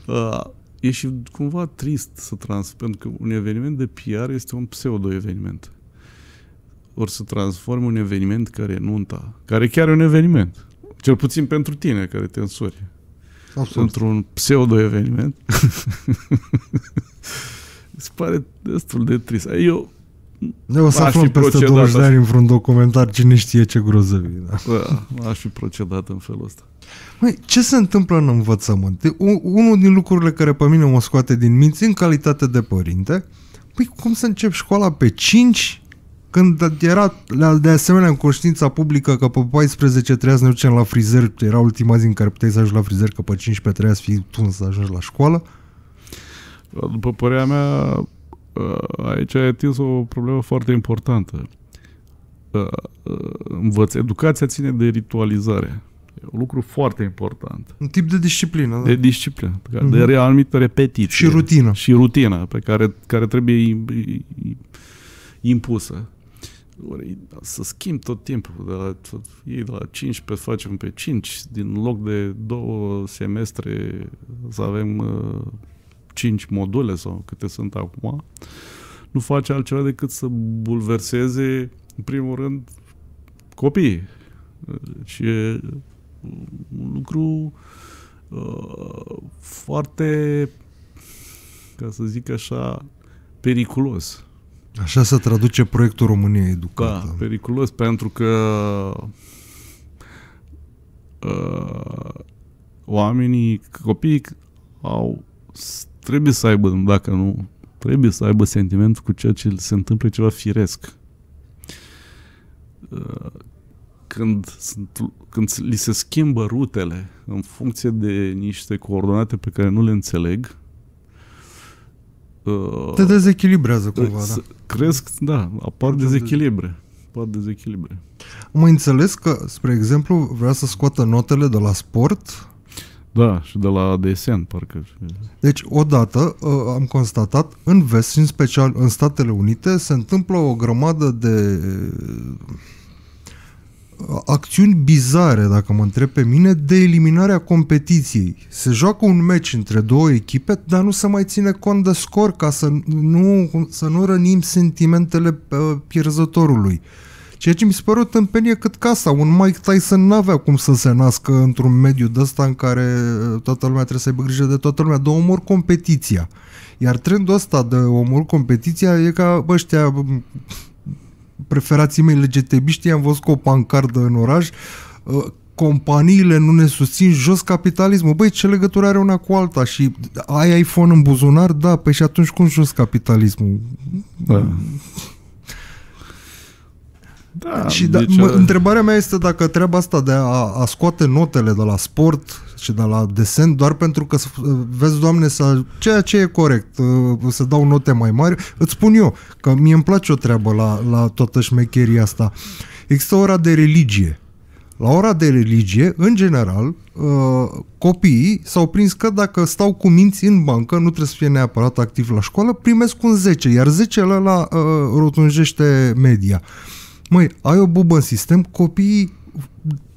uh, e și cumva trist să transform, pentru că un eveniment de PR este un pseudo-eveniment. Ori să transform un eveniment care e nunta, care chiar e un eveniment, cel puțin pentru tine care te însori, într-un pseudo-eveniment. Se pare destul de trist. Eu ne o să aflăm peste 20 de ani în vreun documentar cine știe ce groză vine. da. Aș fi procedat în felul ăsta. Măi, ce se întâmplă în învățământ? Unul din lucrurile care pe mine mă scoate din minți în calitate de părinte, păi cum să încep școala pe 5 când era de asemenea în conștiința publică că pe 14 trebuia să ne ducem la frizer, era ultima zi în care puteai să ajungi la frizer, că pe 15 trebuia să fii tuns să ajungi la școală. După părerea mea, Uh, aici ai atins o problemă foarte importantă. Uh, uh, învăț, educația ține de ritualizare. E un lucru foarte important. Un tip de disciplină, da? De disciplină, mm-hmm. de mhm. re- anumită repetiție. Și rutină. Și rutină, pe care, care trebuie impusă. să schimb tot timpul. De la, ei de la 15 facem pe 5, din loc de două semestre să avem uh, 5 module sau câte sunt acum, nu face altceva decât să bulverseze, în primul rând, copiii. Și e un lucru uh, foarte, ca să zic așa, periculos. Așa se traduce proiectul România Educată. Da, periculos pentru că uh, oamenii, copiii au trebuie să aibă, dacă nu, trebuie să aibă sentimentul cu ceea ce se întâmplă ceva firesc. Uh, când, sunt, când li se schimbă rutele în funcție de niște coordonate pe care nu le înțeleg, uh, te dezechilibrează cumva, da. Cresc, da, apar dezechilibre. Apar dezechilibre. Am înțeles că, spre exemplu, vrea să scoată notele de la sport da, și de la desen, parcă. Deci, odată ă, am constatat, în vest și în special în Statele Unite, se întâmplă o grămadă de ă, acțiuni bizare, dacă mă întreb pe mine, de eliminarea competiției. Se joacă un meci între două echipe, dar nu se mai ține cont de scor ca să nu, să nu rănim sentimentele ă, pierzătorului. Uh, Ceea ce mi se pare o tâmpenie cât casa. Un Mike Tyson n-avea cum să se nască într-un mediu de ăsta în care uh, toată lumea trebuie să aibă grijă de toată lumea, de omor competiția. Iar trendul ăsta de omor competiția e ca bă, ăștia uh, preferații mei legetebiști, am văzut cu o pancardă în oraș, uh, companiile nu ne susțin jos capitalismul. Băi, ce legătură are una cu alta? Și ai iPhone în buzunar? Da, pe păi și atunci cum jos capitalismul? Da. Da, da, și da, deci... mă, uh, întrebarea mea este dacă treaba asta de a, a scoate notele de la sport și de la desen doar pentru că vezi, doamne, să, ceea ce e corect, uh, să dau note mai mari, îți spun eu că mie îmi place o treabă la, la toată șmecheria asta. Există ora de religie. La ora de religie, în general, uh, copiii s-au prins că dacă stau cu minți în bancă, nu trebuie să fie neapărat activ la școală, primesc un 10, iar 10 la rotunjește media măi, ai o bubă în sistem, copiii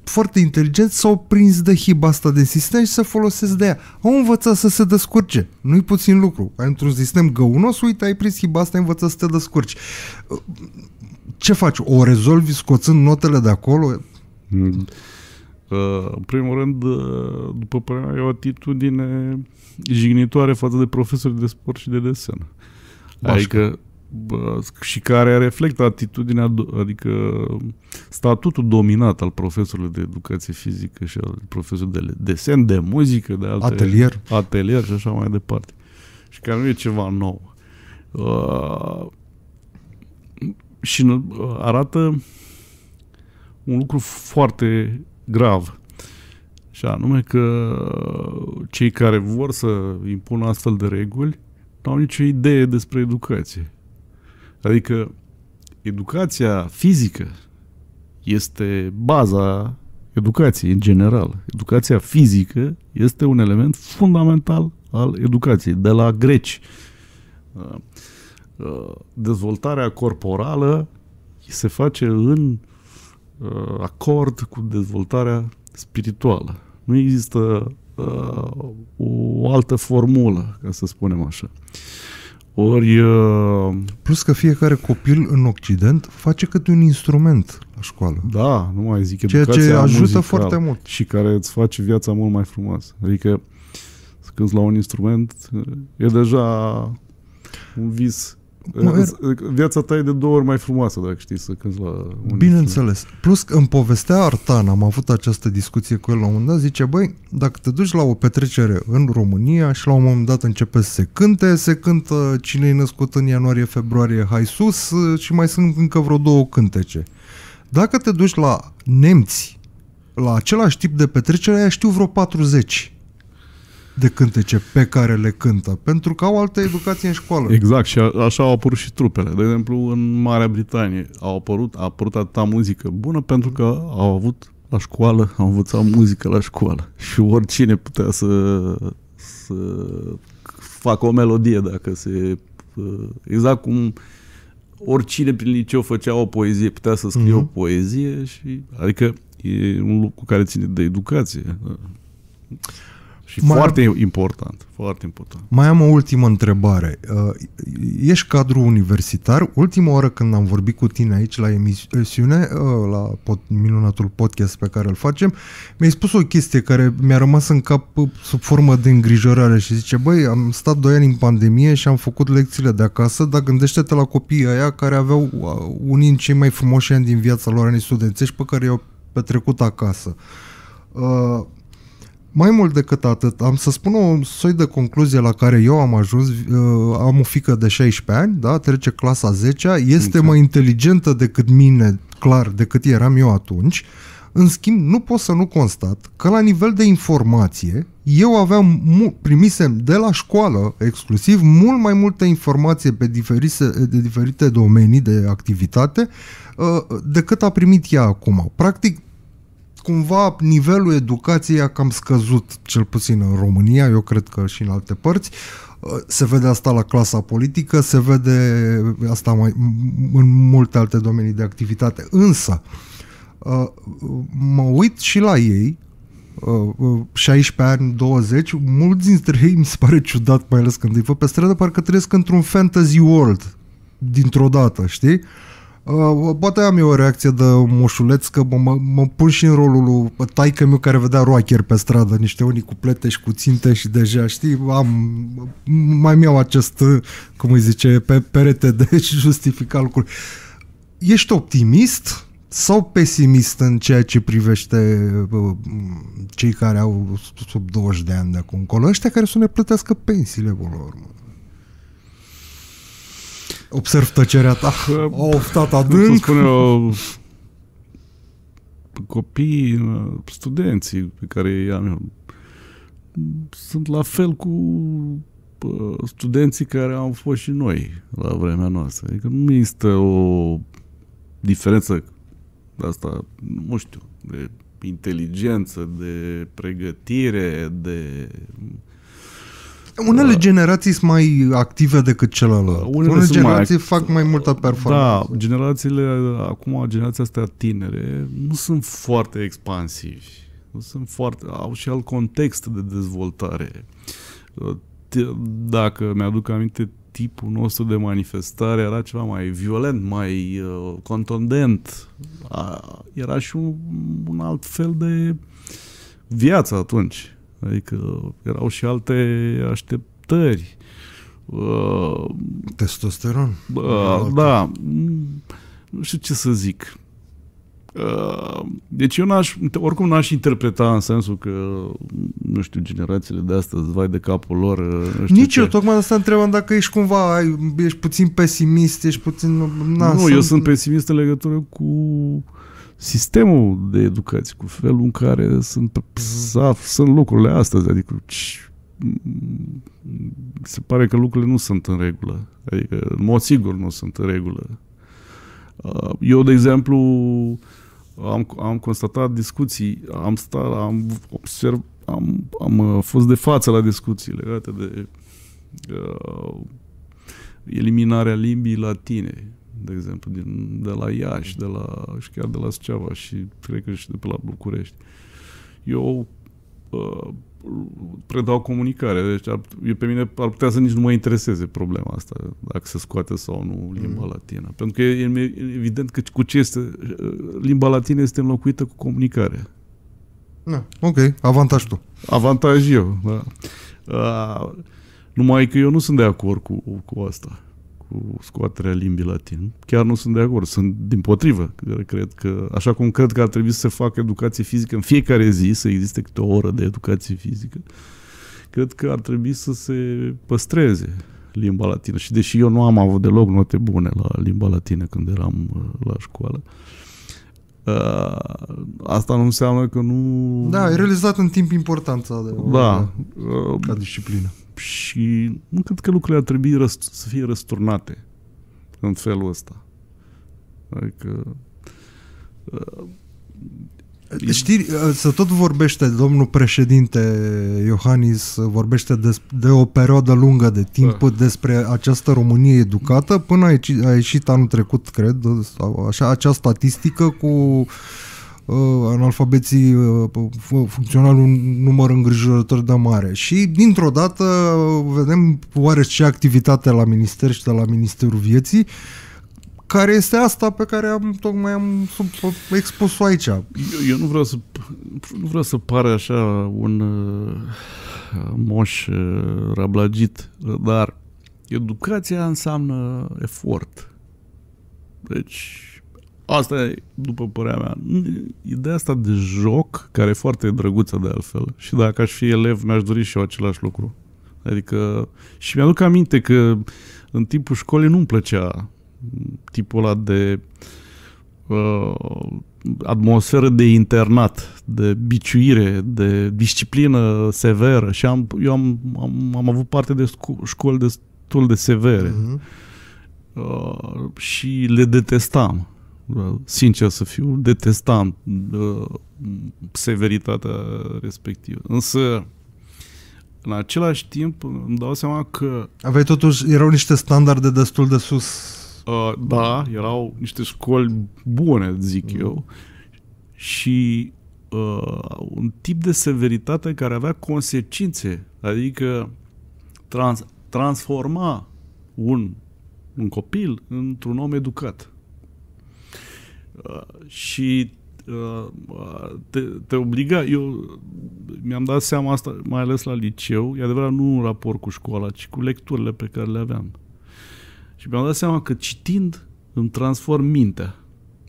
foarte inteligenți s-au prins de hiba asta de sistem și se folosesc de ea. Au învățat să se descurce. Nu-i puțin lucru. Ai într-un sistem găunos, uite, ai prins hiba asta, ai învățat să te descurci. Ce faci? O rezolvi scoțând notele de acolo? Mm. Uh, în primul rând, uh, după părerea mea, e o atitudine jignitoare față de profesori de sport și de desen. Bașcă. Adică și care reflectă atitudinea, adică statutul dominat al profesorului de educație fizică și al profesorului de desen, de muzică, de alte, atelier. atelier și așa mai departe. Și care nu e ceva nou. Uh, și arată un lucru foarte grav. Și anume că cei care vor să impună astfel de reguli nu au nicio idee despre educație. Adică educația fizică este baza educației în general. Educația fizică este un element fundamental al educației, de la greci. Uh, uh, dezvoltarea corporală se face în uh, acord cu dezvoltarea spirituală. Nu există o altă formulă, ca să spunem așa. Ori... Uh... Plus că fiecare copil în Occident face cât un instrument la școală. Da, nu mai zic Ceea ce ajută muzical foarte mult. Și care îți face viața mult mai frumoasă. Adică să la un instrument e deja un vis viața ta e de două ori mai frumoasă dacă știi să cânti la Bineînțeles. Unii. Plus că în povestea Artan, am avut această discuție cu el la un moment dat, zice, băi, dacă te duci la o petrecere în România și la un moment dat începe să se cânte, se cântă cine e născut în ianuarie, februarie, hai sus uh, și mai sunt încă vreo două cântece. Dacă te duci la nemți, la același tip de petrecere, aia știu vreo 40 de cântece pe care le cântă, pentru că au altă educație în școală. Exact, și a, așa au apărut și trupele. De exemplu, în Marea Britanie au apărut, a apărut atâta muzică bună pentru că au avut la școală, au învățat muzică la școală și oricine putea să, să facă o melodie dacă se... Uh, exact cum oricine prin liceu făcea o poezie, putea să scrie uh-huh. o poezie și... Adică e un lucru care ține de educație. Și mai foarte am, important, foarte important. Mai am o ultimă întrebare. Uh, ești cadru universitar. Ultima oară când am vorbit cu tine aici la emisiune, uh, la pot, minunatul podcast pe care îl facem, mi-ai spus o chestie care mi-a rămas în cap uh, sub formă de îngrijorare și zice, băi, am stat doi ani în pandemie și am făcut lecțiile de acasă, dar gândește-te la copiii aia care aveau unii în cei mai frumoși ani din viața lor, anii studențești, pe care i-au petrecut acasă. Uh, mai mult decât atât, am să spun o soi de concluzie la care eu am ajuns. Uh, am o fică de 16 ani, da, trece clasa 10 este exact. mai inteligentă decât mine, clar, decât eram eu atunci. În schimb, nu pot să nu constat că la nivel de informație, eu aveam, primisem de la școală exclusiv mult mai multe informații pe diferite, de diferite domenii de activitate uh, decât a primit ea acum. Practic, cumva nivelul educației a cam scăzut, cel puțin în România, eu cred că și în alte părți. Uh, se vede asta la clasa politică, se vede asta mai, în multe alte domenii de activitate. Însă, uh, mă uit și la ei, 16 uh, ani, 20, mulți dintre ei mi se pare ciudat, mai ales când îi văd pe stradă, parcă trăiesc într-un fantasy world dintr-o dată, știi? Uh, Uh, poate am eu o reacție de moșuleț, că mă, mă, mă pun și în rolul lui taică meu care vedea roachier pe stradă, niște unii cu plete și cu ținte și deja, știi, am, mai mi-au acest, uh, cum îi zice, pe perete de justifica lucruri. Ești optimist sau pesimist în ceea ce privește uh, cei care au sub 20 de ani de acum încolo, ăștia care să ne plătească pensiile, până la urmă? Observ tăcerea ta. Au oftat adânc. spune o... copii, studenții pe care i-am eu, sunt la fel cu studenții care au fost și noi la vremea noastră. Adică nu există o diferență asta, nu știu, de inteligență, de pregătire, de unele uh, generații sunt mai active decât celelalte. Unele, unele generații mai, fac mai multă performanță. Da, generațiile, acum generația asta tinere, nu sunt foarte expansivi. Nu sunt foarte, au și alt context de dezvoltare. Uh, dacă mi-aduc aminte, tipul nostru de manifestare era ceva mai violent, mai uh, contundent. era și un, un alt fel de viață atunci. Adică erau și alte așteptări. Uh, Testosteron? Uh, da. Nu știu ce să zic. Uh, deci eu n-aș, oricum n-aș interpreta în sensul că, nu știu, generațiile de astăzi, vai de capul lor. Uh, nu știu Nici ce. eu, tocmai asta întrebam dacă ești cumva, ai, ești puțin pesimist, ești puțin... Na, nu, sunt... eu sunt pesimist în legătură cu uh, sistemul de educație, cu felul în care sunt, mhm. sunt lucrurile astăzi, adică se pare că lucrurile nu sunt în regulă. Adică, în mod sigur, nu sunt în regulă. Uh, eu, de exemplu, am, am constatat discuții, am stat, am observ, am, am uh, fost de față la discuții legate de uh, eliminarea limbii latine de exemplu, din, de la Iași, de la, și chiar de la Suceava și cred că și de pe la București. Eu uh, predau comunicare, deci ar, eu pe mine ar putea să nici nu mă intereseze problema asta, dacă se scoate sau nu limba mm. latină. Pentru că e, e evident că cu ce este, uh, limba latină este înlocuită cu comunicare. Da, ok, avantaj tu. Avantaj eu, da. Uh, numai că eu nu sunt de acord cu, cu asta cu scoaterea limbii latin. Chiar nu sunt de acord, sunt din potrivă. Cred că, așa cum cred că ar trebui să se facă educație fizică în fiecare zi, să existe câte o oră de educație fizică, cred că ar trebui să se păstreze limba latină. Și deși eu nu am avut deloc note bune la limba latină când eram uh, la școală, uh, Uh, asta nu înseamnă că nu... Da, e realizat în timp important. Adevărat, da. Uh, ca disciplină. Și nu cred că lucrurile ar trebui răst- să fie răsturnate în felul ăsta. Adică uh, Știri ă, să tot vorbește, domnul președinte Iohannis ă, vorbește de, de o perioadă lungă de timp da. despre această Românie educată, până a ieșit, a ieșit anul trecut, cred, ă, sau așa, acea statistică cu uh, analfabeții funcțional un număr îngrijorător de mare. Și dintr-o dată vedem oare ce activitate la minister și de la Ministerul Vieții care este asta pe care am tocmai am expus-o aici. Eu, eu nu vreau să nu vreau să pare așa un uh, moș uh, rablagit, dar educația înseamnă efort. Deci asta e, după părerea mea, ideea asta de joc, care e foarte drăguță de altfel. Și dacă aș fi elev, mi-aș dori și eu același lucru. Adică, și mi-aduc aminte că în timpul școlii nu-mi plăcea tipul ăla de uh, atmosferă de internat, de biciuire, de disciplină severă și am, eu am, am, am avut parte de școli destul de severe uh-huh. uh, și le detestam. Uh, sincer să fiu, detestam uh, severitatea respectivă. Însă, în același timp, îmi dau seama că... Aveai totuși, erau niște standarde destul de sus Uh, da, erau niște școli bune, zic mm. eu, și uh, un tip de severitate care avea consecințe, adică trans- transforma un, un copil într-un om educat. Uh, și uh, te, te obliga, eu mi-am dat seama asta, mai ales la liceu, e adevărat nu în raport cu școala, ci cu lecturile pe care le aveam. Și mi-am dat seama că citind îmi transform mintea.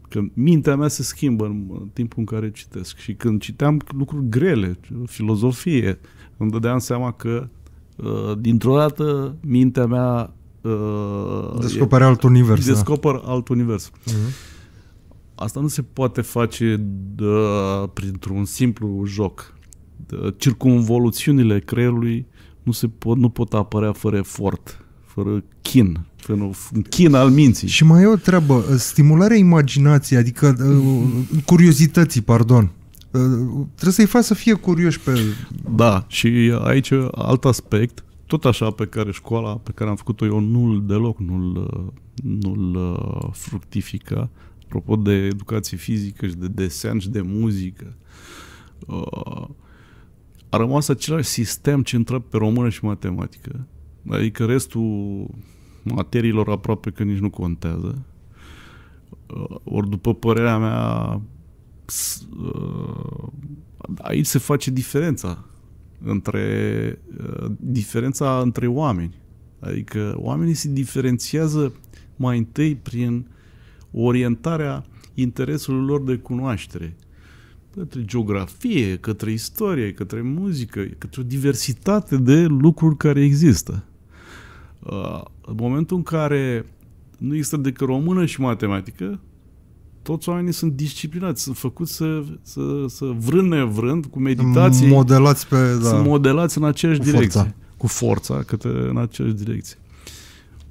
Că mintea mea se schimbă în timpul în care citesc. Și când citeam lucruri grele, filozofie, îmi dădeam seama că uh, dintr-o dată mintea mea uh, descoperă alt univers. Da. Descoperă da. alt univers. Uh-huh. Asta nu se poate face de, uh, printr-un simplu joc. Dă, circumvoluțiunile creierului nu, se pot, nu pot apărea fără efort, fără chin, în, în chin al minții. Și mai e o treabă, ă, stimularea imaginației, adică ă, curiozității, pardon. Ă, trebuie să-i faci să fie curioși pe... Da, și aici alt aspect, tot așa pe care școala pe care am făcut-o eu nu-l deloc, nu-l, nu-l apropo de educație fizică și de desen și de muzică. A rămas același sistem centrat pe română și matematică. Adică restul materiilor aproape că nici nu contează. Uh, ori după părerea mea, uh, aici se face diferența între uh, diferența între oameni. Adică oamenii se diferențiază mai întâi prin orientarea interesului lor de cunoaștere către geografie, către istorie, către muzică, către o diversitate de lucruri care există. În momentul în care nu există decât română și matematică, toți oamenii sunt disciplinați, sunt făcuți să, să, să vrând nevrând, cu meditații. Modelați pe, da. Sunt modelați în aceeași cu direcție. Forța. Cu forța, către în aceeași direcție.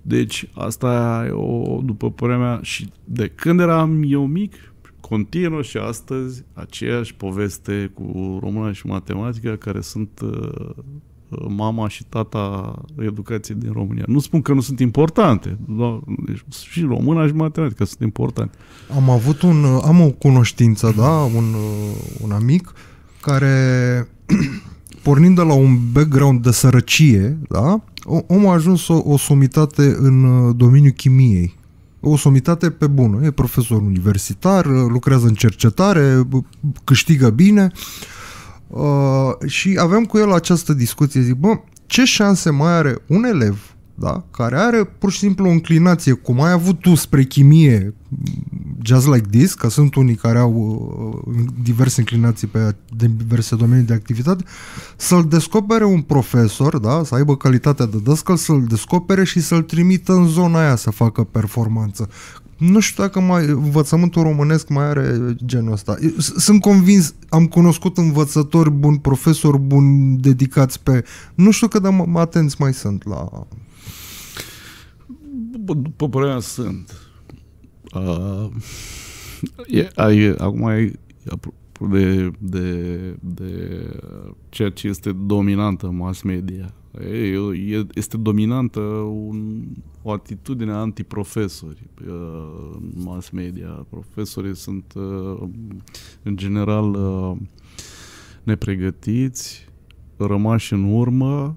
Deci, asta e o, după părerea mea, și de când eram eu mic, continuă și astăzi aceeași poveste cu română și matematica, care sunt uh, mama și tata educației din România. Nu spun că nu sunt importante, doar, deci, și româna și matematică sunt importante. Am avut un, uh, am o cunoștință, da, un, uh, un amic care, pornind de la un background de sărăcie, da, omul a ajuns o, o somitate în uh, domeniul chimiei. O somitate pe bună. E profesor universitar, lucrează în cercetare, câștigă bine. Uh, Uh, și aveam cu el această discuție, zic, bă, ce șanse mai are un elev da? care are pur și simplu o înclinație, cum ai avut tu spre chimie, just like this, că sunt unii care au uh, diverse înclinații pe diverse domenii de activitate, să-l descopere un profesor, da? să aibă calitatea de dascăl, să-l descopere și să-l trimită în zona aia să facă performanță nu știu dacă mai învățământul românesc mai are genul ăsta. Sunt convins, am cunoscut învățători buni, profesori buni, dedicați pe... Nu știu cât de atenți mai sunt la... După părerea sunt. Uh, e, ai, acum ai de, de, de ceea ce este dominantă mass media. este dominantă un, o atitudine antiprofesori uh, în mass media. Profesorii sunt uh, în general uh, nepregătiți, rămași în urmă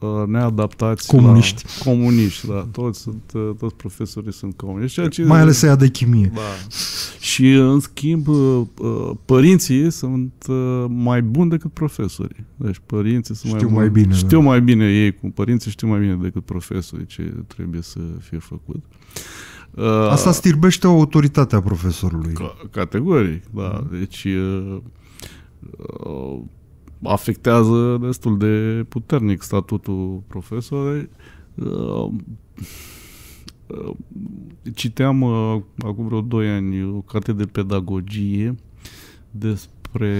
Uh, neadaptați comuniști. La comuniști, da. Toți, sunt, uh, toți profesorii sunt comuniști. Ceea ce Mai ales aia de chimie. Da. Și, în schimb, uh, părinții sunt mai buni decât profesorii. Deci părinții sunt știu mai, mai bine. Da. Știu da. mai bine ei, cu părinții știu mai bine decât profesorii ce trebuie să fie făcut. Asta stirbește o autoritate a profesorului. Categoric, da. Deci afectează destul de puternic statutul profesorului. Uh, uh, citeam uh, acum vreo 2 ani o carte de pedagogie despre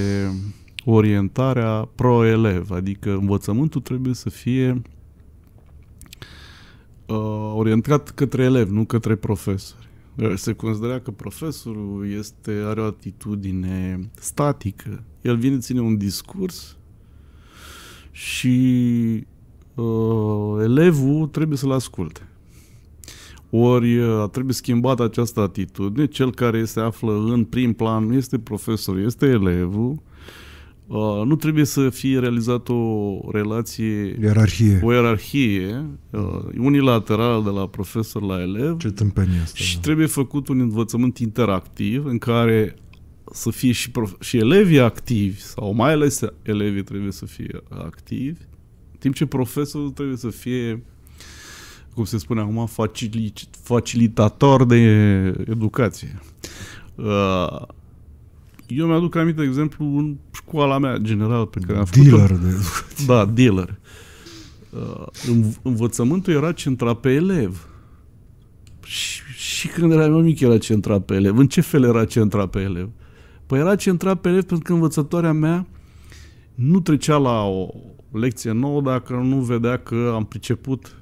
orientarea pro-elev, adică învățământul trebuie să fie orientat către elev, nu către profesori. Eh, se considera că profesorul este, are o atitudine statică. El vine, ține un discurs și uh, elevul trebuie să-l asculte. Ori eh, trebuie schimbată această atitudine, cel care se află în prim plan este profesorul, este elevul, Uh, nu trebuie să fie realizată o relație... Ierarhie. O ierarhie uh, unilaterală de la profesor la elev. Ce tâmpenie asta. Și da. trebuie făcut un învățământ interactiv în care să fie și, prof- și elevii activi, sau mai ales elevii trebuie să fie activi, timp ce profesorul trebuie să fie cum se spune acum, facili- facilitator de educație. Uh, eu mi-aduc aminte, de exemplu, în școala mea generală pe care am făcut-o. Dealer. De... Da, dealer. Uh, învățământul era centrat pe elev. Și, și când era mai mic era centrat pe elev. În ce fel era centrat pe elev? Păi era centrat pe elev pentru că învățătoarea mea nu trecea la o lecție nouă dacă nu vedea că am priceput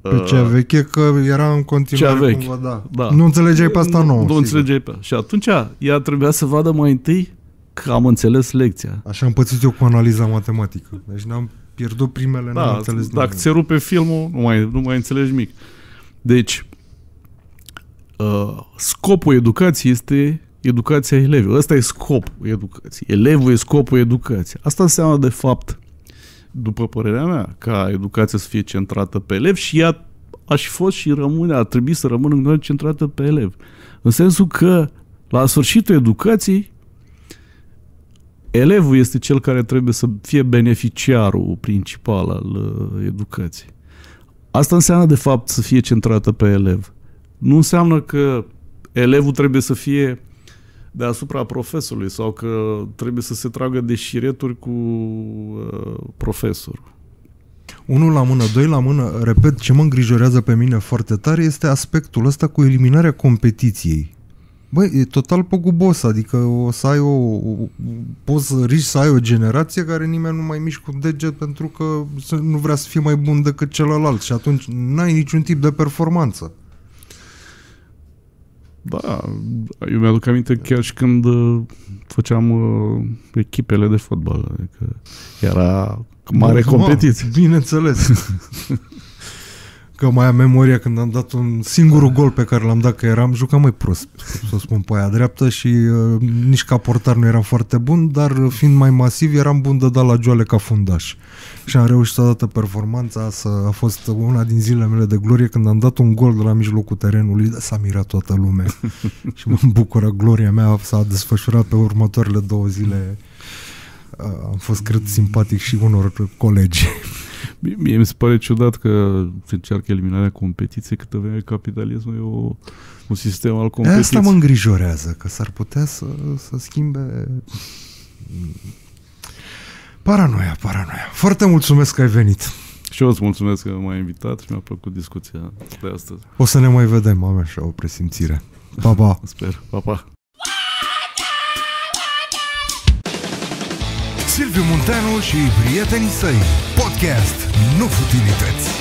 pe cea uh, veche că era în continuare cea veche, cumva, da. da. Nu înțelegeai pe asta nouă. Nu, nu înțelegeai pe Și atunci ea trebuia să vadă mai întâi că am înțeles lecția. Așa am pățit eu cu analiza matematică. Deci n-am pierdut primele, da, n-am înțeles Dacă ți rupe filmul, nu mai, nu mai înțelegi mic. Deci, uh, scopul educației este educația elevului. Ăsta e scopul educației. Elevul e scopul educației. Asta înseamnă, de fapt, după părerea mea, ca educația să fie centrată pe elev și ea și fost și rămâne, a trebuit să rămână în continuare centrată pe elev. În sensul că la sfârșitul educației, elevul este cel care trebuie să fie beneficiarul principal al uh, educației. Asta înseamnă, de fapt, să fie centrată pe elev. Nu înseamnă că elevul trebuie să fie deasupra profesorului sau că trebuie să se tragă de șireturi cu uh, profesorul. Unul la mână, doi la mână, repet, ce mă îngrijorează pe mine foarte tare este aspectul ăsta cu eliminarea competiției. Băi, e total pogubos, adică o să ai o, o, poți să riști să ai o generație care nimeni nu mai mișcă cu deget pentru că nu vrea să fie mai bun decât celălalt și atunci n-ai niciun tip de performanță. Da, eu mi-aduc aminte chiar și când uh, făceam uh, echipele de fotbal. Adică era mare Bun, competiție. Bineînțeles. că mai am memoria când am dat un singur gol pe care l-am dat, că eram jucam mai prost, să spun pe aia dreaptă și uh, nici ca portar nu eram foarte bun, dar uh, fiind mai masiv eram bun de dat la joale ca fundaș și am reușit odată performanța asta. A fost una din zilele mele de glorie când am dat un gol de la mijlocul terenului, s-a mirat toată lumea. și mă bucură gloria mea, s-a desfășurat pe următoarele două zile. Uh, am fost, cred, simpatic și unor colegi. Mie mi se pare ciudat că se încearcă eliminarea competiției câtă vreme capitalismul e o, un sistem al competiției. Asta mă îngrijorează, că s-ar putea să, să schimbe Paranoia, paranoia. Foarte mulțumesc că ai venit. Și eu îți mulțumesc că m-ai invitat și mi-a plăcut discuția de astăzi. O să ne mai vedem, am așa o presimțire. Pa, pa! Sper, pa, pa! Silviu Munteanu și prietenii săi. Podcast, nu futilități.